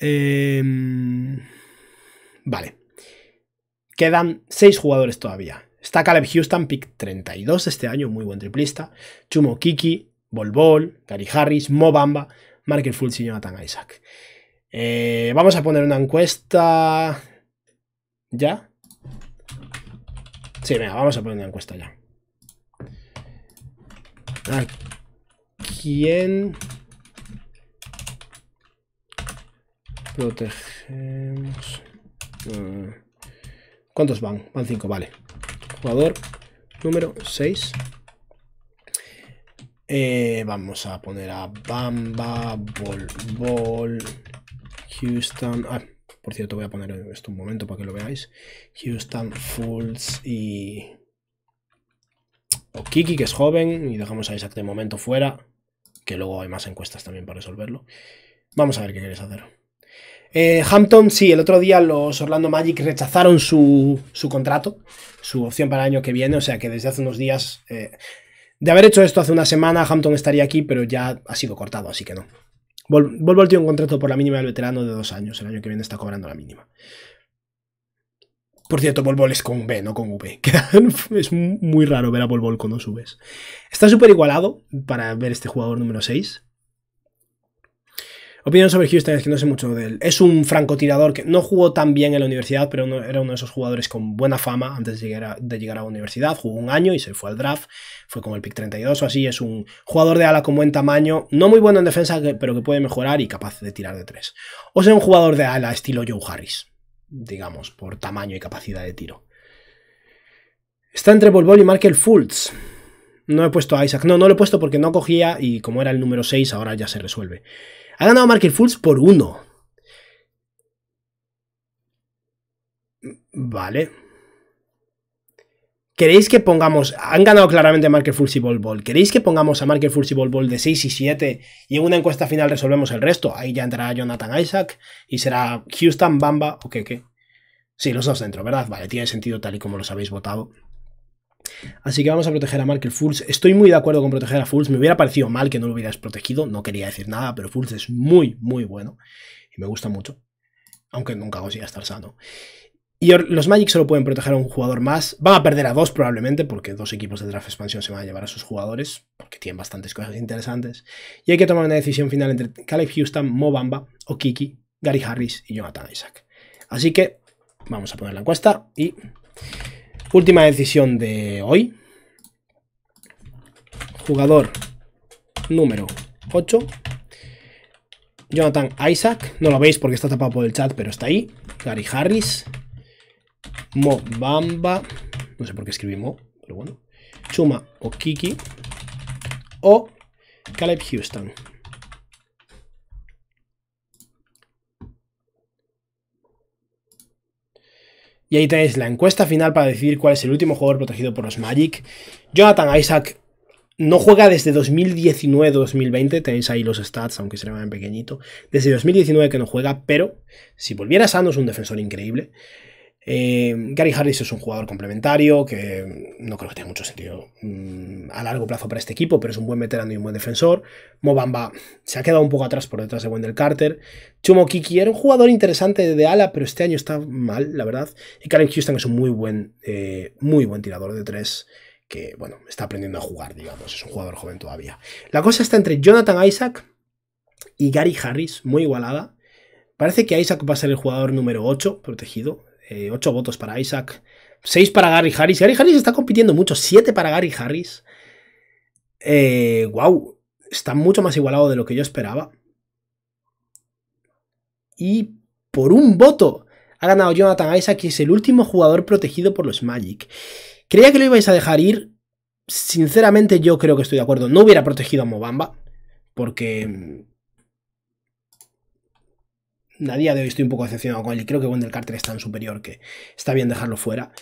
Em, vale. Quedan seis jugadores todavía. Está Caleb Houston, pick 32 este año, muy buen triplista. Chumo Kiki, Bol Bol, Gary Harris, Mobamba, Markel full y Jonathan Isaac. Eh, vamos a poner una encuesta. ¿Ya? Sí, vamos a poner una encuesta ya. Ah, quién protegemos. Mm. ¿Cuántos van? Van 5, vale. Jugador número 6. Eh, vamos a poner a Bamba, Bol, Houston. Ah, por cierto, voy a poner esto un momento para que lo veáis. Houston, Fools y. O Kiki, que es joven. Y dejamos a Isaac de momento fuera que luego hay más encuestas también para resolverlo. Vamos a ver qué quieres hacer. Eh, Hampton, sí, el otro día los Orlando Magic rechazaron su, contrato, su opción para el año que viene, o sea que desde hace unos días... Eh, de haber hecho esto hace una semana, Hampton estaría aquí, pero ya ha sido cortado, así que no. Vuelvo a tío un contrato por la mínima del veterano de dos años, el año que viene está cobrando la mínima. Por cierto, Volvol es con B, no con V. es muy raro ver a Volvol con dos Vs. Está súper igualado para ver este jugador número 6. Opinión sobre Houston es que no sé mucho de él. Es un francotirador que no jugó tan bien en la universidad, pero era uno de esos jugadores con buena fama antes de llegar, a, de llegar, a, la universidad. Jugó un año y se fue al draft. Fue con el pick 32 o así. Es un jugador de ala con buen tamaño, no muy bueno en defensa, pero que puede mejorar y capaz de tirar de tres. O sea, un jugador de ala estilo Joe Harris digamos, por tamaño y capacidad de tiro. Está entre Volvol y Markel Fultz. No he puesto a Isaac. No, no lo he puesto porque no cogía y como era el número 6, ahora ya se resuelve. Ha ganado Markel Fultz por 1. Vale. ¿Queréis que pongamos, han ganado claramente Marker Fulls y Ball ¿queréis que pongamos a Marker Fulls y Ball de 6 y 7 y en una encuesta final resolvemos el resto? Ahí ya entrará Jonathan Isaac y será Houston, Bamba o qué qué, Sí, los dos dentro, ¿verdad? Vale, tiene sentido tal y como los habéis votado. Así que vamos a proteger a Markel Fools. Estoy muy de acuerdo con proteger a Fools. Me hubiera parecido mal que no lo hubieras protegido. No quería decir nada, pero Fools es muy, muy bueno. Y me gusta mucho. Aunque nunca consiga estar sano. Y los Magic solo pueden proteger a un jugador más. Van a perder a dos probablemente, porque dos equipos de draft expansión se van a llevar a sus jugadores, porque tienen bastantes cosas interesantes. Y hay que tomar una decisión final entre Caleb Houston, Mobamba, Okiki, Gary Harris y Jonathan Isaac. Así que vamos a poner la encuesta y última decisión de hoy. Jugador número 8. Jonathan Isaac, no lo veis porque está tapado por el chat, pero está ahí. Gary Harris, Mobamba, no sé por qué escribí Mo, pero bueno, Chuma o Kiki o Caleb Houston. Y ahí tenéis la encuesta final para decidir cuál es el último jugador protegido por los Magic. Jonathan Isaac no juega desde 2019-2020, tenéis ahí los stats, aunque se le vean pequeñito. Desde 2019 que no juega, pero si volviera sano es un defensor increíble. Eh, Gary Harris es un jugador complementario que no creo que tenga mucho sentido mm, a largo plazo para este equipo, pero es un buen veterano y un buen defensor. Mobamba se ha quedado un poco atrás por detrás de Wendell Carter. Chumo Kiki era un jugador interesante de ala, pero este año está mal, la verdad. Y Karen Houston es un muy buen, eh, muy buen tirador de tres que, bueno, está aprendiendo a jugar, digamos. Es un jugador joven todavía. La cosa está entre Jonathan Isaac y Gary Harris, muy igualada. Parece que Isaac va a ser el jugador número 8 protegido 8 eh, votos para Isaac, 6 para Gary Harris. Gary Harris está compitiendo mucho, 7 para Gary Harris. Eh, ¡Guau! wow, está mucho más igualado de lo que yo esperaba. Y por un voto ha ganado Jonathan Isaac, que es el último jugador protegido por los Magic. Creía que lo ibais a dejar ir. Sinceramente, yo creo que estoy de acuerdo. No hubiera protegido a Mobamba, porque a día de hoy estoy un poco decepcionado con él y creo que Wendell Carter es tan superior que está bien dejarlo fuera.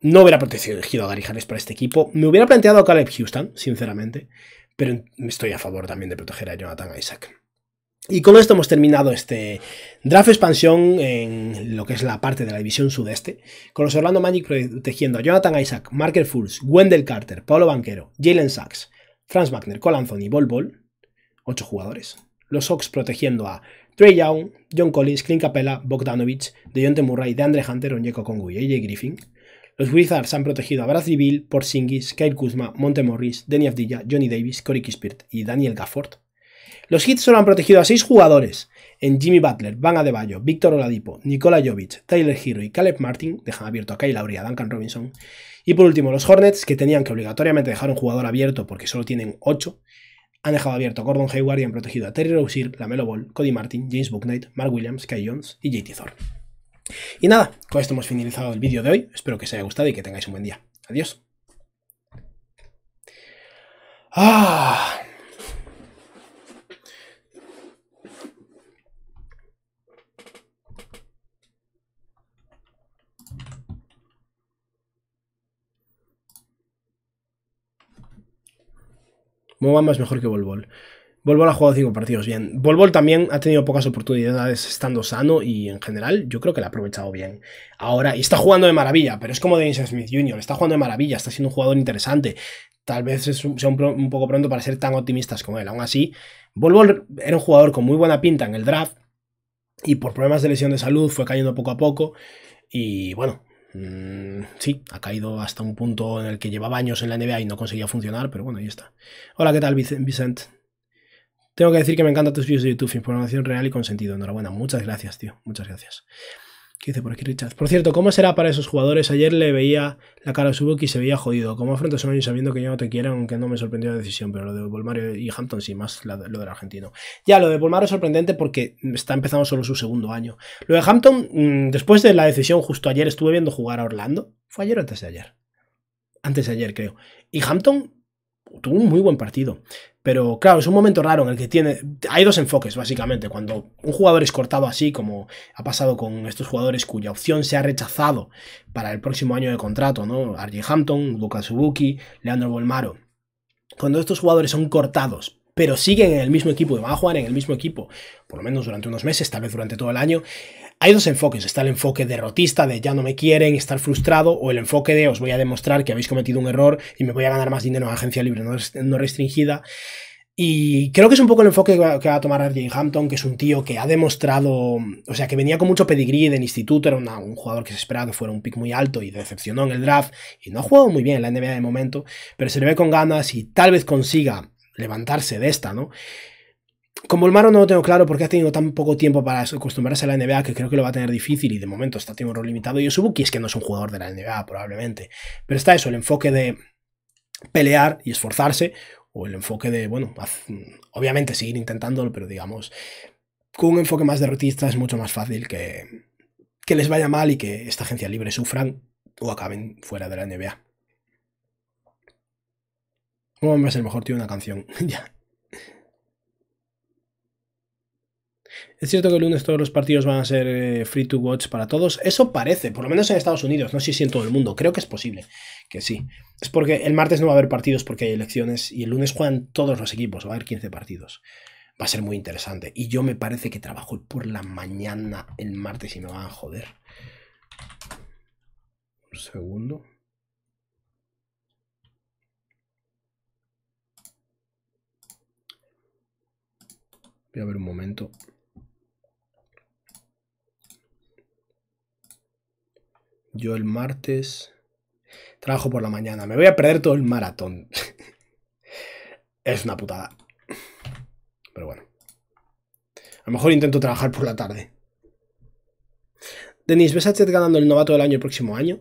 No hubiera protegido a Gary Harris para este equipo. Me hubiera planteado a Caleb Houston, sinceramente, pero estoy a favor también de proteger a Jonathan Isaac. Y con esto hemos terminado este draft expansión en lo que es la parte de la división sudeste, con los Orlando Magic protegiendo a Jonathan Isaac, Marker Fultz, Wendell Carter, Paolo Banquero, Jalen Sachs, Franz Wagner, Cole y Bol Bol, ocho jugadores. Los Hawks protegiendo a Trey Young, John Collins, Clint Capella, Bogdanovich, Deyonte Murray, DeAndre Hunter, Onyeko Kongu y AJ Griffin. Los Wizards han protegido a Bradley Bill, Porzingis, Kyle Kuzma, Monte Morris, Denny Avdilla, Johnny Davis, Cory Kispert y Daniel Gafford. Los Heat solo han protegido a seis jugadores, en Jimmy Butler, Van Adebayo, Víctor Oladipo, Nikola Jovic, Tyler Hero y Caleb Martin dejan abierto a Kyle Lowry, a Duncan Robinson. Y por último, los Hornets, que tenían que obligatoriamente dejar un jugador abierto porque solo tienen 8, han dejado abierto a Gordon Hayward y han protegido a Terry Rozier, Lamelo Ball, Cody Martin, James Booknight, Mark Williams, Kai Jones y JT Thor. Y nada, con esto hemos finalizado el vídeo de hoy. Espero que os haya gustado y que tengáis un buen día. Adiós. Ah. Mobamba es mejor que Volvol. Volvol ha jugado cinco partidos bien. Volvol también ha tenido pocas oportunidades estando sano y en general yo creo que lo ha aprovechado bien. Ahora, y está jugando de maravilla, pero es como Dennis Smith Jr., está jugando de maravilla, está siendo un jugador interesante. Tal vez sea un, poco pronto para ser tan optimistas como él. Aún así, Volvol era un jugador con muy buena pinta en el draft y por problemas de lesión de salud fue cayendo poco a poco. Y bueno, Mm, sí, ha caído hasta un punto en el que llevaba años en la NBA y no conseguía funcionar, pero bueno, ahí está. Hola, ¿qué tal, Vicent? Tengo que decir que me encantan tus vídeos de YouTube, información real y con sentido. Enhorabuena, muchas gracias, tío, muchas gracias. ¿Qué dice por aquí Richard? Por cierto, ¿cómo será para esos jugadores? Ayer le veía la cara a Suboki y se veía jodido. ¿Cómo afrontas un año sabiendo que yo no te quieren? Aunque no me sorprendió la decisión, pero lo de Bolmario y Hampton sí, más lo del argentino. Ya, lo de Bolmario es sorprendente porque está empezando solo su segundo año. Lo de Hampton, mm, después de la decisión justo ayer, estuve viendo jugar a Orlando. ¿Fue ayer o antes de ayer? Antes de ayer, creo. Y Hampton tuvo un muy buen partido. Pero claro, es un momento raro en el que tiene. Hay dos enfoques, básicamente. Cuando un jugador es cortado así, como ha pasado con estos jugadores cuya opción se ha rechazado para el próximo año de contrato, ¿no? Arjen Hampton, Lucas Subuki, Leandro Bolmaro. Cuando estos jugadores son cortados pero siguen en el mismo equipo y van a jugar en el mismo equipo, por lo menos durante unos meses, tal vez durante todo el año, hay dos enfoques, está el enfoque derrotista de ya no me quieren, estar frustrado, o el enfoque de os voy a demostrar que habéis cometido un error y me voy a ganar más dinero en agencia libre no restringida. Y creo que es un poco el enfoque que va a tomar RJ Hampton, que es un tío que ha demostrado, o sea, que venía con mucho pedigrí del instituto, era un jugador que se esperaba que fuera un pick muy alto y decepcionó en el draft y no ha jugado muy bien en la NBA de momento, pero se le ve con ganas y tal vez consiga levantarse de esta, ¿no? el Maro no lo tengo claro porque ha tenido tan poco tiempo para acostumbrarse a la NBA que creo que lo va a tener difícil y de momento está rol limitado. Y Osubuki es que no es un jugador de la NBA probablemente. Pero está eso, el enfoque de pelear y esforzarse o el enfoque de, bueno, obviamente seguir intentándolo, pero digamos, con un enfoque más derrotista es mucho más fácil que, que les vaya mal y que esta agencia libre sufran o acaben fuera de la NBA. ¿Cómo es el mejor tío una canción? ya. Es cierto que el lunes todos los partidos van a ser eh, free to watch para todos. Eso parece, por lo menos en Estados Unidos. No sé si en todo el mundo. Creo que es posible que sí. Es porque el martes no va a haber partidos porque hay elecciones y el lunes juegan todos los equipos. Va a haber 15 partidos. Va a ser muy interesante. Y yo me parece que trabajo por la mañana el martes y me van a joder. Un segundo. Voy a ver un momento. Yo el martes trabajo por la mañana. Me voy a perder todo el maratón. es una putada. Pero bueno. A lo mejor intento trabajar por la tarde. Denis, ¿ves a Chet ganando el novato del año próximo año?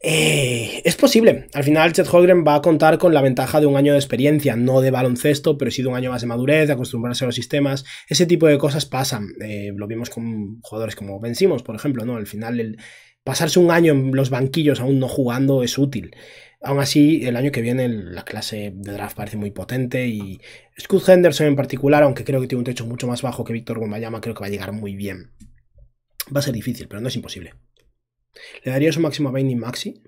Eh, es posible. Al final, Chet Holgren va a contar con la ventaja de un año de experiencia, no de baloncesto, pero sí de un año más de madurez, de acostumbrarse a los sistemas. Ese tipo de cosas pasan. Eh, lo vimos con jugadores como Vencimos, por ejemplo, ¿no? Al final, el, pasarse un año en los banquillos aún no jugando es útil. Aún así, el año que viene la clase de draft parece muy potente y Scott Henderson en particular, aunque creo que tiene un techo mucho más bajo que Víctor Gumbayama, creo que va a llegar muy bien. Va a ser difícil, pero no es imposible. ¿Le daría su máximo a Bain y Maxi?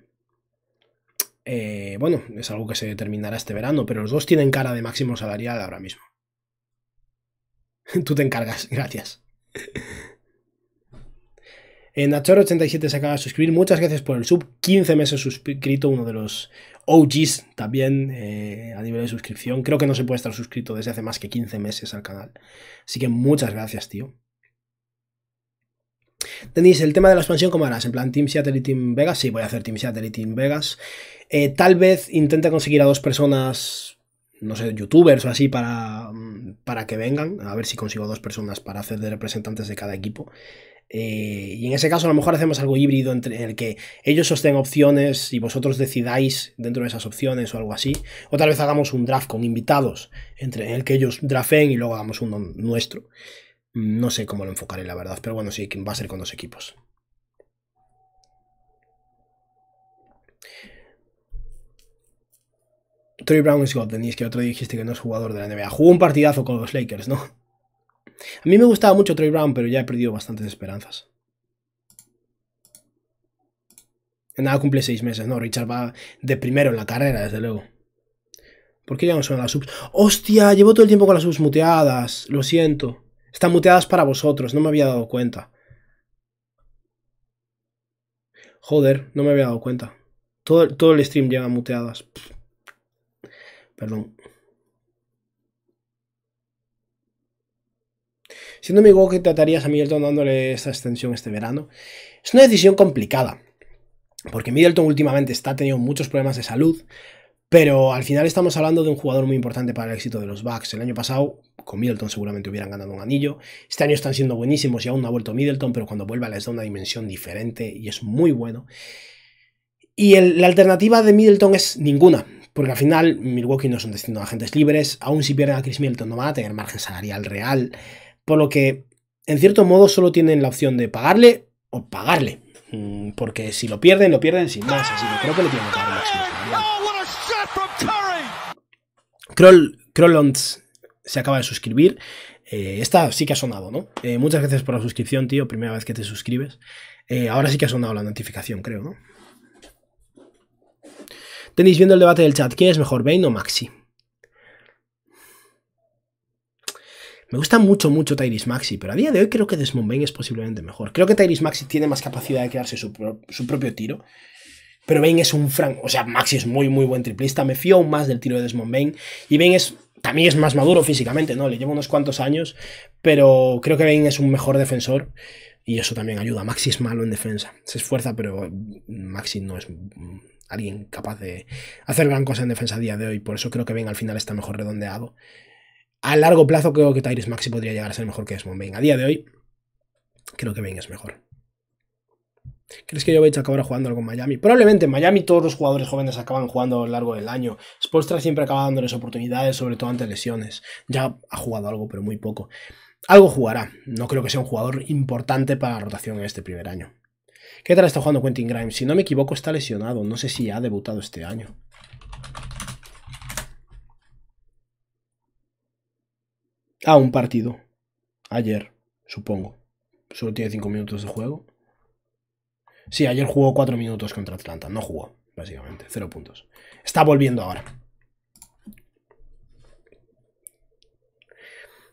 Eh, bueno, es algo que se determinará este verano, pero los dos tienen cara de máximo salarial ahora mismo. Tú te encargas, gracias. En Nachor87 se acaba de suscribir. Muchas gracias por el sub. 15 meses suscrito, uno de los OGs también eh, a nivel de suscripción. Creo que no se puede estar suscrito desde hace más que 15 meses al canal. Así que muchas gracias, tío. Tenéis el tema de la expansión, ¿cómo harás? ¿En plan Team Seattle y Team Vegas? Sí, voy a hacer Team Seattle y Team Vegas. Eh, tal vez intente conseguir a dos personas no sé, youtubers o así para, mm, para que vengan, a ver si consigo dos personas para hacer de representantes de cada equipo. Eh, y en ese caso a lo mejor hacemos algo híbrido entre, el que ellos os opciones y vosotros decidáis dentro de esas opciones o algo así. O tal vez hagamos un draft con invitados, entre, el que ellos draften y luego hagamos uno nuestro. No sé cómo lo enfocaré, la verdad, pero bueno, sí, va a ser con dos equipos. Troy Brown es Golden, y que otro dijiste que no es jugador de la NBA. Jugó un partidazo con los Lakers, ¿no? A mí me gustaba mucho Troy Brown, pero ya he perdido bastantes esperanzas. Nada, cumple seis meses, ¿no? Richard va de primero en la carrera, desde luego. ¿Por qué ya no son las subs? ¡Hostia! Llevo todo el tiempo con las subs muteadas. Lo siento. Están muteadas para vosotros, no me había dado cuenta. Joder, no me había dado cuenta. Todo, todo el stream lleva muteadas. Perdón. Siendo Milwaukee que tratarías a Middleton dándole esta extensión este verano. Es una decisión complicada, porque Middleton últimamente está teniendo muchos problemas de salud, pero al final estamos hablando de un jugador muy importante para el éxito de los Bucks. El año pasado, con Middleton seguramente hubieran ganado un anillo. Este año están siendo buenísimos y aún no ha vuelto Middleton, pero cuando vuelva les da una dimensión diferente y es muy bueno. Y la alternativa de Middleton es ninguna, porque al final Milwaukee no son un destino de agentes libres. Aún si pierden a Chris Middleton no van a tener margen salarial real por lo que en cierto modo solo tienen la opción de pagarle o pagarle. Mm, porque si lo pierden, lo pierden sin más. Así que creo que le tienen que pagar máximo. Oh, Kroll, se acaba de suscribir. Eh, esta sí que ha sonado, ¿no? Eh, muchas gracias por la suscripción, tío. Primera vez que te suscribes. Eh, ahora sí que ha sonado la notificación, creo, ¿no? Tenéis viendo el debate del chat. ¿Quién es mejor, Bane o Maxi? Me gusta mucho, mucho Tyrese Maxi, pero a día de hoy creo que Desmond Bain es posiblemente mejor. Creo que Tyrese Maxi tiene más capacidad de quedarse su, propio tiro. Pero Bain es un franc... O sea, Maxi es muy, muy buen triplista. Me fío aún más del tiro de Desmond Bain. Y Bain es también es más maduro físicamente, ¿no? Le lleva unos cuantos años, pero creo que Bain es un mejor defensor y eso también ayuda. Maxi es malo en defensa, se esfuerza, pero Maxi no es alguien capaz de hacer gran cosa en defensa a día de hoy, por eso creo que Bain al final está mejor redondeado a largo plazo creo que Tyrese Maxi podría llegar a ser mejor que Desmond Bain. A día de hoy, creo que Bain es mejor. ¿Crees que a acabará jugando algo en Miami? Probablemente en Miami todos los jugadores jóvenes acaban jugando a lo largo del año. Spolstra siempre acaba dándoles oportunidades, sobre todo ante lesiones. Ya ha jugado algo, pero muy poco. Algo jugará. No creo que sea un jugador importante para la rotación en este primer año. ¿Qué tal está jugando Quentin Grimes? Si no me equivoco, está lesionado. No sé si ha debutado este año. Ah, un partido. Ayer, supongo. Solo tiene 5 minutos de juego. Sí, ayer jugó 4 minutos contra Atlanta. No jugó, básicamente. Cero puntos. Está volviendo ahora.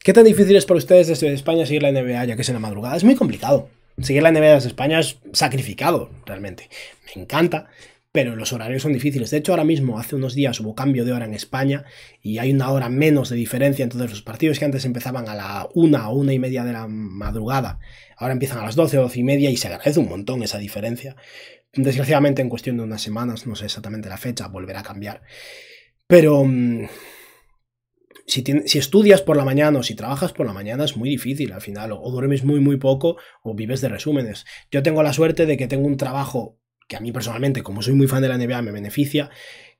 ¿Qué tan difícil es para ustedes desde España seguir la NBA ya que es en la madrugada? Es muy complicado. Seguir la NBA desde España es sacrificado, realmente. Me encanta, pero los horarios son difíciles. De hecho, ahora mismo, hace unos días hubo cambio de hora en España y hay una hora menos de diferencia. entre los partidos que antes empezaban a la una o una y media de la madrugada, ahora empiezan a las doce o doce y media y se agradece un montón esa diferencia. Desgraciadamente, en cuestión de unas semanas, no sé exactamente la fecha, volverá a cambiar. Pero. Mm, si, estudias por la mañana o si trabajas por la mañana es muy difícil al final, o, o, duermes muy muy poco o vives de resúmenes. Yo tengo la suerte de que tengo un trabajo que a mí personalmente, como soy muy fan de la NBA, me beneficia,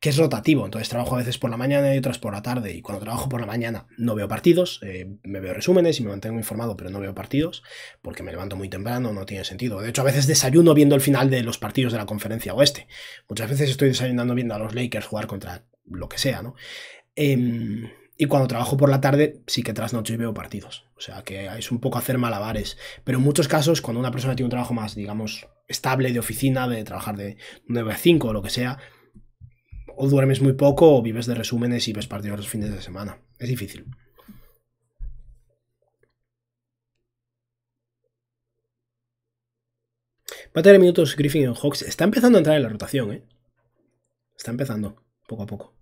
que es rotativo. Entonces trabajo a veces por la mañana y otras por la tarde. Y cuando trabajo por la mañana no veo partidos, eh, me veo resúmenes y me mantengo informado, pero no veo partidos porque me levanto muy temprano, no tiene sentido. De hecho, a veces desayuno viendo el final de los partidos de la conferencia oeste. Muchas veces estoy desayunando viendo a los Lakers jugar contra lo que sea, ¿no? Em, y cuando trabajo por la tarde, sí que trasnocho y veo partidos. O sea que es un poco hacer malabares. Pero en muchos casos, cuando una persona tiene un trabajo más, digamos, estable, de oficina, de trabajar de 9 a 5 o lo que sea, o duermes muy poco o vives de resúmenes y ves partidos los fines de semana. Es difícil. Va tener minutos Griffin y Hawks. Está empezando a entrar en la rotación, ¿eh? Está empezando, poco a poco.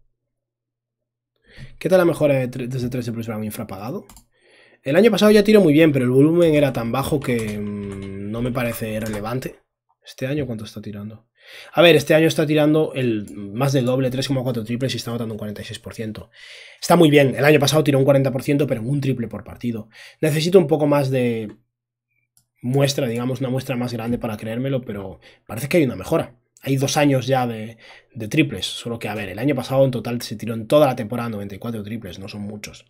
¿Qué tal la mejora desde 13 Plus para un infrapagado? El año pasado ya tiró muy bien, pero el volumen era tan bajo que mm, no me parece relevante. ¿Este año cuánto está tirando? A ver, este año está tirando el más del doble, 3,4 triples y está notando un 46%. Está muy bien, el año pasado tiró un 40%, pero un triple por partido. Necesito un poco más de muestra, digamos, una muestra más grande para creérmelo, pero parece que hay una mejora hay dos años ya de, triples, solo que, a ver, el año pasado en total se tiró en toda la temporada 94 triples, no son muchos.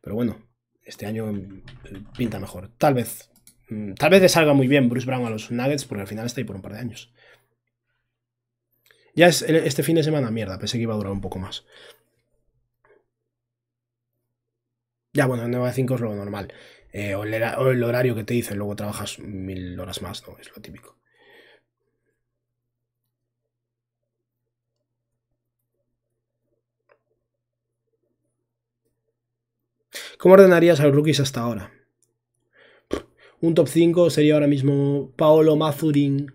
Pero bueno, este año mm, pinta mejor. Tal vez, mm, tal vez le salga muy bien Bruce Brown a los Nuggets, porque al final está ahí por un par de años. Ya es este fin de semana, mierda, pensé que iba a durar un poco más. Ya, bueno, 9 5 es lo normal. Eh, o, el, horario que te dicen, luego trabajas mil horas más, ¿no? Es lo típico. ¿Cómo ordenarías a los rookies hasta ahora? Un top 5 sería ahora mismo Paolo Mazurin.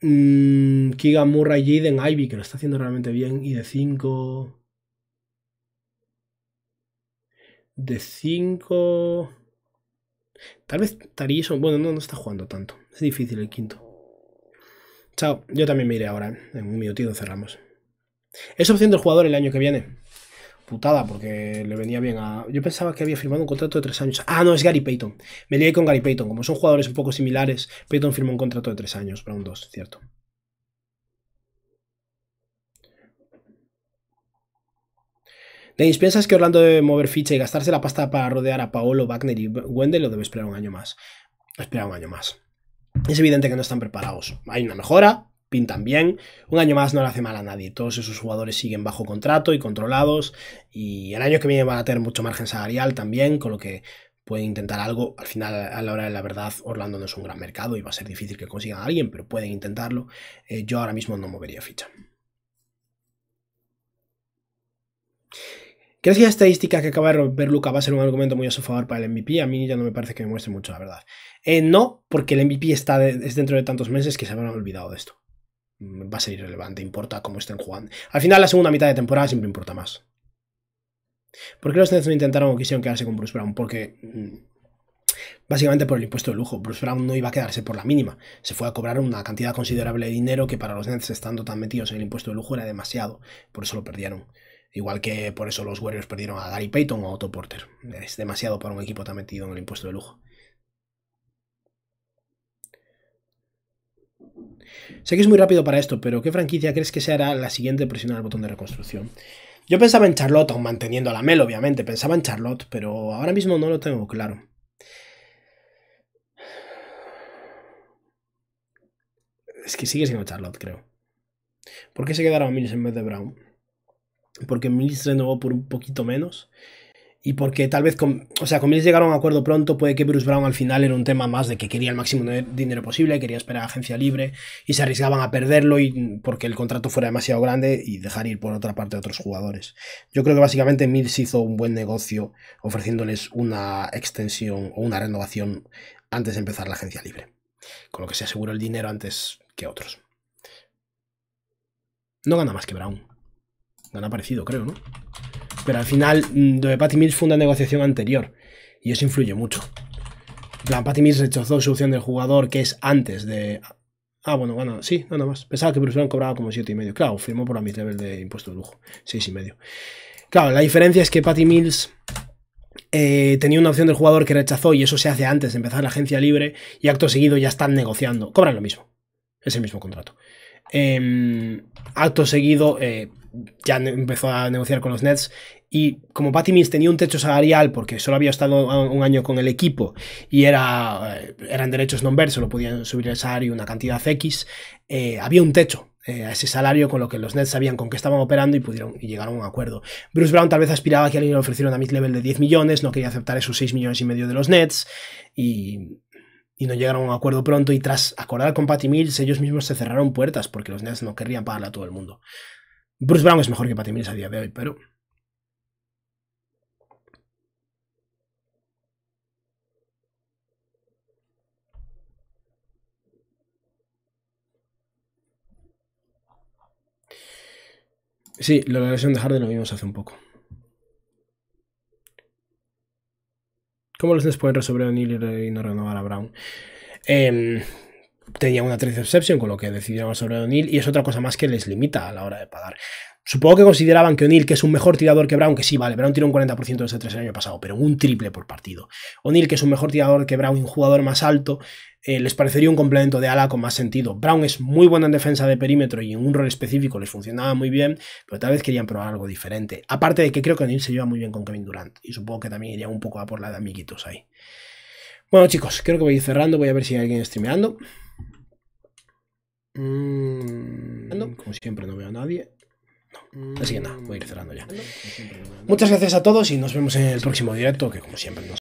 Mm, kiga Murray, Jaden Ivy, que lo está haciendo realmente bien. Y de 5. De 5. Tal vez Tarison. Bueno, no, no está jugando tanto. Es difícil el quinto. Chao, yo también me iré ahora. En un minutito cerramos. Es opción del jugador el año que viene. Putada, porque le venía bien a. Yo pensaba que había firmado un contrato de tres años. Ah, no, es Gary Payton. Me lié con Gary Payton. Como son jugadores un poco similares, Payton firmó un contrato de tres años, Brown 2, cierto. Denis, ¿piensas que Orlando debe mover ficha y gastarse la pasta para rodear a Paolo, Wagner y Wendel lo debe esperar un año más? Esperar un año más. Es evidente que no están preparados. Hay una mejora, también, Un año más no le hace mal a nadie. Todos esos jugadores siguen bajo contrato y controlados. Y el año que viene van a tener mucho margen salarial también, con lo que pueden intentar algo. Al final, a la hora de la verdad, Orlando no es un gran mercado y va a ser difícil que consigan a alguien, pero pueden intentarlo. Eh, yo ahora mismo no movería ficha. ¿Crees que la estadística que acaba de romper Luca va a ser un argumento muy a su favor para el MVP? A mí ya no me parece que me muestre mucho, la verdad. Eh, no, porque el MVP está es dentro de tantos meses que se habrán olvidado de esto. Mm, va a ser irrelevante, importa cómo estén jugando. Al final, la segunda mitad de temporada siempre importa más. ¿Por qué los Nets no intentaron o quisieron quedarse con Bruce Brown? Porque mm, básicamente por el impuesto de lujo. Bruce Brown no iba a quedarse por la mínima. Se fue a cobrar una cantidad considerable de dinero que para los Nets estando tan metidos en el impuesto de lujo era demasiado. Por eso lo perdieron. Igual que por eso los Warriors perdieron a Gary Payton o a Otto Porter. Es demasiado para un equipo tan metido en el impuesto de lujo. Sé que es muy rápido para esto, pero ¿qué franquicia crees que será la siguiente presionar el botón de reconstrucción? Yo pensaba en Charlotte, aún manteniendo a la Mel, obviamente. Pensaba en Charlotte, pero ahora mismo no lo tengo claro. Es que sigue siendo Charlotte, creo. ¿Por qué se quedaron Mills en vez de Brown? Porque Mills renovó por un poquito menos y porque tal vez, con, o sea, con Mills llegaron a un acuerdo pronto, puede que Bruce Brown al final era un tema más de que quería el máximo de dinero posible, quería esperar a agencia libre y se arriesgaban a perderlo y porque el contrato fuera demasiado grande y dejar ir por otra parte a otros jugadores. Yo creo que básicamente Mills hizo un buen negocio ofreciéndoles una extensión o una renovación antes de empezar la agencia libre, con lo que se aseguró el dinero antes que otros. No gana más que Brown. Gana parecido, creo, ¿no? Pero al final, donde mm, de Patty Mills fue una negociación anterior. Y eso influye mucho. En plan, Patty Mills rechazó su opción del jugador que es antes de. Ah, bueno, bueno, sí, nada más. Pensaba que Bruce Brown cobraba como 7,5. Claro, firmó por la misma nivel de impuesto de lujo. 6,5. Claro, la diferencia es que Patty Mills eh, tenía una opción del jugador que rechazó y eso se hace antes de empezar la agencia libre y acto seguido ya están negociando. Cobran lo mismo. Es el mismo contrato. Em, acto seguido, eh, ya empezó a negociar con los Nets y como Patty Mills tenía un techo salarial porque solo había estado un año con el equipo y era, eh, eran derechos no ver solo podían subir el salario una cantidad X, eh, había un techo eh, a ese salario con lo que los Nets sabían con qué estaban operando y pudieron y llegaron a un acuerdo. Bruce Brown tal vez aspiraba a que alguien le ofreciera una mid-level de 10 millones, no quería aceptar esos 6 millones y medio de los Nets y y no llegaron a un acuerdo pronto y tras acordar con Patty Mills ellos mismos se cerraron puertas porque los Nets no querrían pagarle a todo el mundo. Bruce Brown es mejor que Patty Mills a día de hoy, pero. Sí, lo de la versión de Harden lo vimos hace un poco. ¿Cómo los Nets pueden resolver a Neal y no renovar a Brown? Eh, tenía una de exception, con lo que decidieron sobre O'Neill, y es otra cosa más que les limita a la hora de pagar. Supongo que consideraban que O'Neill, que es un mejor tirador que Brown, que sí, vale, Brown tiró un 40% ese 3 el año pasado, pero un triple por partido. O'Neill, que es un mejor tirador que Brown, un jugador más alto, eh, les parecería un complemento de ala con más sentido. Brown es muy bueno en defensa de perímetro y en un rol específico les funcionaba muy bien, pero tal vez querían probar algo diferente. Aparte de que creo que O'Neill se lleva muy bien con Kevin Durant, y supongo que también iría un poco a por la de amiguitos ahí. Bueno chicos, creo que voy cerrando, voy a ver si hay alguien streameando. Mm. Como siempre no veo a nadie. Mm. Así que nada, voy a ir cerrando ya. Muchas gracias a todos y nos vemos en el próximo directo, que como siempre nos